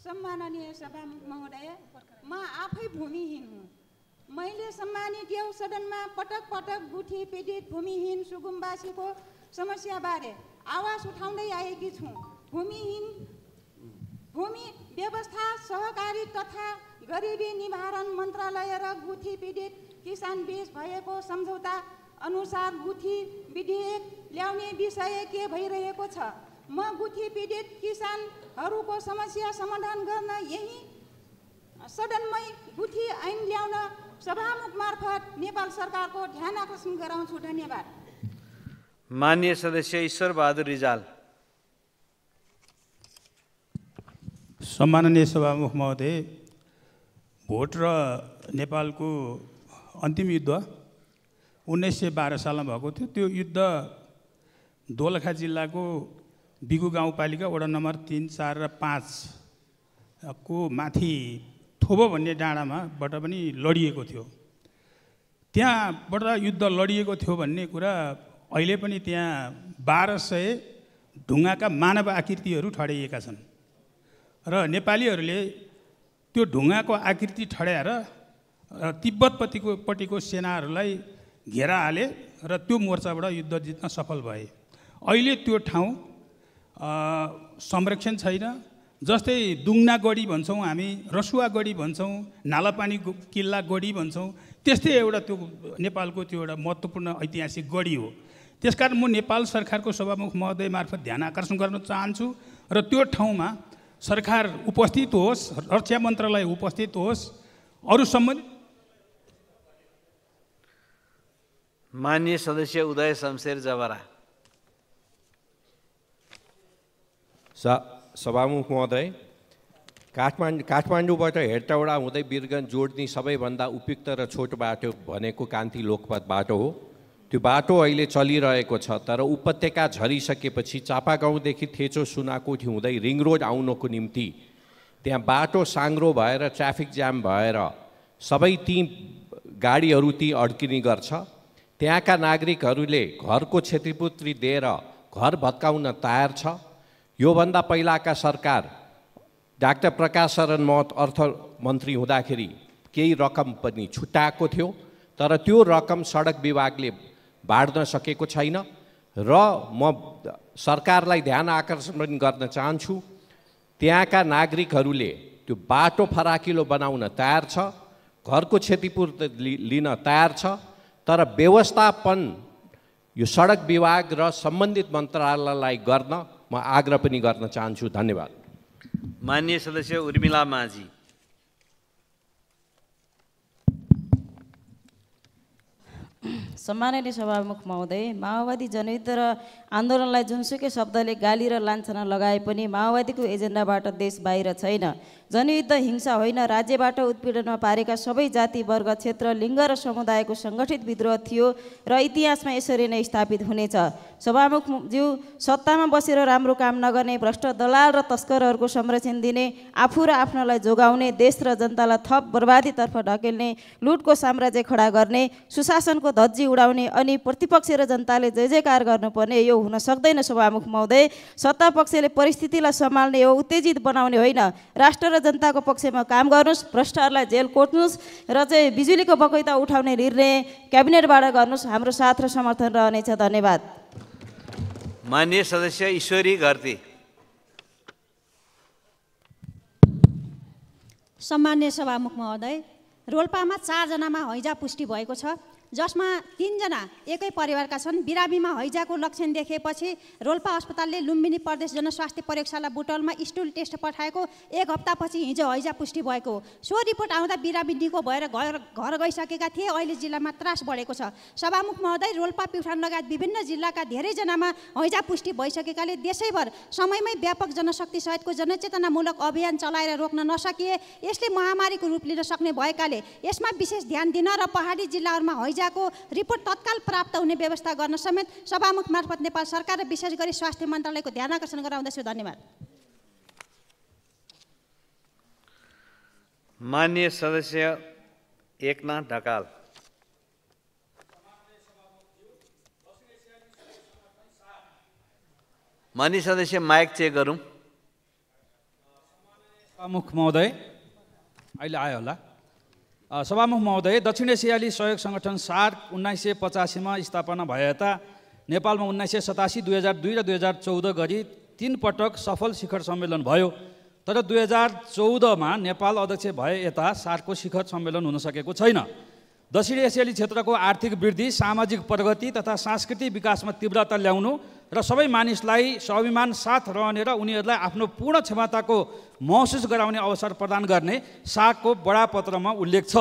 Speaker 15: सम्माननीय सभा महोदय
Speaker 16: म आफै
Speaker 15: भूमिहीन हुँ मैले सम्मानित यौ सदनमा पटक पटक गुठी पीडित भूमिहीन सुगुम्बासीको समस्याबारे आवाज उठाउँदै आएकी छु भूमिहीन भूमि व्यवस्था सहकारी तथा गरिबी निवारण मन्त्रालय र गुठी पीडित किसान बिच भएको सम्झौता अनुसार गुठी विधेयक ल्याउने विषय के भइरहेको छ म गुठी पीडित किसानहरूको समस्या समाधान गर्न यही सदनमै गुठी ऐन ल्याउन सभामुख मार्फत नेपाल सरकारको ध्यान आकर्षण गराउँछु धन्यवाद
Speaker 1: मान्य सदस्य ईश्वर बहादुर रिजाल
Speaker 17: सम्माननीय सभामुख महोदय भोट र नेपालको अन्तिम युद्ध उन्नाइस सय बाह्र सालमा भएको थियो त्यो युद्ध दोलखा जिल्लाको बिगु गाउँपालिका वडा नम्बर तिन चार र पाँच को माथि थोबो भन्ने डाँडामाबाट पनि लडिएको थियो त्यहाँबाट युद्ध लडिएको थियो भन्ने कुरा अहिले पनि त्यहाँ बाह्र सय ढुङ्गाका मानव आकृतिहरू ठडाइएका छन् र नेपालीहरूले त्यो ढुङ्गाको आकृति ठड्याएर तिब्बतपट्टिको पट्टिको सेनाहरूलाई घेरा हाले र त्यो मोर्चाबाट युद्ध जित्न सफल भए अहिले त्यो ठाउँ संरक्षण छैन जस्तै दुङ्नागढी भन्छौँ हामी रसुवागढी भन्छौँ नालापानी किल्ला गढी भन्छौँ त्यस्तै एउटा त्यो नेपालको त्यो एउटा महत्त्वपूर्ण ऐतिहासिक गढी हो त्यसकारण म नेपाल सरकारको सभामुख महोदय मार्फत ध्यान आकर्षण गर्न चाहन्छु र त्यो ठाउँमा सरकार उपस्थित होस् रक्षा मन्त्रालय उपस्थित होस् अरू सम्बन्धित
Speaker 1: मान्य सदस्य उदय शमशेर जवरा
Speaker 18: सभामुख महोदय काठमाडौँ काठमाडौँबाट हेटौडा हुँदै वीरगञ्ज जोड्ने सबैभन्दा उपयुक्त र छोटो बाटो भनेको कान्ति लोकपत बाटो हो त्यो बाटो अहिले चलिरहेको छ तर उपत्यका झरिसकेपछि चापा गाउँदेखि थेचो सुनाकोठी हुँदै रिङ रोड आउनको निम्ति त्यहाँ बाटो साङ्ग्रो भएर ट्राफिक जाम भएर सबै ती गाडीहरू ती अड्किने गर्छ त्यहाँका नागरिकहरूले घरको क्षतिपूर्ति दिएर घर भत्काउन तयार छ योभन्दा पहिलाका सरकार डाक्टर प्रकाश शरण महत अर्थमन्त्री हुँदाखेरि केही रकम पनि छुट्याएको थियो तर त्यो रकम सडक विभागले बाँड्न सकेको छैन र म सरकारलाई ध्यान आकर्षण गर्न चाहन्छु त्यहाँका नागरिकहरूले त्यो बाटो फराकिलो बनाउन तयार छ घरको क्षतिपूर्ति लिन तयार छ तर व्यवस्थापन यो सडक विभाग र सम्बन्धित मन्त्रालयलाई गर्न म आग्रह पनि गर्न चाहन्छु धन्यवाद
Speaker 1: मान्य सदस्य उर्मिला माझी
Speaker 15: सम्माननीय सभामुख महोदय माओवादी जनयुद्ध र आन्दोलनलाई जुनसुकै शब्दले गाली र लान्छना लगाए पनि माओवादीको एजेन्डाबाट देश बाहिर छैन जनयुद्ध हिंसा होइन राज्यबाट उत्पीडनमा पारेका सबै जाति वर्ग क्षेत्र लिङ्ग र समुदायको सङ्गठित विद्रोह थियो र इतिहासमा यसरी नै स्थापित हुनेछ सभामुख ज्यू सत्तामा बसेर राम्रो काम नगर्ने भ्रष्ट दलाल र तस्करहरूको संरक्षण दिने आफू र आफ्नोलाई जोगाउने देश र जनतालाई थप बर्बादीतर्फ ढकेल्ने लुटको साम्राज्य खडा गर्ने सुशासनको धज्जी उडाउने अनि प्रतिपक्ष र जनताले जय जयकार गर्नुपर्ने यो हुन सक्दैन सभामुख महोदय सत्ता पक्षले परिस्थितिलाई सम्हाल्ने हो उत्तेजित बनाउने होइन राष्ट्र र जनताको पक्षमा काम गर्नुहोस् भ्रष्टहरूलाई जेल कोट्नुहोस् र चाहिँ बिजुलीको बकैता उठाउने निर्णय क्याबिनेटबाट गर्नुहोस् हाम्रो साथ र समर्थन रहनेछ धन्यवाद
Speaker 1: मान्य सदस्य ईश्वरी घरती
Speaker 19: सम्मान्य सभामुख महोदय रोल्पामा चारजनामा हैजा पुष्टि भएको छ जसमा तिनजना एकै परिवारका छन् बिरामीमा हैजाको लक्षण देखेपछि रोल्पा अस्पतालले लुम्बिनी प्रदेश जनस्वास्थ्य प्रयोगशाला बुटलमा स्टुल टेस्ट पठाएको एक हप्तापछि हिजो हैजा पुष्टि भएको सो रिपोर्ट आउँदा बिरामी निको भएर घर घर गइसकेका थिए अहिले जिल्लामा त्रास बढेको छ सभामुख महोदय रोल्पा प्युठान लगायत विभिन्न जिल्लाका धेरैजनामा हैजा पुष्टि भइसकेकाले देशैभर समयमै व्यापक जनशक्ति सहितको जनचेतनामूलक अभियान चलाएर रोक्न नसकिए यसले महामारीको रूप लिन सक्ने भएकाले यसमा विशेष ध्यान दिन र पहाडी जिल्लाहरूमा हैजा भिजाको रिपोर्ट तत्काल प्राप्त हुने व्यवस्था गर्न समेत सभामुख मार्फत नेपाल सरकार र विशेष गरी स्वास्थ्य मन्त्रालयको ध्यान आकर्षण गराउँदछु धन्यवाद
Speaker 1: मान्य सदस्य एकनाथ ढकाल
Speaker 20: मान्य सदस्य माइक चेक गरौँ मुख महोदय अहिले आयो होला सभामुख महोदय दक्षिण एसियाली सहयोग सङ्गठन सार्क उन्नाइस सय पचासीमा स्थापना भए यता नेपालमा उन्नाइस सय सतासी दुई हजार दुई र दुई हजार चौध गरी तिन पटक सफल शिखर सम्मेलन भयो तर दुई हजार चौधमा नेपाल अध्यक्ष भए यता सार्कको शिखर सम्मेलन हुन सकेको छैन दक्षिण एसियाली क्षेत्रको आर्थिक वृद्धि सामाजिक प्रगति तथा सांस्कृतिक विकासमा तीव्रता ल्याउनु र सबै मानिसलाई स्वाभिमान साथ रहने र उनीहरूलाई आफ्नो पूर्ण क्षमताको महसुस गराउने अवसर प्रदान गर्ने सार्कको बडापत्रमा उल्लेख छ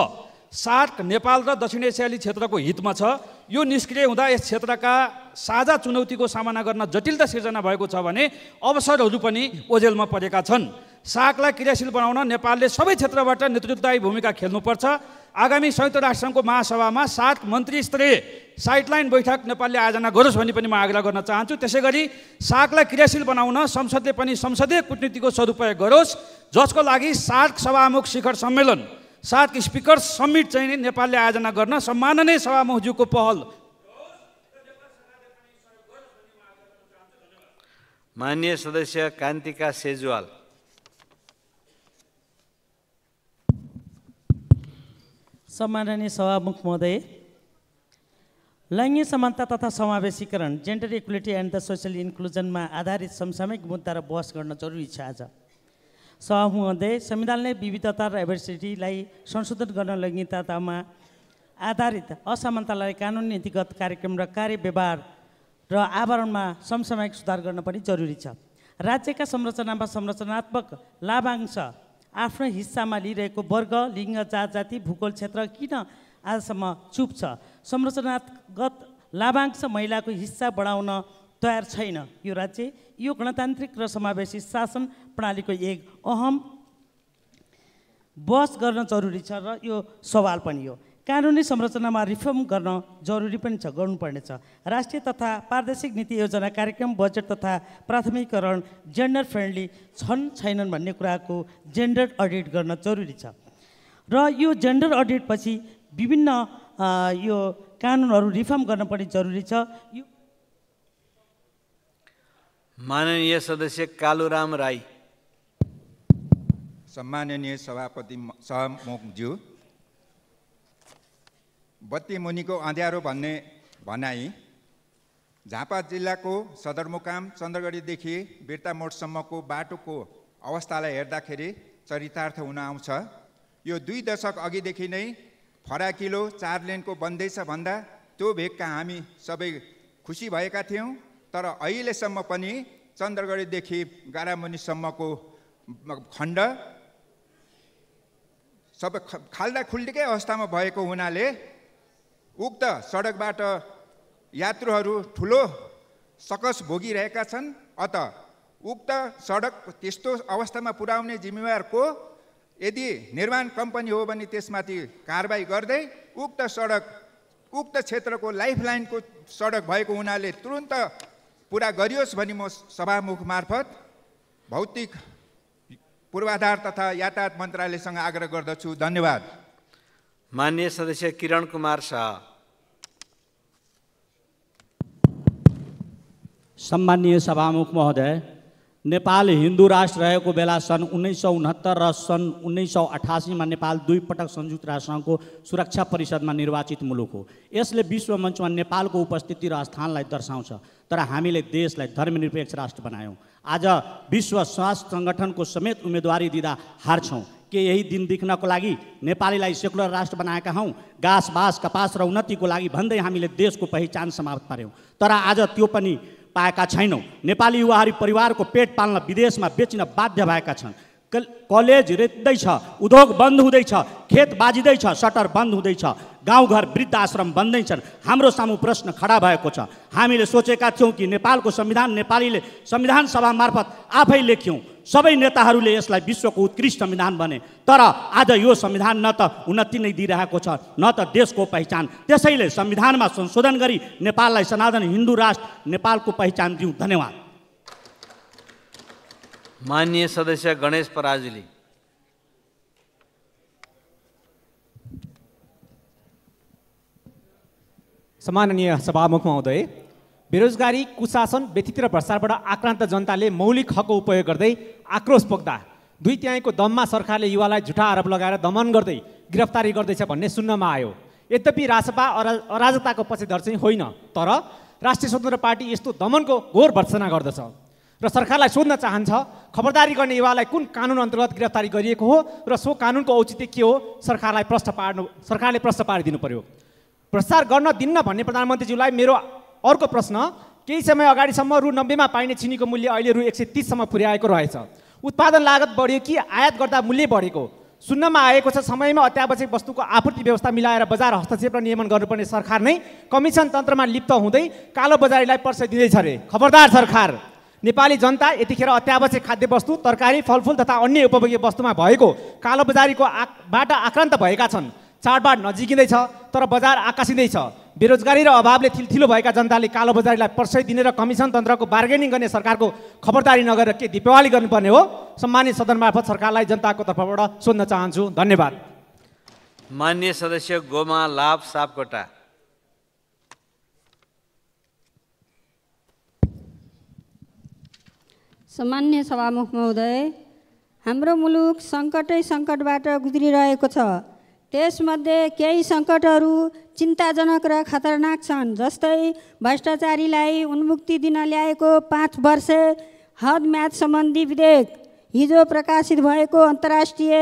Speaker 20: सार्क नेपाल र दक्षिण एसियाली क्षेत्रको हितमा छ यो निष्क्रिय हुँदा यस क्षेत्रका साझा चुनौतीको सामना गर्न जटिलता सिर्जना भएको छ भने अवसरहरू पनि ओझेलमा परेका छन् सागलाई क्रियाशील बनाउन नेपालले सबै क्षेत्रबाट नेतृत्वदायी भूमिका खेल्नुपर्छ आगामी संयुक्त राष्ट्रसङ्घको महासभामा सात मन्त्री स्तरीय साइडलाइन बैठक नेपालले आयोजना गरोस् भन्ने पनि म आग्रह गर्न चाहन्छु त्यसै गरी सागलाई क्रियाशील बनाउन संसदले पनि संसदीय कुटनीतिको सदुपयोग गरोस् जसको लागि सार्क सभामुख शिखर सम्मेलन सार्क स्पिकर समिट चाहिँ नेपालले आयोजना गर्न सम्माननीय सभामुखज्यूको पहल
Speaker 1: मान्य सदस्य कान्तिका सेजुवाल
Speaker 21: सम्माननीय सभामुख महोदय लैङ्गिक समानता तथा समावेशीकरण gender equality and the social इन्क्लुजनमा आधारित समसामयिक मुद्दा र बहस गर्न जरुरी छ आज सभामुख महोदय संविधानले विविधता र एभर्सिटीलाई संशोधन गर्न लैङ्गिकतामा आधारित असमानतालाई कानुन नीतिगत कार्यक्रम र कार्य व्यवहार र आवरणमा समसामयिक सुधार गर्न पनि जरुरी छ राज्यका संरचनामा संरचनात्मक लाभांश आफ्नो हिस्सामा लिइरहेको वर्ग लिङ्ग जात जाति भूगोल क्षेत्र किन आजसम्म चुप छ संरचनागत लाभांश महिलाको हिस्सा बढाउन तयार छैन यो राज्य यो गणतान्त्रिक र समावेशी शासन प्रणालीको एक अहम बस गर्न जरुरी छ र यो सवाल पनि हो कानुनी संरचनामा रिफर्म गर्न जरुरी पनि छ गर्नुपर्नेछ राष्ट्रिय तथा पारदर्शिक नीति योजना कार्यक्रम बजेट तथा प्राथमिकरण जेन्डर फ्रेन्डली छन् छैनन् भन्ने कुराको जेन्डर अडिट गर्न जरुरी छ र यो जेन्डर अडिटपछि विभिन्न यो कानुनहरू रिफर्म गर्न पनि जरुरी छ यो
Speaker 22: माननीय सदस्य कालुराम राई सम्माननीय सभापति सहमोकज्यू बत्ती मुनिको अँध्यारो भन्ने भनाइ झापा जिल्लाको सदरमुकाम चन्द्रगढीदेखि बिर्ता मोडसम्मको बाटोको अवस्थालाई हेर्दाखेरि चरितार्थ हुन आउँछ यो दुई दशक अघिदेखि नै फराकिलो चार लेनको बन्दैछ भन्दा त्यो भेगका हामी सबै खुसी भएका थियौँ तर अहिलेसम्म पनि चन्द्रगढीदेखि गारामुनिसम्मको खण्ड सबै खाल्दा खुल्टीकै अवस्थामा भएको हुनाले उक्त सडकबाट यात्रुहरू ठुलो सकस भोगिरहेका छन् अत उक्त सडक त्यस्तो अवस्थामा पुर्याउने जिम्मेवारको यदि निर्माण कम्पनी हो भने त्यसमाथि कारवाही गर्दै उक्त सडक उक्त क्षेत्रको लाइफलाइनको सडक भएको हुनाले तुरुन्त पुरा गरियोस् भनी म सभामुख मार्फत भौतिक पूर्वाधार तथा यातायात मन्त्रालयसँग आग्रह गर्दछु धन्यवाद मान्य सदस्य किरण कुमार शाह
Speaker 23: सम्मानीय सभामुख महोदय नेपाल हिन्दू राष्ट्र रहेको बेला सन् उन्नाइस सौ उनहत्तर र सन् उन्नाइस सौ अठासीमा नेपाल पटक संयुक्त राष्ट्रसङ्घको सुरक्षा परिषदमा निर्वाचित मुलुक हो यसले विश्व मञ्चमा नेपालको उपस्थिति र स्थानलाई दर्शाउँछ तर हामीले देशलाई धर्मनिरपेक्ष राष्ट्र बनायौँ आज विश्व स्वास्थ्य सङ्गठनको समेत उम्मेदवारी दिँदा हार्छौँ के यही दिन देख्नको लागि नेपालीलाई सेकुलर राष्ट्र बनाएका हौँ घाँस बाँस कपास र उन्नतिको लागि भन्दै हामीले देशको पहिचान समाप्त पार्यौँ तर आज त्यो पनि पाएका छैनौँ नेपाली युवाहरू परिवारको पेट पाल्न विदेशमा बेच्न बाध्य भएका छन् कलेज छ उद्योग बन्द हुँदैछ खेत बाजिँदैछ सटर बन्द हुँदैछ गाउँघर वृद्ध आश्रम बन्दैछन् हाम्रो सामु प्रश्न खडा भएको छ हामीले सोचेका थियौँ कि नेपालको संविधान नेपालीले संविधान सभा मार्फत आफै लेख्यौँ सबै नेताहरूले यसलाई विश्वको उत्कृष्ट संविधान भने तर आज यो संविधान न त उन्नति नै दिइरहेको छ न त देशको पहिचान त्यसैले संविधानमा संशोधन गरी नेपाललाई सनातन हिन्दू राष्ट्र नेपालको पहिचान दिउँ धन्यवाद
Speaker 1: माननीय सदस्य गणेश पराजुली
Speaker 24: सम्माननीय सभामुख महोदय बेरोजगारी कुशासन व्यथित र भ्रष्टाचारबाट आक्रान्त जनताले मौलिक हकको उपयोग गर्दै आक्रोश पोख्दा दुई त्याईको दममा सरकारले युवालाई झुठा आरोप लगाएर दमन गर्दै गिरफ्तारी गर्दैछ भन्ने सुन्नमा आयो यद्यपि राजपा अरा अराजकताको पक्षधर चाहिँ होइन तर राष्ट्रिय स्वतन्त्र पार्टी यस्तो दमनको घोर भर्सना गर्दछ र सरकारलाई सोध्न चाहन्छ खबरदारी गर्ने युवालाई कुन कानुन अन्तर्गत गिरफ्तारी गरिएको हो र सो कानुनको औचित्य के हो सरकारलाई प्रश्न पार्नु सरकारले प्रश्न पारिदिनु पर्यो भ्रष्टाचार गर्न दिन्न भन्ने प्रधानमन्त्रीज्यूलाई मेरो अर्को प्रश्न केही समय अगाडिसम्म रु नब्बेमा पाइने चिनीको मूल्य अहिले रु एक सय तिससम्म पुर्याएको रहेछ उत्पादन लागत बढ्यो कि आयात गर्दा मूल्य बढेको सुन्नमा आएको छ समयमा अत्यावश्यक वस्तुको आपूर्ति व्यवस्था मिलाएर बजार हस्तक्षेप र नियमन गर्नुपर्ने सरकार नै कमिसन तन्त्रमा लिप्त हुँदै कालो बजारीलाई पर्स दिँदैछ अरे खबरदार सरकार नेपाली जनता यतिखेर अत्यावश्यक खाद्यवस्तु तरकारी फलफुल तथा अन्य उपभोग्य वस्तुमा भएको कालोबजारीको आबाट आक्रान्त भएका छन् चाडबाड छ तर बजार आकासिँदैछ बेरोजगारी र अभावले थिलथिलो भएका जनताले कालो बजारीलाई पर्सै दिने र कमिसन तन्त्रको बार्गेनिङ गर्ने सरकारको खबरदारी नगरेर के दिपावली गर्नुपर्ने हो सम्मानित सदन मार्फत सरकारलाई जनताको तर्फबाट सोध्न चाहन्छु धन्यवाद
Speaker 1: मान्य सदस्य गोमा लाभ सापकोटा
Speaker 19: सामान्य सभामुख महोदय हाम्रो मुलुक सङ्कटै सङ्कटबाट गुज्रिरहेको छ त्यसमध्ये केही सङ्कटहरू चिन्ताजनक र खतरनाक छन् जस्तै भ्रष्टाचारीलाई उन्मुक्ति दिन ल्याएको पाँच वर्ष हद म्याच सम्बन्धी विधेयक हिजो प्रकाशित भएको अन्तर्राष्ट्रिय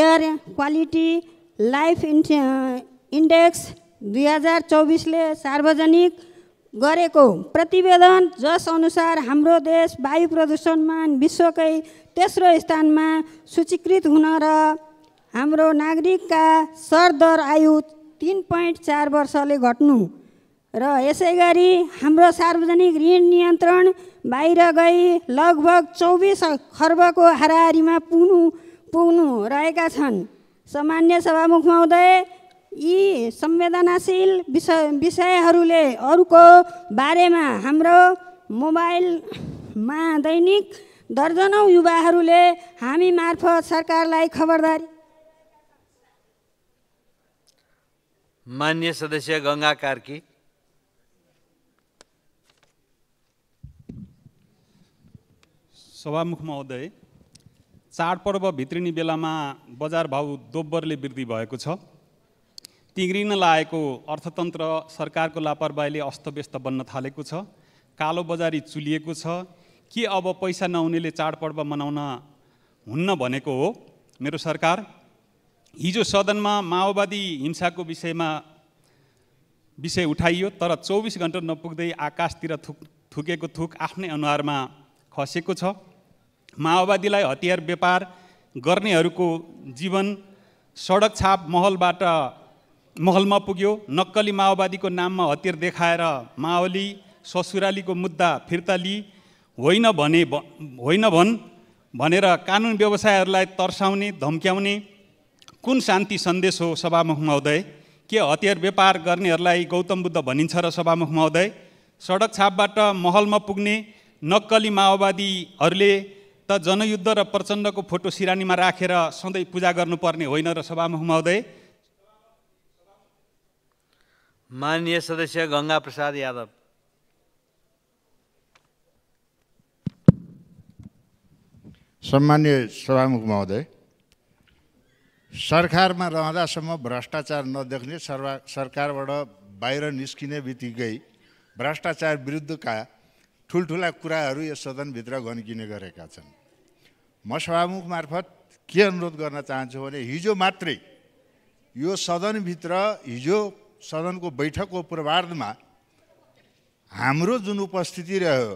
Speaker 19: एयर क्वालिटी लाइफ इन्डेक्स दुई हजार चौबिसले सार्वजनिक गरेको प्रतिवेदन जसअनुसार हाम्रो देश वायु प्रदूषणमा विश्वकै तेस्रो स्थानमा सूचीकृत हुन र हाम्रो नागरिकका सरदर आयु तिन पोइन्ट चार वर्षले घट्नु र यसै गरी हाम्रो सार्वजनिक ऋण नियन्त्रण बाहिर गई लगभग चौबिस खर्बको हाराहारीमा पुग्नु पुग्नु रहेका छन् सामान्य सभामुख महोदय यी संवेदनाशील विषय विषयहरूले अरूको बारेमा हाम्रो मोबाइलमा दैनिक दर्जनौँ युवाहरूले हामी मार्फत सरकारलाई खबरदारी
Speaker 1: मान्य सदस्य गङ्गा कार्की
Speaker 25: सभामुख महोदय चाडपर्व भित्रिने बेलामा बजार भाउ दोब्बरले वृद्धि भएको छ तिग्रिन लागेको अर्थतन्त्र सरकारको लापरवाहीले अस्तव्यस्त बन्न थालेको छ कालो बजारी चुलिएको छ के अब पैसा नहुनेले चाडपर्व मनाउन हुन्न भनेको हो मेरो सरकार हिजो सदनमा माओवादी हिंसाको विषयमा विषय उठाइयो तर चौबिस घन्टा नपुग्दै आकाशतिर थुक थुकेको थुक आफ्नै अनुहारमा खसेको छ माओवादीलाई हतियार व्यापार गर्नेहरूको जीवन सडक छाप महलबाट महलमा पुग्यो नक्कली माओवादीको नाममा हतियार देखाएर माओली ससुरालीको मुद्दा फिर्ता लिई होइन भने होइन भन् भनेर कानुन व्यवसायहरूलाई तर्साउने धम्क्याउने कुन शान्ति सन्देश हो सभामुख महोदय के हतियार व्यापार गर्नेहरूलाई गौतम बुद्ध भनिन्छ र सभामुख महोदय सडक छापबाट महलमा पुग्ने नक्कली माओवादीहरूले त जनयुद्ध र प्रचण्डको फोटो सिरानीमा राखेर सधैँ पूजा गर्नुपर्ने होइन र सभामुख महोदय
Speaker 1: माननीय सदस्य गङ्गा प्रसाद यादव
Speaker 26: सम्मान्य सभामुख महोदय सरकारमा रहँदासम्म भ्रष्टाचार नदेख्ने सर्वा सरकारबाट बाहिर निस्किने बित्तिकै भ्रष्टाचार विरुद्धका ठुल्ठुला कुराहरू यस सदनभित्र गन्किने गरेका छन् म सभामुख मार्फत के अनुरोध गर्न चाहन्छु भने हिजो मात्रै यो सदनभित्र हिजो सदनको बैठकको पूर्वार्धमा हाम्रो जुन उपस्थिति रह्यो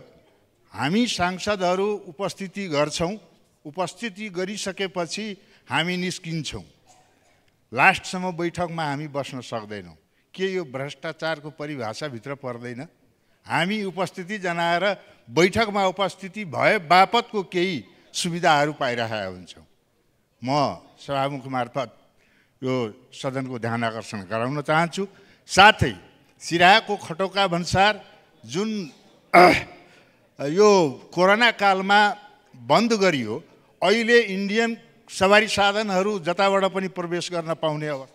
Speaker 26: हामी सांसदहरू उपस्थिति गर्छौँ उपस्थिति गरिसकेपछि हामी निस्किन्छौँ लास्टसम्म बैठकमा हामी बस्न सक्दैनौँ के यो भ्रष्टाचारको परिभाषाभित्र पर्दैन हामी उपस्थिति जनाएर बैठकमा उपस्थिति भए बापतको केही सुविधाहरू पाइरहेका हुन्छौँ म सभामुख मार्फत यो सदनको ध्यान आकर्षण गराउन चाहन्छु साथै सिराको खटौका भन्सार जुन यो कोरोना कालमा बन्द गरियो अहिले इन्डियन सवारी साधनहरू जताबाट पनि प्रवेश गर्न पाउने अब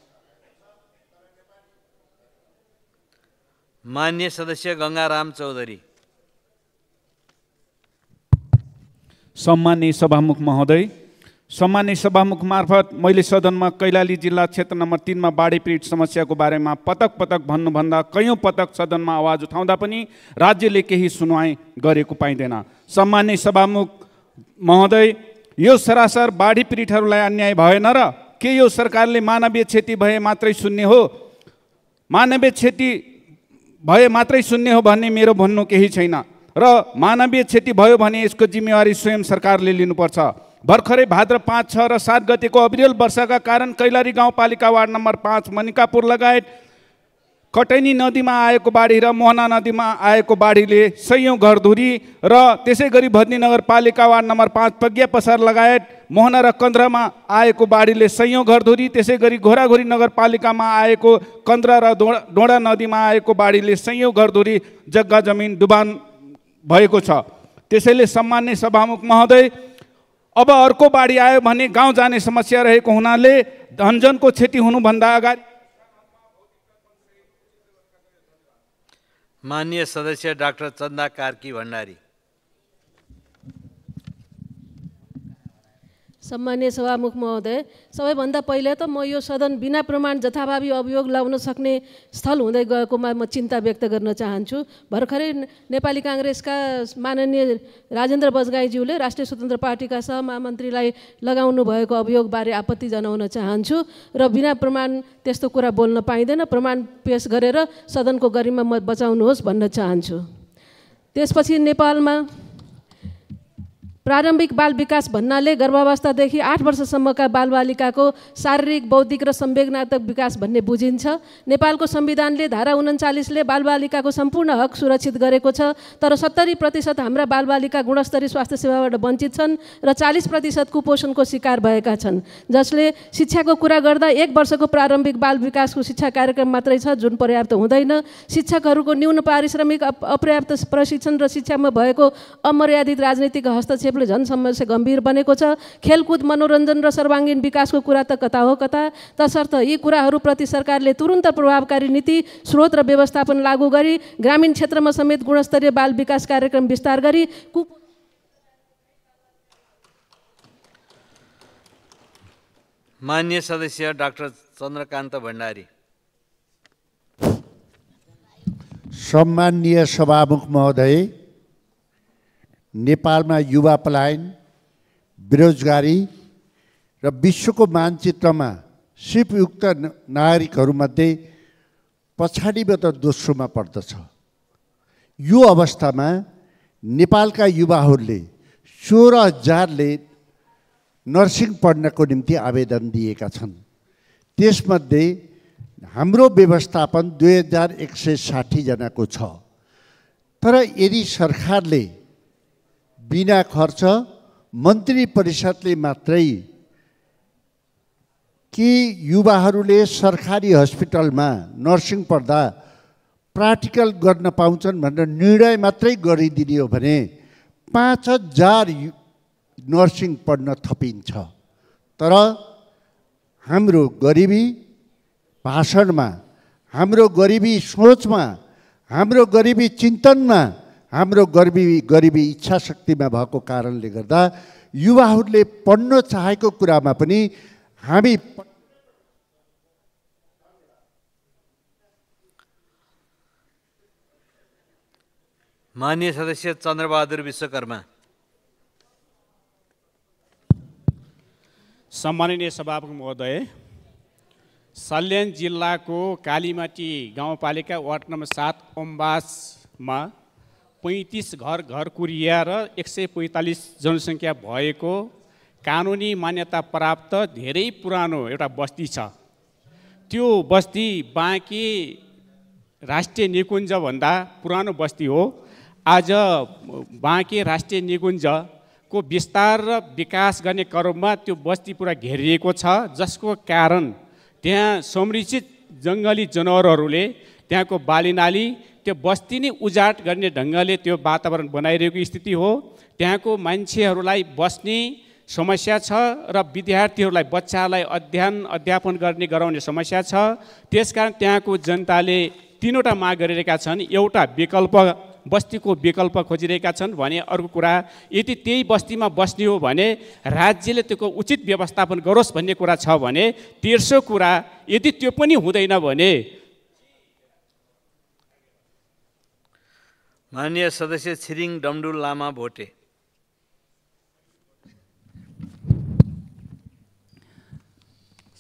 Speaker 1: मान्य सदस्य गङ्गाराम चौधरी
Speaker 27: सम्मान्य सभामुख महोदय सम्मान्य सभामुख मार्फत मैले सदनमा कैलाली जिल्ला क्षेत्र नम्बर तिनमा बाढी पीडित समस्याको बारेमा पटक पटक भन्नुभन्दा कयौँ पटक सदनमा आवाज उठाउँदा पनि राज्यले केही सुनवाई गरेको पाइँदैन सम्मान्य सभामुख महोदय यो सरासर बाढी पीडितहरूलाई अन्याय भएन र के यो सरकारले मानवीय क्षति भए मात्रै सुन्ने हो मानवीय क्षति भए मात्रै सुन्ने हो भन्ने मेरो भन्नु केही छैन र मानवीय क्षति भयो भने यसको जिम्मेवारी स्वयं सरकारले लिनुपर्छ भर्खरै भाद्र पाँच छ र सात गतिको अविरल वर्षाका कारण कैलाली गाउँपालिका वार्ड नम्बर पाँच मनिकापुर लगायत कटैनी नदीमा आएको बाढी र मोहना नदीमा आएको बाढीले सयौँ घरधुरी र त्यसै गरी भद्नी नगरपालिका वार्ड नम्बर पाँच प्रज्ञा पसार लगायत मोहना र कन्द्रमा आएको बाढीले सयौँ घरधुरी त्यसै गरी घोराघोरी नगरपालिकामा आएको कन्द्रा र डोडा डोडा नदीमा आएको बाढीले सयौँ घरधुरी जग्गा जमिन डुबान भएको छ त्यसैले सम्मान्य सभामुख महोदय अब अर्को बाढी आयो भने गाउँ जाने समस्या रहेको हुनाले धनजनको क्षति हुनुभन्दा अगाडि
Speaker 1: मान्य सदस्य डाक्टर चन्दा कार्की भण्डारी
Speaker 16: सम्मान्य सभामुख महोदय सबैभन्दा पहिले त म यो सदन बिना प्रमाण जथाभावी अभियोग लाउन सक्ने स्थल हुँदै गएकोमा म चिन्ता व्यक्त गर्न चाहन्छु भर्खरै नेपाली काङ्ग्रेसका माननीय राजेन्द्र बजगाईज्यूले राष्ट्रिय स्वतन्त्र पार्टीका सहमहामन्त्रीलाई लगाउनु भएको अभियोगबारे आपत्ति जनाउन चाहन्छु र बिना प्रमाण त्यस्तो कुरा बोल्न पाइँदैन प्रमाण पेस गरेर सदनको गरिमा म बचाउनुहोस् भन्न चाहन्छु त्यसपछि नेपालमा प्रारम्भिक बाल विकास भन्नाले गर्भावस्थादेखि आठ वर्षसम्मका बालबालिकाको शारीरिक बौद्धिक र संवेदनात्मक विकास भन्ने बुझिन्छ नेपालको संविधानले धारा उन्चालिसले बालबालिकाको सम्पूर्ण हक सुरक्षित गरेको छ तर सत्तरी प्रतिशत हाम्रा बालबालिका गुणस्तरीय स्वास्थ्य सेवाबाट वञ्चित छन् र चालिस प्रतिशत कुपोषणको शिकार भएका छन् जसले शिक्षाको कुरा गर्दा एक वर्षको प्रारम्भिक बाल विकासको शिक्षा कार्यक्रम मात्रै छ जुन पर्याप्त हुँदैन शिक्षकहरूको न्यून पारिश्रमिक अपर्याप्त प्रशिक्षण र शिक्षामा भएको अमर्यादित राजनीतिक हस्तक्षेप हस्तक्षेपले झन् समस्या गम्भीर बनेको छ खेलकुद मनोरञ्जन र सर्वाङ्गीण विकासको कुरा त कता हो कता तसर्थ यी कुराहरूप्रति सरकारले तुरुन्त प्रभावकारी नीति स्रोत र व्यवस्थापन लागू गरी ग्रामीण क्षेत्रमा समेत गुणस्तरीय बाल विकास कार्यक्रम विस्तार गरी कु
Speaker 1: मान्य सदस्य डाक्टर चन्द्रकान्त भण्डारी
Speaker 28: सम्मान्य सभामुख महोदय नेपालमा युवा पलायन बेरोजगारी र विश्वको मानचित्रमा सिपयुक्त नागरिकहरूमध्ये पछाडिबाट दोस्रोमा पर्दछ यो अवस्थामा नेपालका युवाहरूले सोह्र हजारले नर्सिङ पढ्नको निम्ति आवेदन दिएका छन् त्यसमध्ये हाम्रो व्यवस्थापन दुई हजार एक सय साठीजनाको छ तर यदि सरकारले बिना खर्च मन्त्री परिषदले मात्रै कि युवाहरूले सरकारी हस्पिटलमा नर्सिङ पढ्दा प्राक्टिकल गर्न पाउँछन् भनेर निर्णय मात्रै गरिदिने हो भने पाँच हजार नर्सिङ पढ्न थपिन्छ तर हाम्रो गरिबी भाषणमा हाम्रो गरिबी सोचमा हाम्रो गरिबी चिन्तनमा हाम्रो गरिबी गरिबी इच्छा शक्तिमा भएको कारणले गर्दा युवाहरूले पढ्न चाहेको कुरामा पनि हामी
Speaker 1: मान्य सदस्य चन्द्रबहादुर विश्वकर्मा
Speaker 29: सम्माननीय सभापति महोदय सल्यान जिल्लाको कालीमाटी गाउँपालिका वार्ड नम्बर सात ओम्बासमा पैँतिस घर घर कुरिया र एक सय पैँतालिस जनसङ्ख्या भएको कानुनी मान्यता प्राप्त धेरै पुरानो एउटा बस्ती छ त्यो बस्ती बाँकी राष्ट्रिय निकुञ्जभन्दा पुरानो बस्ती हो आज बाँके राष्ट्रिय निकुञ्जको विस्तार र विकास गर्ने क्रममा त्यो बस्ती पुरा घेरिएको छ जसको कारण त्यहाँ संरक्षित जङ्गली जनावरहरूले त्यहाँको बाली नाली त्यो बस्ती नै उजाड गर्ने ढङ्गले त्यो वातावरण बनाइरहेको स्थिति हो त्यहाँको मान्छेहरूलाई बस्ने समस्या छ र विद्यार्थीहरूलाई बच्चाहरूलाई अध्ययन अध्यापन गर्ने गराउने समस्या छ त्यसकारण त्यहाँको जनताले तिनवटा माग गरिरहेका छन् एउटा विकल्प बस्तीको विकल्प खोजिरहेका छन् भने अर्को कुरा यदि त्यही बस्तीमा बस्ने हो भने राज्यले त्यसको उचित व्यवस्थापन गरोस् भन्ने कुरा छ भने तेर्सो कुरा यदि त्यो पनि हुँदैन भने
Speaker 1: माननीय सदस्य छिरिङ डमडुल लामा भोटे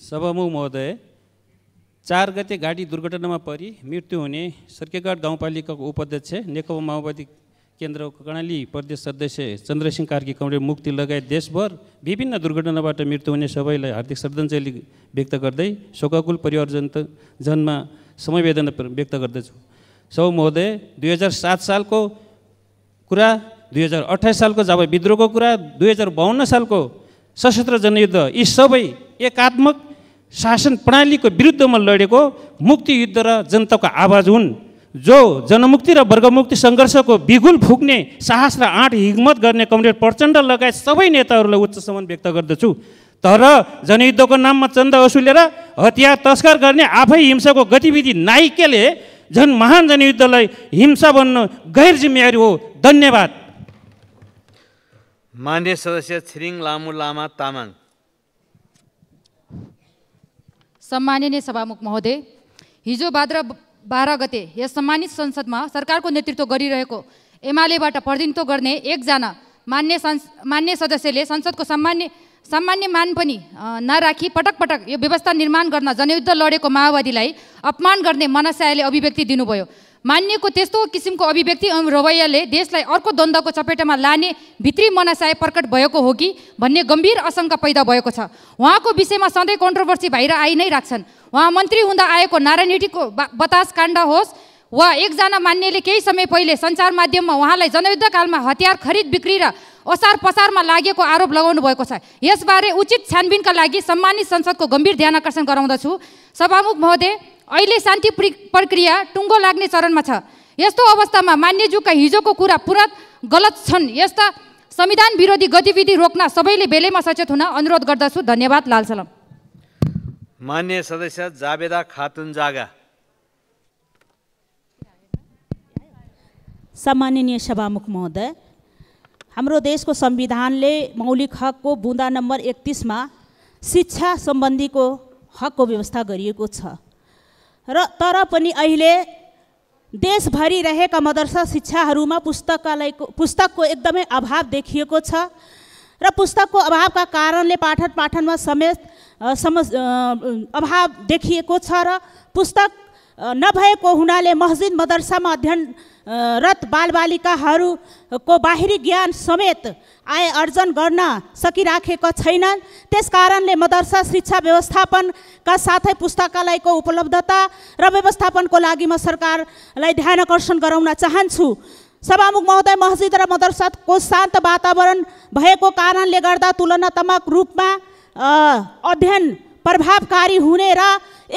Speaker 30: सभामुख महोदय चार गते गाडी दुर्घटनामा परि मृत्यु हुने सर्केगाड गाउँपालिकाको उपाध्यक्ष नेकपा माओवादी केन्द्रको कर्णाली प्रदेश सदस्य चन्द्रसिंह कार्की कौडे मुक्ति लगायत देशभर विभिन्न दुर्घटनाबाट मृत्यु हुने सबैलाई हार्दिक श्रद्धाञ्जली व्यक्त गर्दै शोकाकुल परिवारजन जनमा समवेदना व्यक्त गर्दछु सौ महोदय दुई हजार सात सालको कुरा दुई हजार अठाइस सालको जब विद्रोहको कुरा दुई हजार बाहन्न सालको सशस्त्र जनयुद्ध यी सबै एकात्मक शासन प्रणालीको विरुद्धमा लडेको मुक्ति युद्ध र जनताको आवाज हुन् जो जनमुक्ति र वर्गमुक्ति सङ्घर्षको बिगुल फुक्ने साहस र आँट हिग्मत गर्ने कमरेड प्रचण्ड लगायत सबै नेताहरूलाई उच्च सम्मान व्यक्त गर्दछु तर जनयुद्धको नाममा चन्दा असुलेर हतियार तस्कर गर्ने आफै हिंसाको गतिविधि नाइकेले झन् महान जनयुद्धलाई हिंसा बन्न गैर जिम्मेवारी हो धन्यवाद
Speaker 1: मान्य सदस्य छिरिङ लामु लामा तामाङ
Speaker 5: सम्माननीय सभामुख महोदय हिजो भाद्र बाह्र गते यस सम्मानित संसदमा सरकारको नेतृत्व गरिरहेको एमालेबाट प्रतिनिधित्व गर्ने एकजना मान्य मान्य सदस्यले संसदको सामान्य सामान्य मान पनि नराखी पटक पटक यो व्यवस्था निर्माण गर्न जनयुद्ध लडेको माओवादीलाई अपमान गर्ने मनसायले अभिव्यक्ति दिनुभयो मान्यको त्यस्तो किसिमको अभिव्यक्ति एवं रवैयाले देशलाई अर्को द्वन्द्वको चपेटामा लाने भित्री मनसाय प्रकट भएको हो कि भन्ने गम्भीर आशङ्का पैदा भएको छ उहाँको विषयमा सधैँ कन्ट्रोभर्सी भएर आइ नै राख्छन् उहाँ मन्त्री हुँदा आएको नारायणीको बतास काण्ड होस् वा एकजना मान्यले केही समय पहिले सञ्चार माध्यममा उहाँलाई जनयुद्धकालमा हतियार खरिद बिक्री र असार पसारमा लागेको आरोप लगाउनु भएको छ यसबारे उचित छानबिनका लागि सम्मानित संसदको गम्भीर ध्यान आकर्षण गराउँदछु सभामुख महोदय अहिले शान्ति प्रक्रिया टुङ्गो लाग्ने चरणमा छ यस्तो अवस्थामा मान्यज्यूका हिजोको कुरा पुरा गलत छन् यस्ता संविधान विरोधी गतिविधि रोक्न सबैले बेलैमा सचेत हुन अनुरोध गर्दछु
Speaker 15: धन्यवाद लालसलम
Speaker 1: मान्य सदस्य जावेदा खातुन जागा
Speaker 15: सम्माननीय सभामुख महोदय हाम्रो देशको संविधानले मौलिक हकको बुँदा नम्बर एकतिसमा शिक्षा सम्बन्धीको हकको व्यवस्था गरिएको छ र तर पनि अहिले देशभरि रहेका मदरसा शिक्षाहरूमा पुस्तकालयको पुस्तकको एकदमै अभाव देखिएको छ र पुस्तकको अभावका कारणले पाठन पाठनमा समेत सम अभाव देखिएको छ र पुस्तक नभएको हुनाले मस्जिद मदरसामा अध्ययन रत बालबालिकाहरूको बाहिरी ज्ञान समेत आय अर्जन गर्न सकिराखेको छैनन् त्यसकारणले मदरसा शिक्षा व्यवस्थापनका साथै पुस्तकालयको उपलब्धता र व्यवस्थापनको लागि म सरकारलाई ध्यान आकर्षण गराउन चाहन्छु सभामुख महोदय मस्जिद र मदरसाको शान्त वातावरण भएको कारणले गर्दा तुलनात्मक रूपमा अध्ययन प्रभावकारी हुने र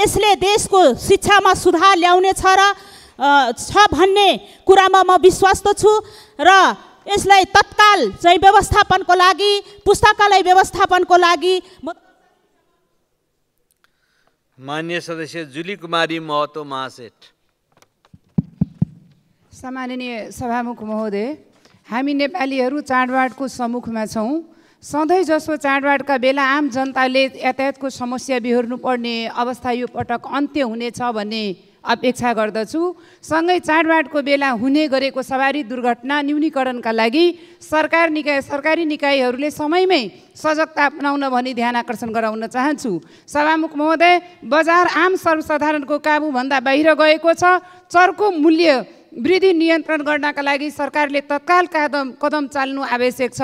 Speaker 15: यसले देशको शिक्षामा सुधार ल्याउने छ र छ भन्ने कुरामा म विश्वस्त छु र यसलाई तत्काल चाहिँ व्यवस्थापनको लागि पुस्तकालय व्यवस्थापनको लागि
Speaker 1: मान्य सदस्य जुली कुमारी महतो महासेठ
Speaker 31: सामान्य सभामुख महोदय हामी नेपालीहरू चाडबाडको सम्मुखमा छौँ सधैँ जसो चाडबाडका बेला आम जनताले यातायातको समस्या पर्ने अवस्था यो पटक अन्त्य हुनेछ भन्ने अपेक्षा गर्दछु सँगै चाडबाडको बेला हुने गरेको सवारी दुर्घटना न्यूनीकरणका लागि सरकार निकाय सरकारी निकायहरूले समयमै सजगता अपनाउन भनी ध्यान आकर्षण गराउन चाहन्छु सभामुख महोदय बजार आम सर्वसाधारणको काबुभन्दा बाहिर गएको छ चर्को मूल्य वृद्धि नियन्त्रण गर्नका लागि सरकारले तत्काल कदम कदम चाल्नु आवश्यक छ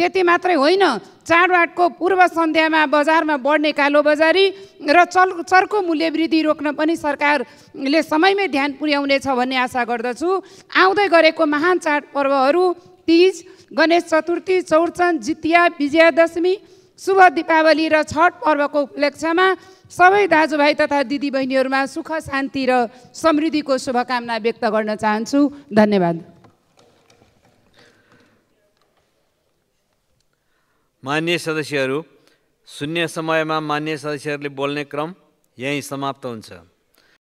Speaker 31: त्यति मात्रै होइन चाडबाडको पूर्व सन्ध्यामा बजारमा बढ्ने कालोबजारी र चल चर्को मूल्य वृद्धि रोक्न पनि सरकारले समयमै ध्यान पुर्याउनेछ भन्ने आशा गर्दछु आउँदै गरेको महान चाडपर्वहरू तिज गणेश चतुर्थी चौरचन जितिया विजयादशमी शुभ दीपावली र छठ पर्वको उपलक्ष्यमा सबै दाजुभाइ तथा दिदीबहिनीहरूमा सुख शान्ति र समृद्धिको शुभकामना व्यक्त गर्न चाहन्छु धन्यवाद
Speaker 1: मान्य सदस्यहरू शून्य समयमा मान्य सदस्यहरूले बोल्ने क्रम यहीँ समाप्त हुन्छ